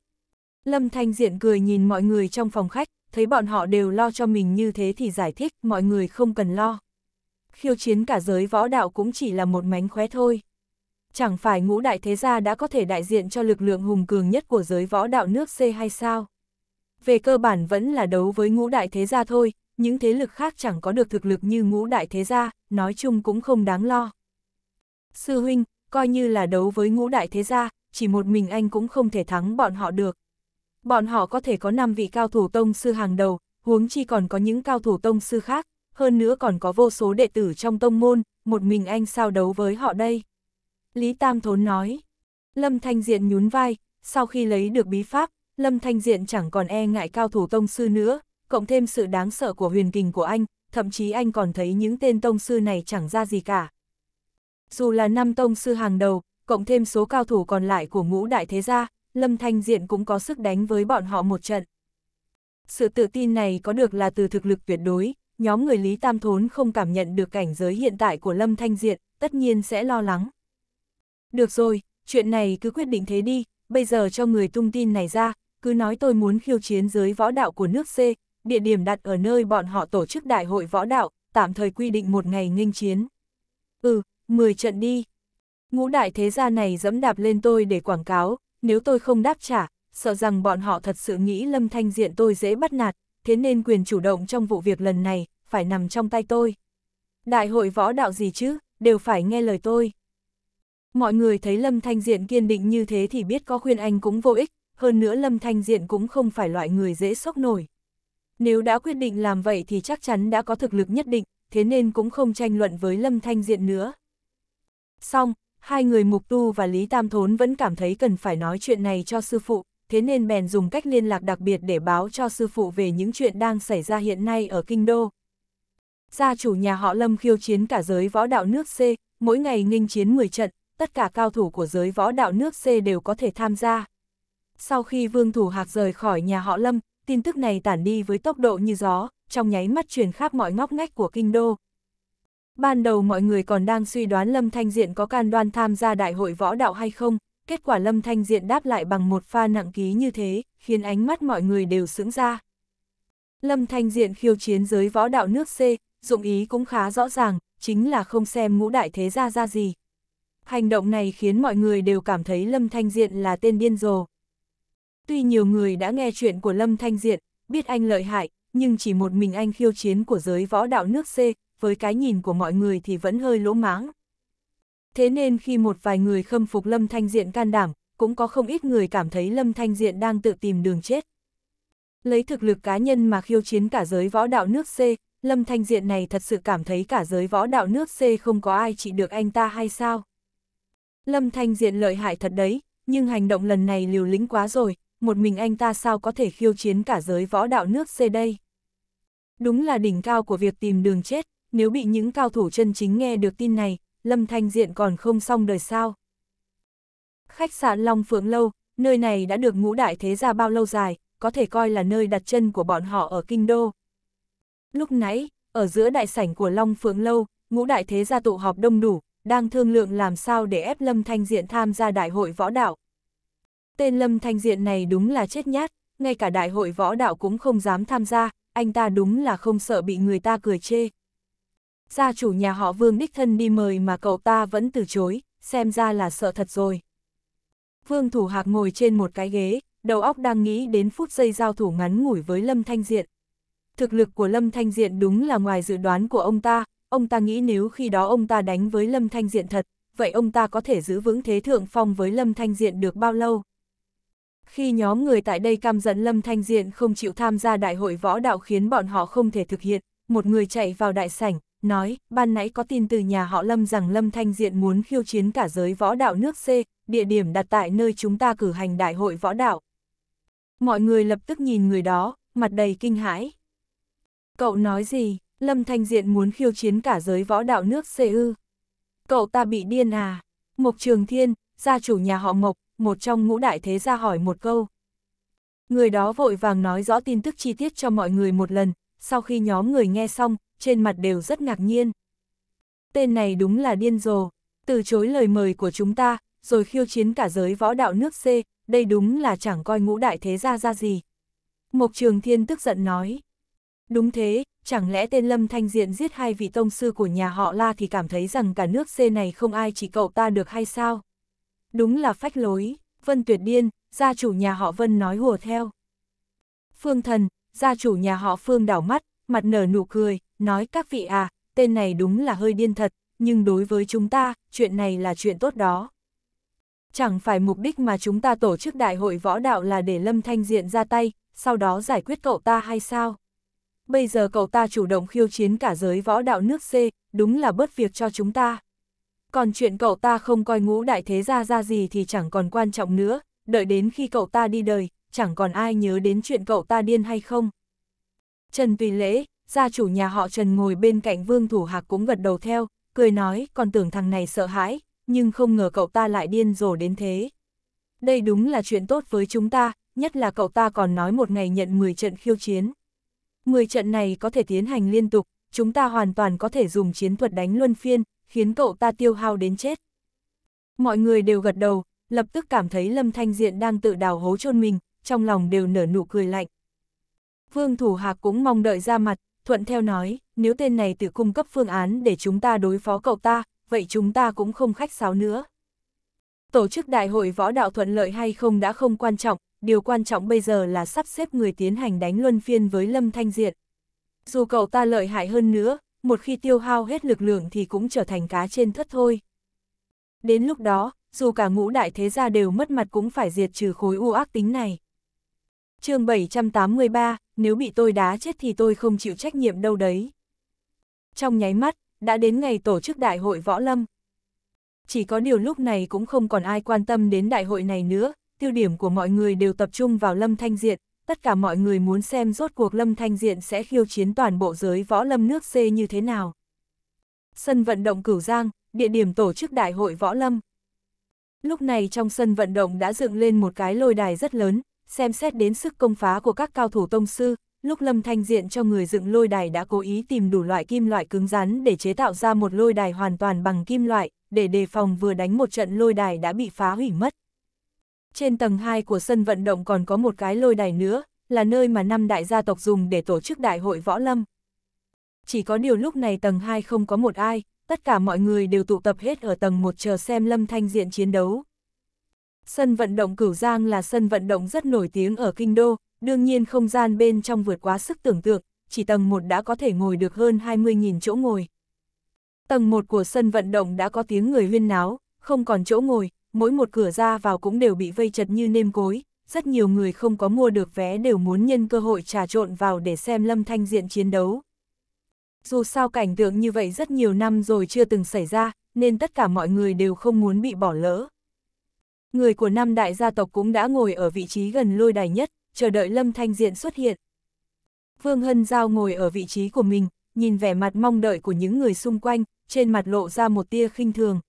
Lâm Thanh Diện cười nhìn mọi người trong phòng khách, thấy bọn họ đều lo cho mình như thế thì giải thích mọi người không cần lo. Khiêu chiến cả giới võ đạo cũng chỉ là một mánh khóe thôi. Chẳng phải ngũ đại thế gia đã có thể đại diện cho lực lượng hùng cường nhất của giới võ đạo nước C hay sao? Về cơ bản vẫn là đấu với ngũ đại thế gia thôi, những thế lực khác chẳng có được thực lực như ngũ đại thế gia, nói chung cũng không đáng lo. Sư huynh, coi như là đấu với ngũ đại thế gia, chỉ một mình anh cũng không thể thắng bọn họ được bọn họ có thể có 5 vị cao thủ tông sư hàng đầu, huống chi còn có những cao thủ tông sư khác, hơn nữa còn có vô số đệ tử trong tông môn, một mình anh sao đấu với họ đây. Lý Tam Thốn nói, Lâm Thanh Diện nhún vai, sau khi lấy được bí pháp, Lâm Thanh Diện chẳng còn e ngại cao thủ tông sư nữa, cộng thêm sự đáng sợ của huyền kình của anh, thậm chí anh còn thấy những tên tông sư này chẳng ra gì cả. Dù là năm tông sư hàng đầu, cộng thêm số cao thủ còn lại của ngũ đại thế gia, Lâm Thanh Diện cũng có sức đánh với bọn họ một trận. Sự tự tin này có được là từ thực lực tuyệt đối, nhóm người Lý Tam Thốn không cảm nhận được cảnh giới hiện tại của Lâm Thanh Diện, tất nhiên sẽ lo lắng. Được rồi, chuyện này cứ quyết định thế đi, bây giờ cho người tung tin này ra, cứ nói tôi muốn khiêu chiến giới võ đạo của nước C, địa điểm đặt ở nơi bọn họ tổ chức đại hội võ đạo, tạm thời quy định một ngày nghênh chiến. Ừ, 10 trận đi. Ngũ đại thế gia này dẫm đạp lên tôi để quảng cáo, nếu tôi không đáp trả, sợ rằng bọn họ thật sự nghĩ Lâm Thanh Diện tôi dễ bắt nạt, thế nên quyền chủ động trong vụ việc lần này, phải nằm trong tay tôi. Đại hội võ đạo gì chứ, đều phải nghe lời tôi. Mọi người thấy Lâm Thanh Diện kiên định như thế thì biết có khuyên anh cũng vô ích, hơn nữa Lâm Thanh Diện cũng không phải loại người dễ sốc nổi. Nếu đã quyết định làm vậy thì chắc chắn đã có thực lực nhất định, thế nên cũng không tranh luận với Lâm Thanh Diện nữa. Xong, hai người Mục Tu và Lý Tam Thốn vẫn cảm thấy cần phải nói chuyện này cho sư phụ, thế nên bèn dùng cách liên lạc đặc biệt để báo cho sư phụ về những chuyện đang xảy ra hiện nay ở Kinh Đô. Gia chủ nhà họ Lâm khiêu chiến cả giới võ đạo nước C, mỗi ngày nghinh chiến 10 trận, tất cả cao thủ của giới võ đạo nước C đều có thể tham gia. Sau khi Vương Thủ Hạc rời khỏi nhà họ Lâm, tin tức này tản đi với tốc độ như gió, trong nháy mắt truyền khắp mọi ngóc ngách của Kinh Đô. Ban đầu mọi người còn đang suy đoán Lâm Thanh Diện có can đoan tham gia đại hội võ đạo hay không, kết quả Lâm Thanh Diện đáp lại bằng một pha nặng ký như thế, khiến ánh mắt mọi người đều sững ra. Lâm Thanh Diện khiêu chiến giới võ đạo nước C, dụng ý cũng khá rõ ràng, chính là không xem ngũ đại thế gia ra gì. Hành động này khiến mọi người đều cảm thấy Lâm Thanh Diện là tên điên rồ. Tuy nhiều người đã nghe chuyện của Lâm Thanh Diện, biết anh lợi hại, nhưng chỉ một mình anh khiêu chiến của giới võ đạo nước C, với cái nhìn của mọi người thì vẫn hơi lỗ mãng. Thế nên khi một vài người khâm phục Lâm Thanh Diện can đảm, cũng có không ít người cảm thấy Lâm Thanh Diện đang tự tìm đường chết. Lấy thực lực cá nhân mà khiêu chiến cả giới võ đạo nước C, Lâm Thanh Diện này thật sự cảm thấy cả giới võ đạo nước C không có ai trị được anh ta hay sao? Lâm Thanh Diện lợi hại thật đấy, nhưng hành động lần này liều lĩnh quá rồi, một mình anh ta sao có thể khiêu chiến cả giới võ đạo nước C đây? Đúng là đỉnh cao của việc tìm đường chết, nếu bị những cao thủ chân chính nghe được tin này, Lâm Thanh Diện còn không xong đời sao. Khách sạn Long Phượng Lâu, nơi này đã được ngũ đại thế gia bao lâu dài, có thể coi là nơi đặt chân của bọn họ ở Kinh Đô. Lúc nãy, ở giữa đại sảnh của Long Phượng Lâu, ngũ đại thế gia tụ họp đông đủ, đang thương lượng làm sao để ép Lâm Thanh Diện tham gia đại hội võ đạo. Tên Lâm Thanh Diện này đúng là chết nhát, ngay cả đại hội võ đạo cũng không dám tham gia, anh ta đúng là không sợ bị người ta cười chê gia chủ nhà họ Vương đích thân đi mời mà cậu ta vẫn từ chối, xem ra là sợ thật rồi. Vương Thủ Hạc ngồi trên một cái ghế, đầu óc đang nghĩ đến phút giây giao thủ ngắn ngủi với Lâm Thanh Diện. Thực lực của Lâm Thanh Diện đúng là ngoài dự đoán của ông ta, ông ta nghĩ nếu khi đó ông ta đánh với Lâm Thanh Diện thật, vậy ông ta có thể giữ vững thế thượng phong với Lâm Thanh Diện được bao lâu? Khi nhóm người tại đây cam giận Lâm Thanh Diện không chịu tham gia đại hội võ đạo khiến bọn họ không thể thực hiện, một người chạy vào đại sảnh, nói, ban nãy có tin từ nhà họ Lâm rằng Lâm Thanh Diện muốn khiêu chiến cả giới võ đạo nước C, địa điểm đặt tại nơi chúng ta cử hành đại hội võ đạo. Mọi người lập tức nhìn người đó, mặt đầy kinh hãi. Cậu nói gì, Lâm Thanh Diện muốn khiêu chiến cả giới võ đạo nước C ư? Cậu ta bị điên à? Mộc Trường Thiên, gia chủ nhà họ Mộc, một trong ngũ đại thế gia hỏi một câu. Người đó vội vàng nói rõ tin tức chi tiết cho mọi người một lần, sau khi nhóm người nghe xong, trên mặt đều rất ngạc nhiên. Tên này đúng là điên rồ, từ chối lời mời của chúng ta, rồi khiêu chiến cả giới võ đạo nước C, đây đúng là chẳng coi ngũ đại thế ra ra gì. Mộc Trường Thiên tức giận nói. Đúng thế, chẳng lẽ tên Lâm Thanh Diện giết hai vị tông sư của nhà họ La thì cảm thấy rằng cả nước C này không ai chỉ cậu ta được hay sao? Đúng là phách lối, Vân Tuyệt Điên, gia chủ nhà họ Vân nói hùa theo. Phương Thần, gia chủ nhà họ Phương đảo mắt, mặt nở nụ cười, nói các vị à, tên này đúng là hơi điên thật, nhưng đối với chúng ta, chuyện này là chuyện tốt đó. Chẳng phải mục đích mà chúng ta tổ chức đại hội võ đạo là để Lâm Thanh Diện ra tay, sau đó giải quyết cậu ta hay sao? Bây giờ cậu ta chủ động khiêu chiến cả giới võ đạo nước C, đúng là bớt việc cho chúng ta. Còn chuyện cậu ta không coi ngũ đại thế gia ra gì thì chẳng còn quan trọng nữa, đợi đến khi cậu ta đi đời, chẳng còn ai nhớ đến chuyện cậu ta điên hay không. Trần Tùy Lễ, gia chủ nhà họ Trần ngồi bên cạnh Vương Thủ Hạc cũng gật đầu theo, cười nói còn tưởng thằng này sợ hãi, nhưng không ngờ cậu ta lại điên rồ đến thế. Đây đúng là chuyện tốt với chúng ta, nhất là cậu ta còn nói một ngày nhận 10 trận khiêu chiến. 10 trận này có thể tiến hành liên tục, chúng ta hoàn toàn có thể dùng chiến thuật đánh luân phiên, khiến cậu ta tiêu hao đến chết. Mọi người đều gật đầu, lập tức cảm thấy Lâm Thanh Diện đang tự đào hố chôn mình, trong lòng đều nở nụ cười lạnh. Vương Thủ Hạc cũng mong đợi ra mặt, thuận theo nói, nếu tên này tự cung cấp phương án để chúng ta đối phó cậu ta, vậy chúng ta cũng không khách sáo nữa. Tổ chức đại hội võ đạo thuận lợi hay không đã không quan trọng, điều quan trọng bây giờ là sắp xếp người tiến hành đánh luân phiên với Lâm Thanh Diện. Dù cậu ta lợi hại hơn nữa, một khi tiêu hao hết lực lượng thì cũng trở thành cá trên thất thôi. Đến lúc đó, dù cả ngũ đại thế gia đều mất mặt cũng phải diệt trừ khối u ác tính này chương 783, nếu bị tôi đá chết thì tôi không chịu trách nhiệm đâu đấy. Trong nháy mắt, đã đến ngày tổ chức đại hội võ lâm. Chỉ có điều lúc này cũng không còn ai quan tâm đến đại hội này nữa, tiêu điểm của mọi người đều tập trung vào Lâm Thanh Diện, tất cả mọi người muốn xem rốt cuộc Lâm Thanh Diện sẽ khiêu chiến toàn bộ giới võ lâm nước C như thế nào. Sân vận động Cửu Giang, địa điểm tổ chức đại hội võ lâm. Lúc này trong sân vận động đã dựng lên một cái lôi đài rất lớn, xem xét đến sức công phá của các cao thủ tông sư, lúc Lâm Thanh diện cho người dựng lôi đài đã cố ý tìm đủ loại kim loại cứng rắn để chế tạo ra một lôi đài hoàn toàn bằng kim loại, để đề phòng vừa đánh một trận lôi đài đã bị phá hủy mất. Trên tầng 2 của sân vận động còn có một cái lôi đài nữa, là nơi mà năm đại gia tộc dùng để tổ chức đại hội võ lâm. Chỉ có điều lúc này tầng 2 không có một ai, tất cả mọi người đều tụ tập hết ở tầng 1 chờ xem Lâm Thanh Diện chiến đấu. Sân vận động Cửu Giang là sân vận động rất nổi tiếng ở Kinh Đô, đương nhiên không gian bên trong vượt quá sức tưởng tượng, chỉ tầng 1 đã có thể ngồi được hơn 20.000 chỗ ngồi. Tầng 1 của sân vận động đã có tiếng người huyên náo, không còn chỗ ngồi, mỗi một cửa ra vào cũng đều bị vây chật như nêm cối, rất nhiều người không có mua được vé đều muốn nhân cơ hội trà trộn vào để xem Lâm Thanh Diện chiến đấu. Dù sao cảnh tượng như vậy rất nhiều năm rồi chưa từng xảy ra, nên tất cả mọi người đều không muốn bị bỏ lỡ. Người của năm đại gia tộc cũng đã ngồi ở vị trí gần lôi đài nhất, chờ đợi Lâm Thanh Diện xuất hiện. Vương Hân Giao ngồi ở vị trí của mình, nhìn vẻ mặt mong đợi của những người xung quanh, trên mặt lộ ra một tia khinh thường.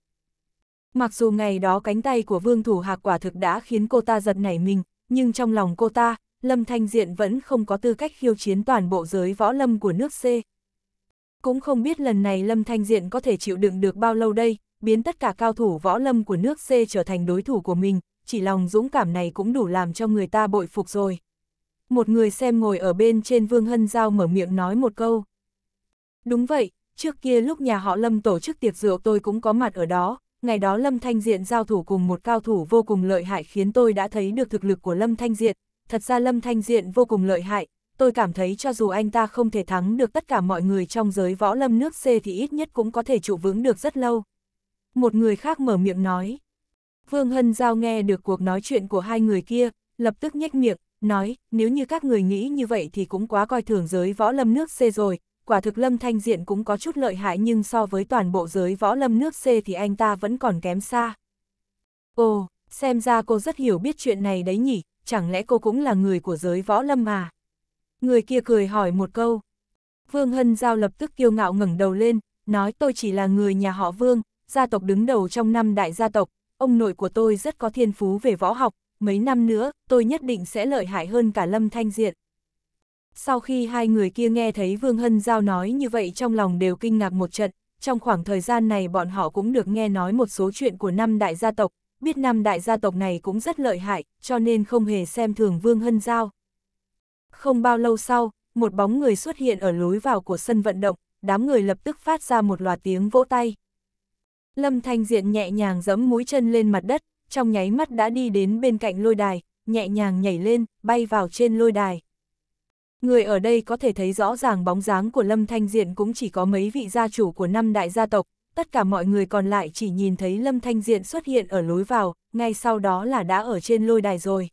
Mặc dù ngày đó cánh tay của Vương Thủ Hạc quả thực đã khiến cô ta giật nảy mình, nhưng trong lòng cô ta, Lâm Thanh Diện vẫn không có tư cách khiêu chiến toàn bộ giới võ lâm của nước C. Cũng không biết lần này Lâm Thanh Diện có thể chịu đựng được bao lâu đây, biến tất cả cao thủ võ lâm của nước C trở thành đối thủ của mình, chỉ lòng dũng cảm này cũng đủ làm cho người ta bội phục rồi. Một người xem ngồi ở bên trên Vương Hân Giao mở miệng nói một câu. Đúng vậy, trước kia lúc nhà họ Lâm tổ chức tiệc rượu tôi cũng có mặt ở đó, ngày đó Lâm Thanh Diện giao thủ cùng một cao thủ vô cùng lợi hại khiến tôi đã thấy được thực lực của Lâm Thanh Diện. Thật ra Lâm Thanh Diện vô cùng lợi hại, tôi cảm thấy cho dù anh ta không thể thắng được tất cả mọi người trong giới võ lâm nước C thì ít nhất cũng có thể trụ vững được rất lâu, một người khác mở miệng nói. Vương Hân Giao nghe được cuộc nói chuyện của hai người kia, lập tức nhếch miệng, nói, nếu như các người nghĩ như vậy thì cũng quá coi thường giới võ lâm nước C rồi, quả thực lâm thanh diện cũng có chút lợi hại nhưng so với toàn bộ giới võ lâm nước C thì anh ta vẫn còn kém xa. Ồ, xem ra cô rất hiểu biết chuyện này đấy nhỉ, chẳng lẽ cô cũng là người của giới võ lâm mà? Người kia cười hỏi một câu. Vương Hân Giao lập tức kiêu ngạo ngẩng đầu lên, nói tôi chỉ là người nhà họ Vương, gia tộc đứng đầu trong năm đại gia tộc, ông nội của tôi rất có thiên phú về võ học, mấy năm nữa, tôi nhất định sẽ lợi hại hơn cả Lâm Thanh Diện. Sau khi hai người kia nghe thấy Vương Hân Giao nói như vậy trong lòng đều kinh ngạc một trận, trong khoảng thời gian này bọn họ cũng được nghe nói một số chuyện của năm đại gia tộc, biết năm đại gia tộc này cũng rất lợi hại, cho nên không hề xem thường Vương Hân Giao. Không bao lâu sau, một bóng người xuất hiện ở lối vào của sân vận động, đám người lập tức phát ra một loạt tiếng vỗ tay. Lâm Thanh Diện nhẹ nhàng giẫm mũi chân lên mặt đất, trong nháy mắt đã đi đến bên cạnh lôi đài, nhẹ nhàng nhảy lên, bay vào trên lôi đài. Người ở đây có thể thấy rõ ràng bóng dáng của Lâm Thanh Diện cũng chỉ có mấy vị gia chủ của năm đại gia tộc, tất cả mọi người còn lại chỉ nhìn thấy Lâm Thanh Diện xuất hiện ở lối vào, ngay sau đó là đã ở trên lôi đài rồi.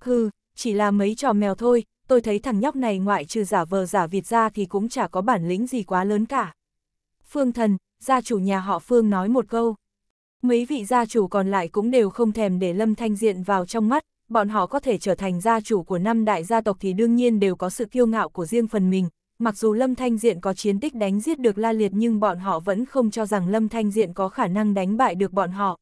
Hừ, chỉ là mấy trò mèo thôi, tôi thấy thằng nhóc này ngoại trừ giả vờ giả vịt ra thì cũng chả có bản lĩnh gì quá lớn cả. Phương thần, gia chủ nhà họ Phương nói một câu. Mấy vị gia chủ còn lại cũng đều không thèm để Lâm Thanh Diện vào trong mắt, bọn họ có thể trở thành gia chủ của năm đại gia tộc thì đương nhiên đều có sự kiêu ngạo của riêng phần mình. Mặc dù Lâm Thanh Diện có chiến tích đánh giết được La Liệt nhưng bọn họ vẫn không cho rằng Lâm Thanh Diện có khả năng đánh bại được bọn họ.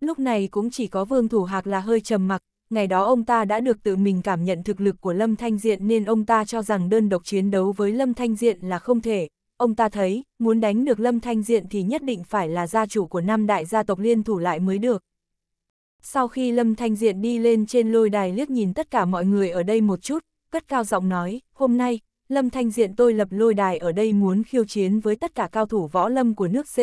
Lúc này cũng chỉ có Vương Thủ Hạc là hơi trầm mặc, ngày đó ông ta đã được tự mình cảm nhận thực lực của Lâm Thanh Diện nên ông ta cho rằng đơn độc chiến đấu với Lâm Thanh Diện là không thể, Ông ta thấy, muốn đánh được Lâm Thanh Diện thì nhất định phải là gia chủ của năm đại gia tộc liên thủ lại mới được. Sau khi Lâm Thanh Diện đi lên trên lôi đài liếc nhìn tất cả mọi người ở đây một chút, cất cao giọng nói, hôm nay, Lâm Thanh Diện tôi lập lôi đài ở đây muốn khiêu chiến với tất cả cao thủ võ lâm của nước C.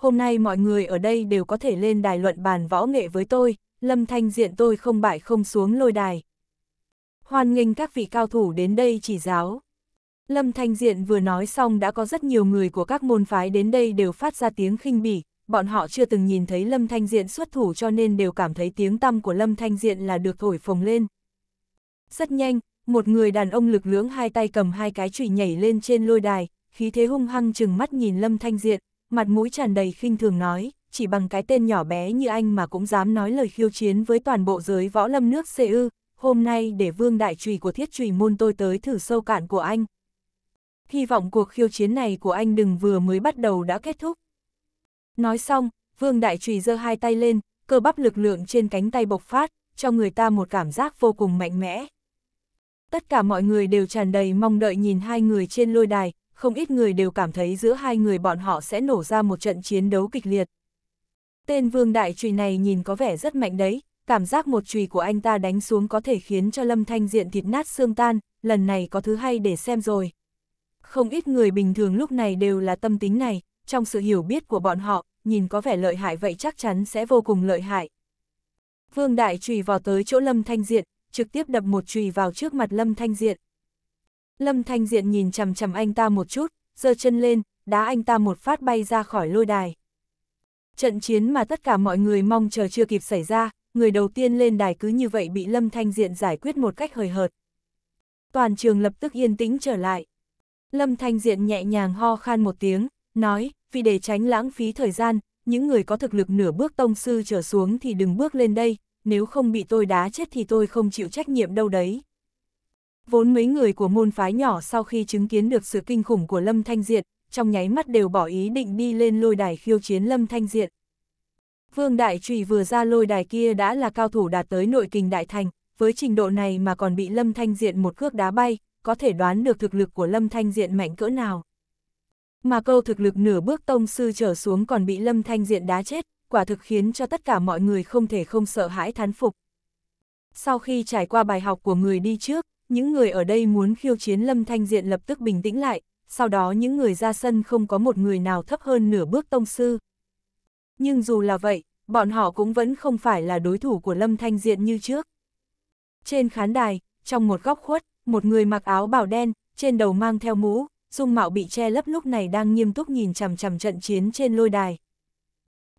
Hôm nay mọi người ở đây đều có thể lên đài luận bàn võ nghệ với tôi, Lâm Thanh Diện tôi không bại không xuống lôi đài. Hoan nghênh các vị cao thủ đến đây chỉ giáo. Lâm Thanh Diện vừa nói xong đã có rất nhiều người của các môn phái đến đây đều phát ra tiếng khinh bỉ, bọn họ chưa từng nhìn thấy Lâm Thanh Diện xuất thủ cho nên đều cảm thấy tiếng tăm của Lâm Thanh Diện là được thổi phồng lên. Rất nhanh, một người đàn ông lực lưỡng hai tay cầm hai cái chùy nhảy lên trên lôi đài, khí thế hung hăng chừng mắt nhìn Lâm Thanh Diện, mặt mũi tràn đầy khinh thường nói, chỉ bằng cái tên nhỏ bé như anh mà cũng dám nói lời khiêu chiến với toàn bộ giới võ lâm nước Cư. hôm nay để vương đại chùy của thiết chùy môn tôi tới thử sâu cạn của anh hy vọng cuộc khiêu chiến này của anh đừng vừa mới bắt đầu đã kết thúc. Nói xong, Vương Đại Trùy giơ hai tay lên, cơ bắp lực lượng trên cánh tay bộc phát, cho người ta một cảm giác vô cùng mạnh mẽ. Tất cả mọi người đều tràn đầy mong đợi nhìn hai người trên lôi đài, không ít người đều cảm thấy giữa hai người bọn họ sẽ nổ ra một trận chiến đấu kịch liệt. Tên Vương Đại Trùy này nhìn có vẻ rất mạnh đấy, cảm giác một chùy của anh ta đánh xuống có thể khiến cho Lâm Thanh Diện thịt nát xương tan, lần này có thứ hay để xem rồi. Không ít người bình thường lúc này đều là tâm tính này, trong sự hiểu biết của bọn họ, nhìn có vẻ lợi hại vậy chắc chắn sẽ vô cùng lợi hại. Vương Đại Trùy vào tới chỗ Lâm Thanh Diện, trực tiếp đập một chùy vào trước mặt Lâm Thanh Diện. Lâm Thanh Diện nhìn chằm chằm anh ta một chút, giơ chân lên, đá anh ta một phát bay ra khỏi lôi đài. Trận chiến mà tất cả mọi người mong chờ chưa kịp xảy ra, người đầu tiên lên đài cứ như vậy bị Lâm Thanh Diện giải quyết một cách hời hợt. Toàn trường lập tức yên tĩnh trở lại. Lâm Thanh Diện nhẹ nhàng ho khan một tiếng, nói, vì để tránh lãng phí thời gian, những người có thực lực nửa bước tông sư trở xuống thì đừng bước lên đây, nếu không bị tôi đá chết thì tôi không chịu trách nhiệm đâu đấy. Vốn mấy người của môn phái nhỏ sau khi chứng kiến được sự kinh khủng của Lâm Thanh Diện, trong nháy mắt đều bỏ ý định đi lên lôi đài khiêu chiến Lâm Thanh Diện. Vương Đại Trùy vừa ra lôi đài kia đã là cao thủ đạt tới nội kình đại thành, với trình độ này mà còn bị Lâm Thanh Diện một cước đá bay, có thể đoán được thực lực của Lâm Thanh Diện mạnh cỡ nào. Mà câu thực lực nửa bước tông sư trở xuống còn bị Lâm Thanh Diện đá chết, quả thực khiến cho tất cả mọi người không thể không sợ hãi thán phục. Sau khi trải qua bài học của người đi trước, những người ở đây muốn khiêu chiến Lâm Thanh Diện lập tức bình tĩnh lại, sau đó những người ra sân không có một người nào thấp hơn nửa bước tông sư. Nhưng dù là vậy, bọn họ cũng vẫn không phải là đối thủ của Lâm Thanh Diện như trước. Trên khán đài, trong một góc khuất, một người mặc áo bảo đen, trên đầu mang theo mũ, dung mạo bị che lấp lúc này đang nghiêm túc nhìn chằm chằm trận chiến trên lôi đài.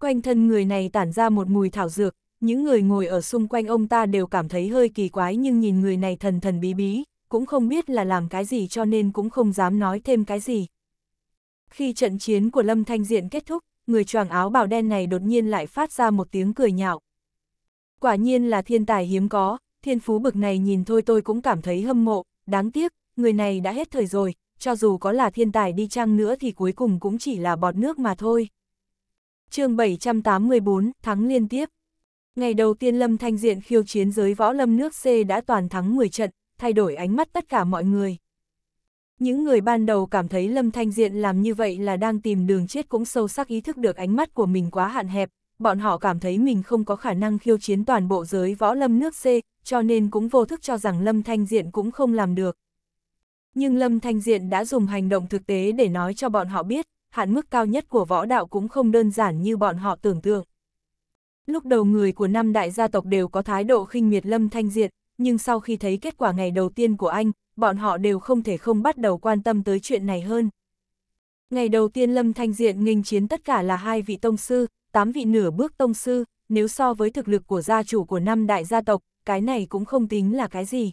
Quanh thân người này tản ra một mùi thảo dược, những người ngồi ở xung quanh ông ta đều cảm thấy hơi kỳ quái nhưng nhìn người này thần thần bí bí, cũng không biết là làm cái gì cho nên cũng không dám nói thêm cái gì. Khi trận chiến của Lâm Thanh Diện kết thúc, người choàng áo bào đen này đột nhiên lại phát ra một tiếng cười nhạo. Quả nhiên là thiên tài hiếm có, thiên phú bực này nhìn thôi tôi cũng cảm thấy hâm mộ, đáng tiếc, người này đã hết thời rồi, cho dù có là thiên tài đi chăng nữa thì cuối cùng cũng chỉ là bọt nước mà thôi. chương 784, thắng liên tiếp Ngày đầu tiên Lâm Thanh Diện khiêu chiến giới võ lâm nước C đã toàn thắng 10 trận, thay đổi ánh mắt tất cả mọi người. Những người ban đầu cảm thấy Lâm Thanh Diện làm như vậy là đang tìm đường chết cũng sâu sắc ý thức được ánh mắt của mình quá hạn hẹp, bọn họ cảm thấy mình không có khả năng khiêu chiến toàn bộ giới võ lâm nước C, cho nên cũng vô thức cho rằng Lâm Thanh Diện cũng không làm được. Nhưng Lâm Thanh Diện đã dùng hành động thực tế để nói cho bọn họ biết, hạn mức cao nhất của võ đạo cũng không đơn giản như bọn họ tưởng tượng. Lúc đầu người của năm đại gia tộc đều có thái độ khinh miệt Lâm Thanh Diện, nhưng sau khi thấy kết quả ngày đầu tiên của anh, bọn họ đều không thể không bắt đầu quan tâm tới chuyện này hơn. Ngày đầu tiên Lâm Thanh Diện nghênh chiến tất cả là hai vị tông sư, tám vị nửa bước tông sư, nếu so với thực lực của gia chủ của năm đại gia tộc, cái này cũng không tính là cái gì.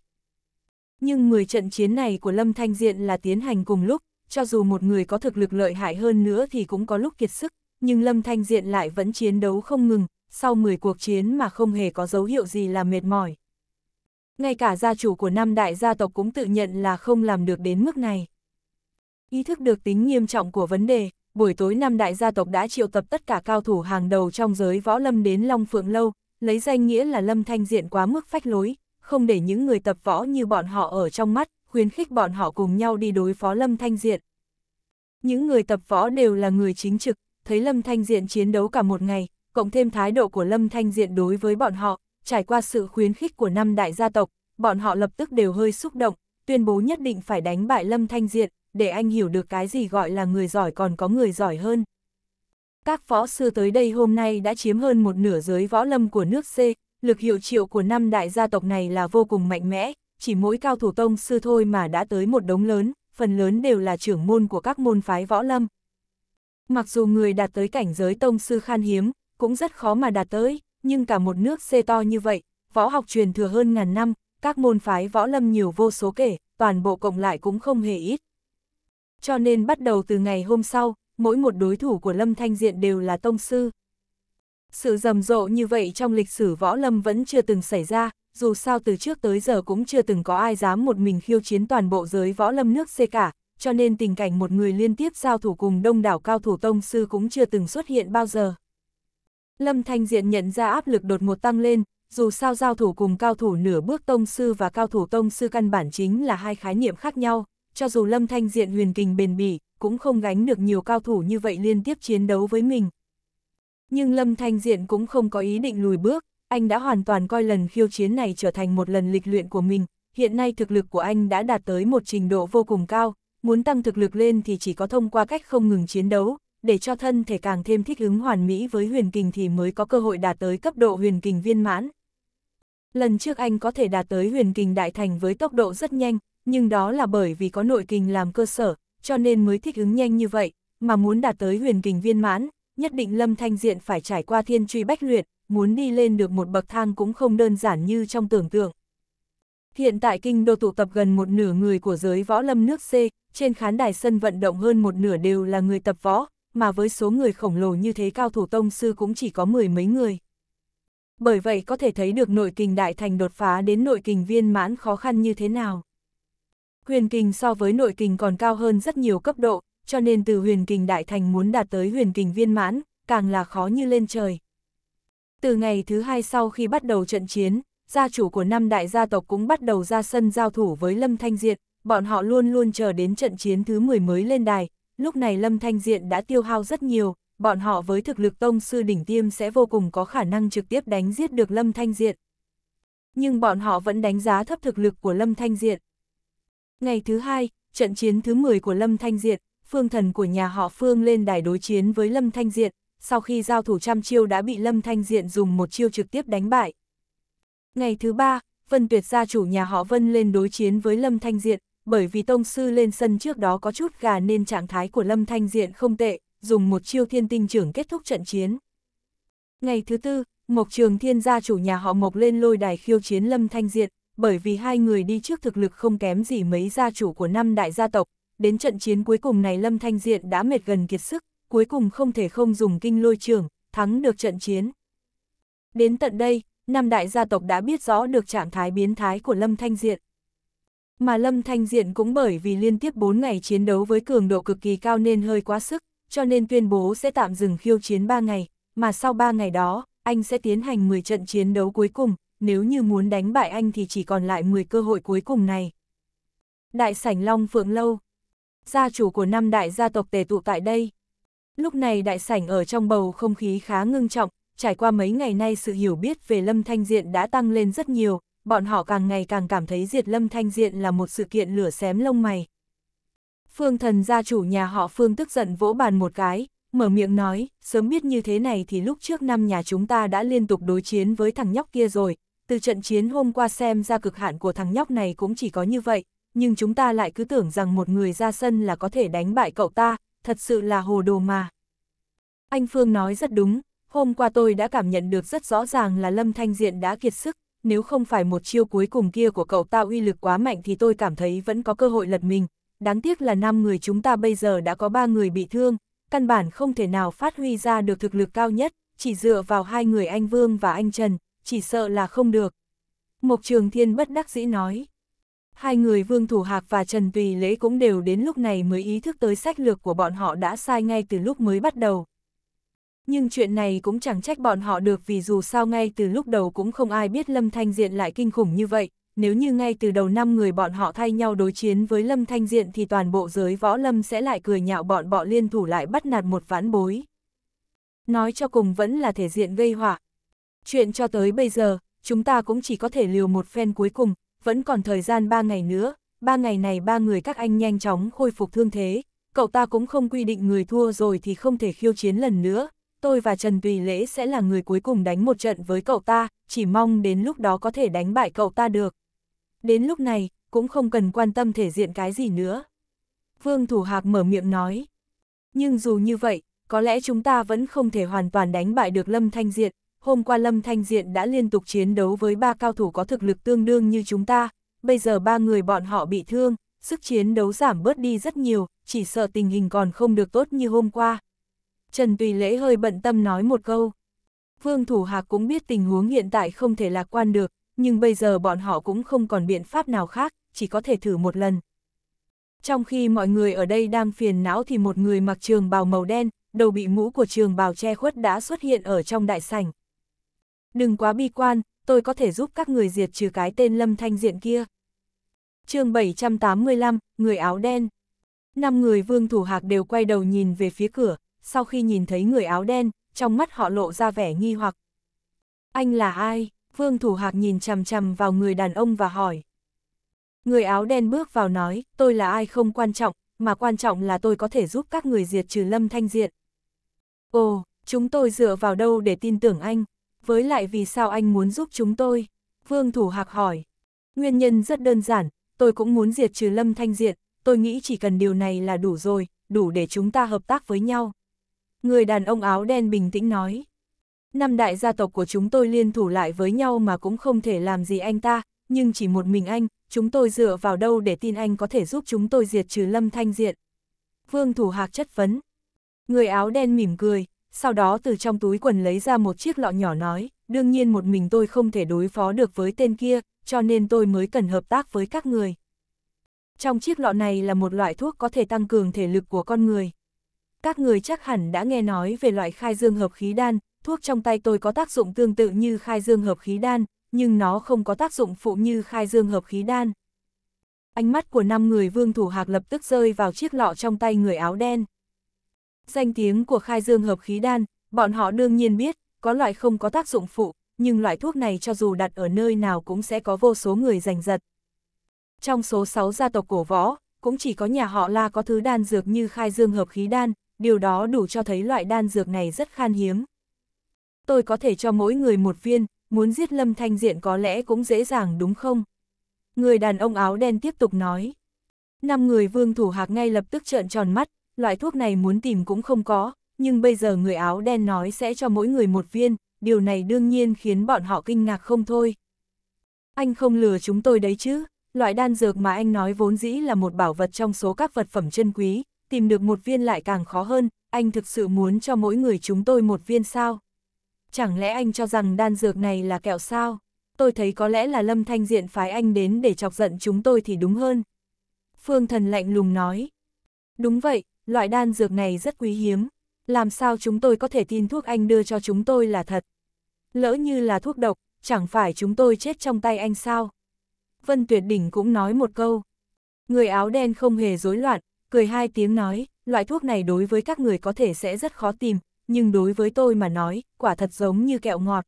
Nhưng 10 trận chiến này của Lâm Thanh Diện là tiến hành cùng lúc, cho dù một người có thực lực lợi hại hơn nữa thì cũng có lúc kiệt sức, nhưng Lâm Thanh Diện lại vẫn chiến đấu không ngừng, sau 10 cuộc chiến mà không hề có dấu hiệu gì là mệt mỏi. Ngay cả gia chủ của năm đại gia tộc cũng tự nhận là không làm được đến mức này. Ý thức được tính nghiêm trọng của vấn đề, buổi tối năm đại gia tộc đã triệu tập tất cả cao thủ hàng đầu trong giới võ lâm đến Long Phượng Lâu, lấy danh nghĩa là Lâm Thanh Diện quá mức phách lối, không để những người tập võ như bọn họ ở trong mắt, khuyến khích bọn họ cùng nhau đi đối phó Lâm Thanh Diện. Những người tập võ đều là người chính trực, thấy Lâm Thanh Diện chiến đấu cả một ngày, cộng thêm thái độ của Lâm Thanh Diện đối với bọn họ, trải qua sự khuyến khích của năm đại gia tộc, bọn họ lập tức đều hơi xúc động, tuyên bố nhất định phải đánh bại Lâm Thanh Diện, để anh hiểu được cái gì gọi là người giỏi còn có người giỏi hơn các võ sư tới đây hôm nay đã chiếm hơn một nửa giới võ lâm của nước C, lực hiệu triệu của năm đại gia tộc này là vô cùng mạnh mẽ, chỉ mỗi cao thủ tông sư thôi mà đã tới một đống lớn, phần lớn đều là trưởng môn của các môn phái võ lâm. Mặc dù người đạt tới cảnh giới tông sư khan hiếm, cũng rất khó mà đạt tới, nhưng cả một nước C to như vậy, võ học truyền thừa hơn ngàn năm, các môn phái võ lâm nhiều vô số kể, toàn bộ cộng lại cũng không hề ít. Cho nên bắt đầu từ ngày hôm sau, mỗi một đối thủ của Lâm Thanh Diện đều là tông sư. Sự rầm rộ như vậy trong lịch sử võ lâm vẫn chưa từng xảy ra, dù sao từ trước tới giờ cũng chưa từng có ai dám một mình khiêu chiến toàn bộ giới võ lâm nước C cả, cho nên tình cảnh một người liên tiếp giao thủ cùng đông đảo cao thủ tông sư cũng chưa từng xuất hiện bao giờ. Lâm Thanh Diện nhận ra áp lực đột ngột tăng lên, dù sao giao thủ cùng cao thủ nửa bước tông sư và cao thủ tông sư căn bản chính là hai khái niệm khác nhau, cho dù Lâm Thanh Diện huyền kình bền bỉ, cũng không gánh được nhiều cao thủ như vậy liên tiếp chiến đấu với mình. Nhưng Lâm Thanh Diện cũng không có ý định lùi bước, anh đã hoàn toàn coi lần khiêu chiến này trở thành một lần lịch luyện của mình, hiện nay thực lực của anh đã đạt tới một trình độ vô cùng cao, muốn tăng thực lực lên thì chỉ có thông qua cách không ngừng chiến đấu, để cho thân thể càng thêm thích ứng hoàn mỹ với huyền kình thì mới có cơ hội đạt tới cấp độ huyền kình viên mãn. Lần trước anh có thể đạt tới huyền kình đại thành với tốc độ rất nhanh, nhưng đó là bởi vì có nội kình làm cơ sở, cho nên mới thích ứng nhanh như vậy, mà muốn đạt tới huyền kình viên mãn, nhất định Lâm Thanh Diện phải trải qua thiên truy bách luyện, muốn đi lên được một bậc thang cũng không đơn giản như trong tưởng tượng. Hiện tại kinh đô tụ tập gần một nửa người của giới võ lâm nước C, trên khán đài sân vận động hơn một nửa đều là người tập võ, mà với số người khổng lồ như thế cao thủ tông sư cũng chỉ có mười mấy người. Bởi vậy có thể thấy được nội kình đại thành đột phá đến nội kình viên mãn khó khăn như thế nào. Huyền kình so với nội kình còn cao hơn rất nhiều cấp độ, cho nên từ huyền kình đại thành muốn đạt tới huyền kình viên mãn, càng là khó như lên trời. Từ ngày thứ hai sau khi bắt đầu trận chiến, gia chủ của năm đại gia tộc cũng bắt đầu ra sân giao thủ với Lâm Thanh Diện, bọn họ luôn luôn chờ đến trận chiến thứ 10 mới lên đài, lúc này Lâm Thanh Diện đã tiêu hao rất nhiều, bọn họ với thực lực tông sư đỉnh tiêm sẽ vô cùng có khả năng trực tiếp đánh giết được Lâm Thanh Diện. Nhưng bọn họ vẫn đánh giá thấp thực lực của Lâm Thanh Diện. Ngày thứ hai, trận chiến thứ 10 của Lâm Thanh Diệt, phương thần của nhà họ Phương lên đài đối chiến với Lâm Thanh Diệt, sau khi giao thủ trăm chiêu đã bị Lâm Thanh Diệt dùng một chiêu trực tiếp đánh bại. Ngày thứ ba, Vân Tuyệt gia chủ nhà họ Vân lên đối chiến với Lâm Thanh Diệt. bởi vì Tông Sư lên sân trước đó có chút gà nên trạng thái của Lâm Thanh Diệt không tệ, dùng một chiêu thiên tinh trưởng kết thúc trận chiến. Ngày thứ tư, Mộc Trường Thiên gia chủ nhà họ Mộc lên lôi đài khiêu chiến Lâm Thanh Diệt bởi vì hai người đi trước thực lực không kém gì mấy gia chủ của năm đại gia tộc, đến trận chiến cuối cùng này Lâm Thanh Diện đã mệt gần kiệt sức, cuối cùng không thể không dùng kinh lôi trường, thắng được trận chiến. Đến tận đây, năm đại gia tộc đã biết rõ được trạng thái biến thái của Lâm Thanh Diện. Mà Lâm Thanh Diện cũng bởi vì liên tiếp 4 ngày chiến đấu với cường độ cực kỳ cao nên hơi quá sức, cho nên tuyên bố sẽ tạm dừng khiêu chiến 3 ngày, mà sau 3 ngày đó, anh sẽ tiến hành 10 trận chiến đấu cuối cùng, nếu như muốn đánh bại anh thì chỉ còn lại 10 cơ hội cuối cùng này. Đại sảnh Long Phượng Lâu Gia chủ của năm đại gia tộc tề tụ tại đây. Lúc này đại sảnh ở trong bầu không khí khá ngưng trọng, trải qua mấy ngày nay sự hiểu biết về Lâm Thanh Diện đã tăng lên rất nhiều, bọn họ càng ngày càng cảm thấy diệt Lâm Thanh Diện là một sự kiện lửa xém lông mày. Phương thần gia chủ nhà họ Phương tức giận vỗ bàn một cái, mở miệng nói, sớm biết như thế này thì lúc trước năm nhà chúng ta đã liên tục đối chiến với thằng nhóc kia rồi, từ trận chiến hôm qua xem ra cực hạn của thằng nhóc này cũng chỉ có như vậy, nhưng chúng ta lại cứ tưởng rằng một người ra sân là có thể đánh bại cậu ta, thật sự là hồ đồ mà. Anh Phương nói rất đúng, hôm qua tôi đã cảm nhận được rất rõ ràng là Lâm Thanh Diện đã kiệt sức, nếu không phải một chiêu cuối cùng kia của cậu ta uy lực quá mạnh thì tôi cảm thấy vẫn có cơ hội lật mình. Đáng tiếc là năm người chúng ta bây giờ đã có ba người bị thương, căn bản không thể nào phát huy ra được thực lực cao nhất, chỉ dựa vào hai người anh Vương và anh Trần, chỉ sợ là không được. Mộc Trường Thiên bất đắc dĩ nói. Hai người Vương Thủ Hạc và Trần Tùy Lễ cũng đều đến lúc này mới ý thức tới sách lược của bọn họ đã sai ngay từ lúc mới bắt đầu. Nhưng chuyện này cũng chẳng trách bọn họ được vì dù sao ngay từ lúc đầu cũng không ai biết Lâm Thanh Diện lại kinh khủng như vậy, nếu như ngay từ đầu năm người bọn họ thay nhau đối chiến với Lâm Thanh Diện thì toàn bộ giới võ Lâm sẽ lại cười nhạo bọn bọ liên thủ lại bắt nạt một ván bối. Nói cho cùng vẫn là thể diện gây họa, Chuyện cho tới bây giờ, chúng ta cũng chỉ có thể liều một phen cuối cùng, vẫn còn thời gian ba ngày nữa, ba ngày này ba người các anh nhanh chóng khôi phục thương thế, cậu ta cũng không quy định người thua rồi thì không thể khiêu chiến lần nữa, tôi và Trần Tùy Lễ sẽ là người cuối cùng đánh một trận với cậu ta, chỉ mong đến lúc đó có thể đánh bại cậu ta được. Đến lúc này, cũng không cần quan tâm thể diện cái gì nữa. Vương Thủ Hạc mở miệng nói. Nhưng dù như vậy, có lẽ chúng ta vẫn không thể hoàn toàn đánh bại được Lâm Thanh Diệt, hôm qua Lâm Thanh Diện đã liên tục chiến đấu với ba cao thủ có thực lực tương đương như chúng ta, bây giờ ba người bọn họ bị thương, sức chiến đấu giảm bớt đi rất nhiều, chỉ sợ tình hình còn không được tốt như hôm qua. Trần Tùy Lễ hơi bận tâm nói một câu. Vương Thủ Hạc cũng biết tình huống hiện tại không thể lạc quan được, nhưng bây giờ bọn họ cũng không còn biện pháp nào khác, chỉ có thể thử một lần. Trong khi mọi người ở đây đang phiền não thì một người mặc trường bào màu đen, đầu bị mũ của trường bào che khuất đã xuất hiện ở trong đại sảnh. Đừng quá bi quan, tôi có thể giúp các người diệt trừ cái tên Lâm Thanh Diện kia. chương 785, người áo đen. Năm người vương thủ hạc đều quay đầu nhìn về phía cửa, sau khi nhìn thấy người áo đen, trong mắt họ lộ ra vẻ nghi hoặc. Anh là ai? Vương thủ hạc nhìn chằm chằm vào người đàn ông và hỏi. Người áo đen bước vào nói, tôi là ai không quan trọng, mà quan trọng là tôi có thể giúp các người diệt trừ lâm thanh diện. Ồ, chúng tôi dựa vào đâu để tin tưởng anh? với lại vì sao anh muốn giúp chúng tôi? Vương Thủ Hạc hỏi. Nguyên nhân rất đơn giản, tôi cũng muốn diệt trừ Lâm Thanh Diệt, tôi nghĩ chỉ cần điều này là đủ rồi, đủ để chúng ta hợp tác với nhau. Người đàn ông áo đen bình tĩnh nói. Năm đại gia tộc của chúng tôi liên thủ lại với nhau mà cũng không thể làm gì anh ta, nhưng chỉ một mình anh, chúng tôi dựa vào đâu để tin anh có thể giúp chúng tôi diệt trừ Lâm Thanh Diệt. Vương Thủ Hạc chất vấn. Người áo đen mỉm cười, sau đó từ trong túi quần lấy ra một chiếc lọ nhỏ nói, đương nhiên một mình tôi không thể đối phó được với tên kia, cho nên tôi mới cần hợp tác với các người. Trong chiếc lọ này là một loại thuốc có thể tăng cường thể lực của con người. Các người chắc hẳn đã nghe nói về loại khai dương hợp khí đan, thuốc trong tay tôi có tác dụng tương tự như khai dương hợp khí đan, nhưng nó không có tác dụng phụ như khai dương hợp khí đan. Ánh mắt của năm người vương thủ hạc lập tức rơi vào chiếc lọ trong tay người áo đen. Danh tiếng của khai dương hợp khí đan, bọn họ đương nhiên biết, có loại không có tác dụng phụ, nhưng loại thuốc này cho dù đặt ở nơi nào cũng sẽ có vô số người giành giật. Trong số 6 gia tộc cổ võ, cũng chỉ có nhà họ La có thứ đan dược như khai dương hợp khí đan, điều đó đủ cho thấy loại đan dược này rất khan hiếm. Tôi có thể cho mỗi người một viên, muốn giết Lâm Thanh Diện có lẽ cũng dễ dàng đúng không? Người đàn ông áo đen tiếp tục nói. Năm người vương thủ hạc ngay lập tức trợn tròn mắt, loại thuốc này muốn tìm cũng không có, nhưng bây giờ người áo đen nói sẽ cho mỗi người một viên, điều này đương nhiên khiến bọn họ kinh ngạc không thôi. Anh không lừa chúng tôi đấy chứ, loại đan dược mà anh nói vốn dĩ là một bảo vật trong số các vật phẩm chân quý, tìm được một viên lại càng khó hơn, anh thực sự muốn cho mỗi người chúng tôi một viên sao? Chẳng lẽ anh cho rằng đan dược này là kẹo sao? Tôi thấy có lẽ là Lâm Thanh Diện phái anh đến để chọc giận chúng tôi thì đúng hơn. Phương Thần lạnh lùng nói. Đúng vậy, Loại đan dược này rất quý hiếm, làm sao chúng tôi có thể tin thuốc anh đưa cho chúng tôi là thật. Lỡ như là thuốc độc, chẳng phải chúng tôi chết trong tay anh sao? Vân Tuyệt Đỉnh cũng nói một câu. Người áo đen không hề rối loạn, cười hai tiếng nói, loại thuốc này đối với các người có thể sẽ rất khó tìm, nhưng đối với tôi mà nói, quả thật giống như kẹo ngọt.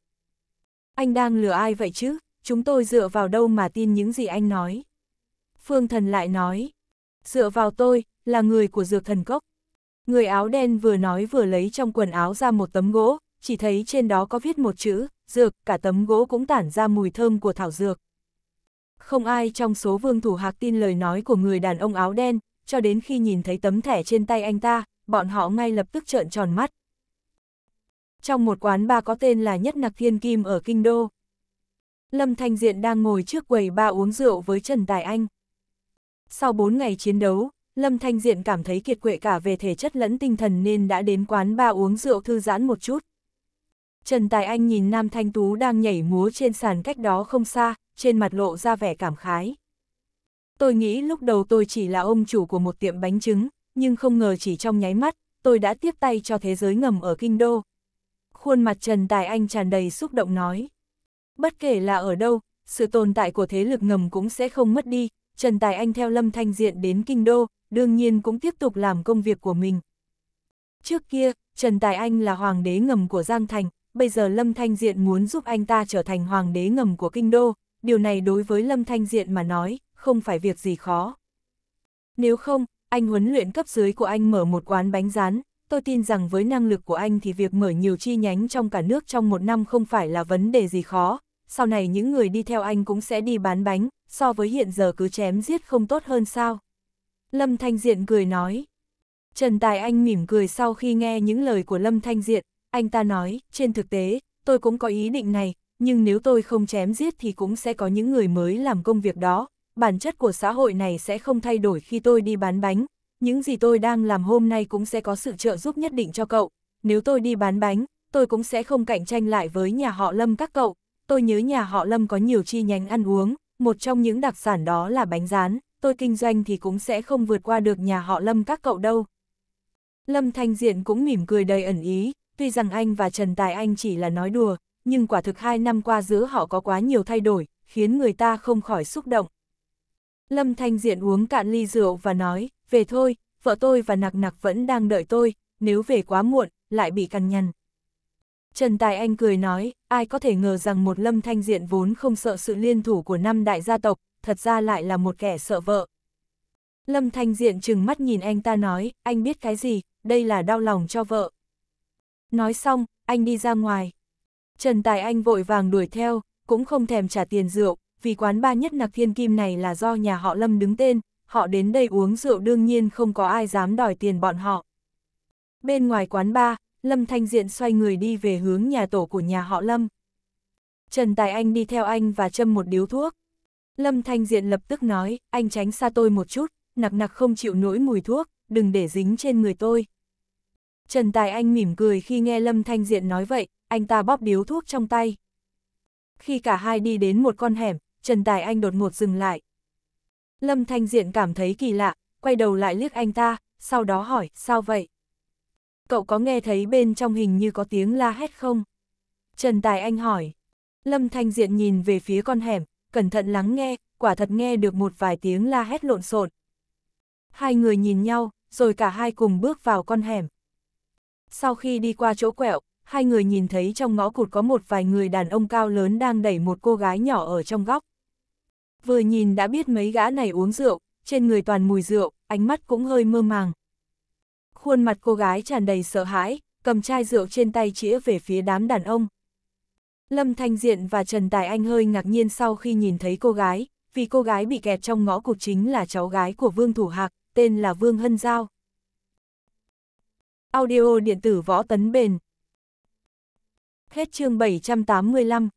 Anh đang lừa ai vậy chứ, chúng tôi dựa vào đâu mà tin những gì anh nói. Phương Thần lại nói, dựa vào tôi, là người của dược thần cốc. Người áo đen vừa nói vừa lấy trong quần áo ra một tấm gỗ, chỉ thấy trên đó có viết một chữ, dược, cả tấm gỗ cũng tản ra mùi thơm của thảo dược. Không ai trong số vương thủ hạc tin lời nói của người đàn ông áo đen, cho đến khi nhìn thấy tấm thẻ trên tay anh ta, bọn họ ngay lập tức trợn tròn mắt. Trong một quán ba có tên là Nhất Nặc Thiên Kim ở Kinh Đô. Lâm Thanh Diện đang ngồi trước quầy ba uống rượu với Trần Tài Anh. Sau 4 ngày chiến đấu, Lâm Thanh Diện cảm thấy kiệt quệ cả về thể chất lẫn tinh thần nên đã đến quán ba uống rượu thư giãn một chút. Trần Tài Anh nhìn Nam Thanh Tú đang nhảy múa trên sàn cách đó không xa, trên mặt lộ ra vẻ cảm khái. Tôi nghĩ lúc đầu tôi chỉ là ông chủ của một tiệm bánh trứng, nhưng không ngờ chỉ trong nháy mắt, tôi đã tiếp tay cho thế giới ngầm ở Kinh Đô. Khuôn mặt Trần Tài Anh tràn đầy xúc động nói. Bất kể là ở đâu, sự tồn tại của thế lực ngầm cũng sẽ không mất đi, Trần Tài Anh theo Lâm Thanh Diện đến Kinh Đô, đương nhiên cũng tiếp tục làm công việc của mình. Trước kia, Trần Tài Anh là hoàng đế ngầm của Giang Thành, bây giờ Lâm Thanh Diện muốn giúp anh ta trở thành hoàng đế ngầm của Kinh Đô, điều này đối với Lâm Thanh Diện mà nói, không phải việc gì khó. Nếu không, anh huấn luyện cấp dưới của anh mở một quán bánh rán, tôi tin rằng với năng lực của anh thì việc mở nhiều chi nhánh trong cả nước trong một năm không phải là vấn đề gì khó, sau này những người đi theo anh cũng sẽ đi bán bánh, so với hiện giờ cứ chém giết không tốt hơn sao. Lâm Thanh Diện cười nói. Trần Tài Anh mỉm cười sau khi nghe những lời của Lâm Thanh Diện, anh ta nói, trên thực tế, tôi cũng có ý định này, nhưng nếu tôi không chém giết thì cũng sẽ có những người mới làm công việc đó, bản chất của xã hội này sẽ không thay đổi khi tôi đi bán bánh, những gì tôi đang làm hôm nay cũng sẽ có sự trợ giúp nhất định cho cậu, nếu tôi đi bán bánh, tôi cũng sẽ không cạnh tranh lại với nhà họ Lâm các cậu, tôi nhớ nhà họ Lâm có nhiều chi nhánh ăn uống, một trong những đặc sản đó là bánh rán, tôi kinh doanh thì cũng sẽ không vượt qua được nhà họ Lâm các cậu đâu. Lâm Thanh Diện cũng mỉm cười đầy ẩn ý, tuy rằng anh và Trần Tài Anh chỉ là nói đùa, nhưng quả thực hai năm qua giữa họ có quá nhiều thay đổi, khiến người ta không khỏi xúc động. Lâm Thanh Diện uống cạn ly rượu và nói, về thôi, vợ tôi và nặc nặc vẫn đang đợi tôi, nếu về quá muộn, lại bị cằn nhằn. Trần Tài Anh cười nói, ai có thể ngờ rằng một lâm thanh diện vốn không sợ sự liên thủ của năm đại gia tộc, thật ra lại là một kẻ sợ vợ. Lâm thanh diện chừng mắt nhìn anh ta nói, anh biết cái gì, đây là đau lòng cho vợ. Nói xong, anh đi ra ngoài. Trần Tài Anh vội vàng đuổi theo, cũng không thèm trả tiền rượu, vì quán ba nhất nặc thiên kim này là do nhà họ Lâm đứng tên, họ đến đây uống rượu đương nhiên không có ai dám đòi tiền bọn họ. Bên ngoài quán ba, Lâm Thanh Diện xoay người đi về hướng nhà tổ của nhà họ Lâm. Trần Tài Anh đi theo anh và châm một điếu thuốc. Lâm Thanh Diện lập tức nói, anh tránh xa tôi một chút, nặc nặc không chịu nổi mùi thuốc, đừng để dính trên người tôi. Trần Tài Anh mỉm cười khi nghe Lâm Thanh Diện nói vậy, anh ta bóp điếu thuốc trong tay. Khi cả hai đi đến một con hẻm, Trần Tài Anh đột ngột dừng lại. Lâm Thanh Diện cảm thấy kỳ lạ, quay đầu lại liếc anh ta, sau đó hỏi, sao vậy? cậu có nghe thấy bên trong hình như có tiếng la hét không? Trần Tài Anh hỏi. Lâm Thanh Diện nhìn về phía con hẻm, cẩn thận lắng nghe, quả thật nghe được một vài tiếng la hét lộn xộn. Hai người nhìn nhau, rồi cả hai cùng bước vào con hẻm. Sau khi đi qua chỗ quẹo, hai người nhìn thấy trong ngõ cụt có một vài người đàn ông cao lớn đang đẩy một cô gái nhỏ ở trong góc. Vừa nhìn đã biết mấy gã này uống rượu, trên người toàn mùi rượu, ánh mắt cũng hơi mơ màng khuôn mặt cô gái tràn đầy sợ hãi, cầm chai rượu trên tay chĩa về phía đám đàn ông. Lâm Thanh Diện và Trần Tài Anh hơi ngạc nhiên sau khi nhìn thấy cô gái, vì cô gái bị kẹt trong ngõ cụt chính là cháu gái của Vương Thủ Hạc, tên là Vương Hân Giao. Audio điện tử võ tấn bền. Hết chương 785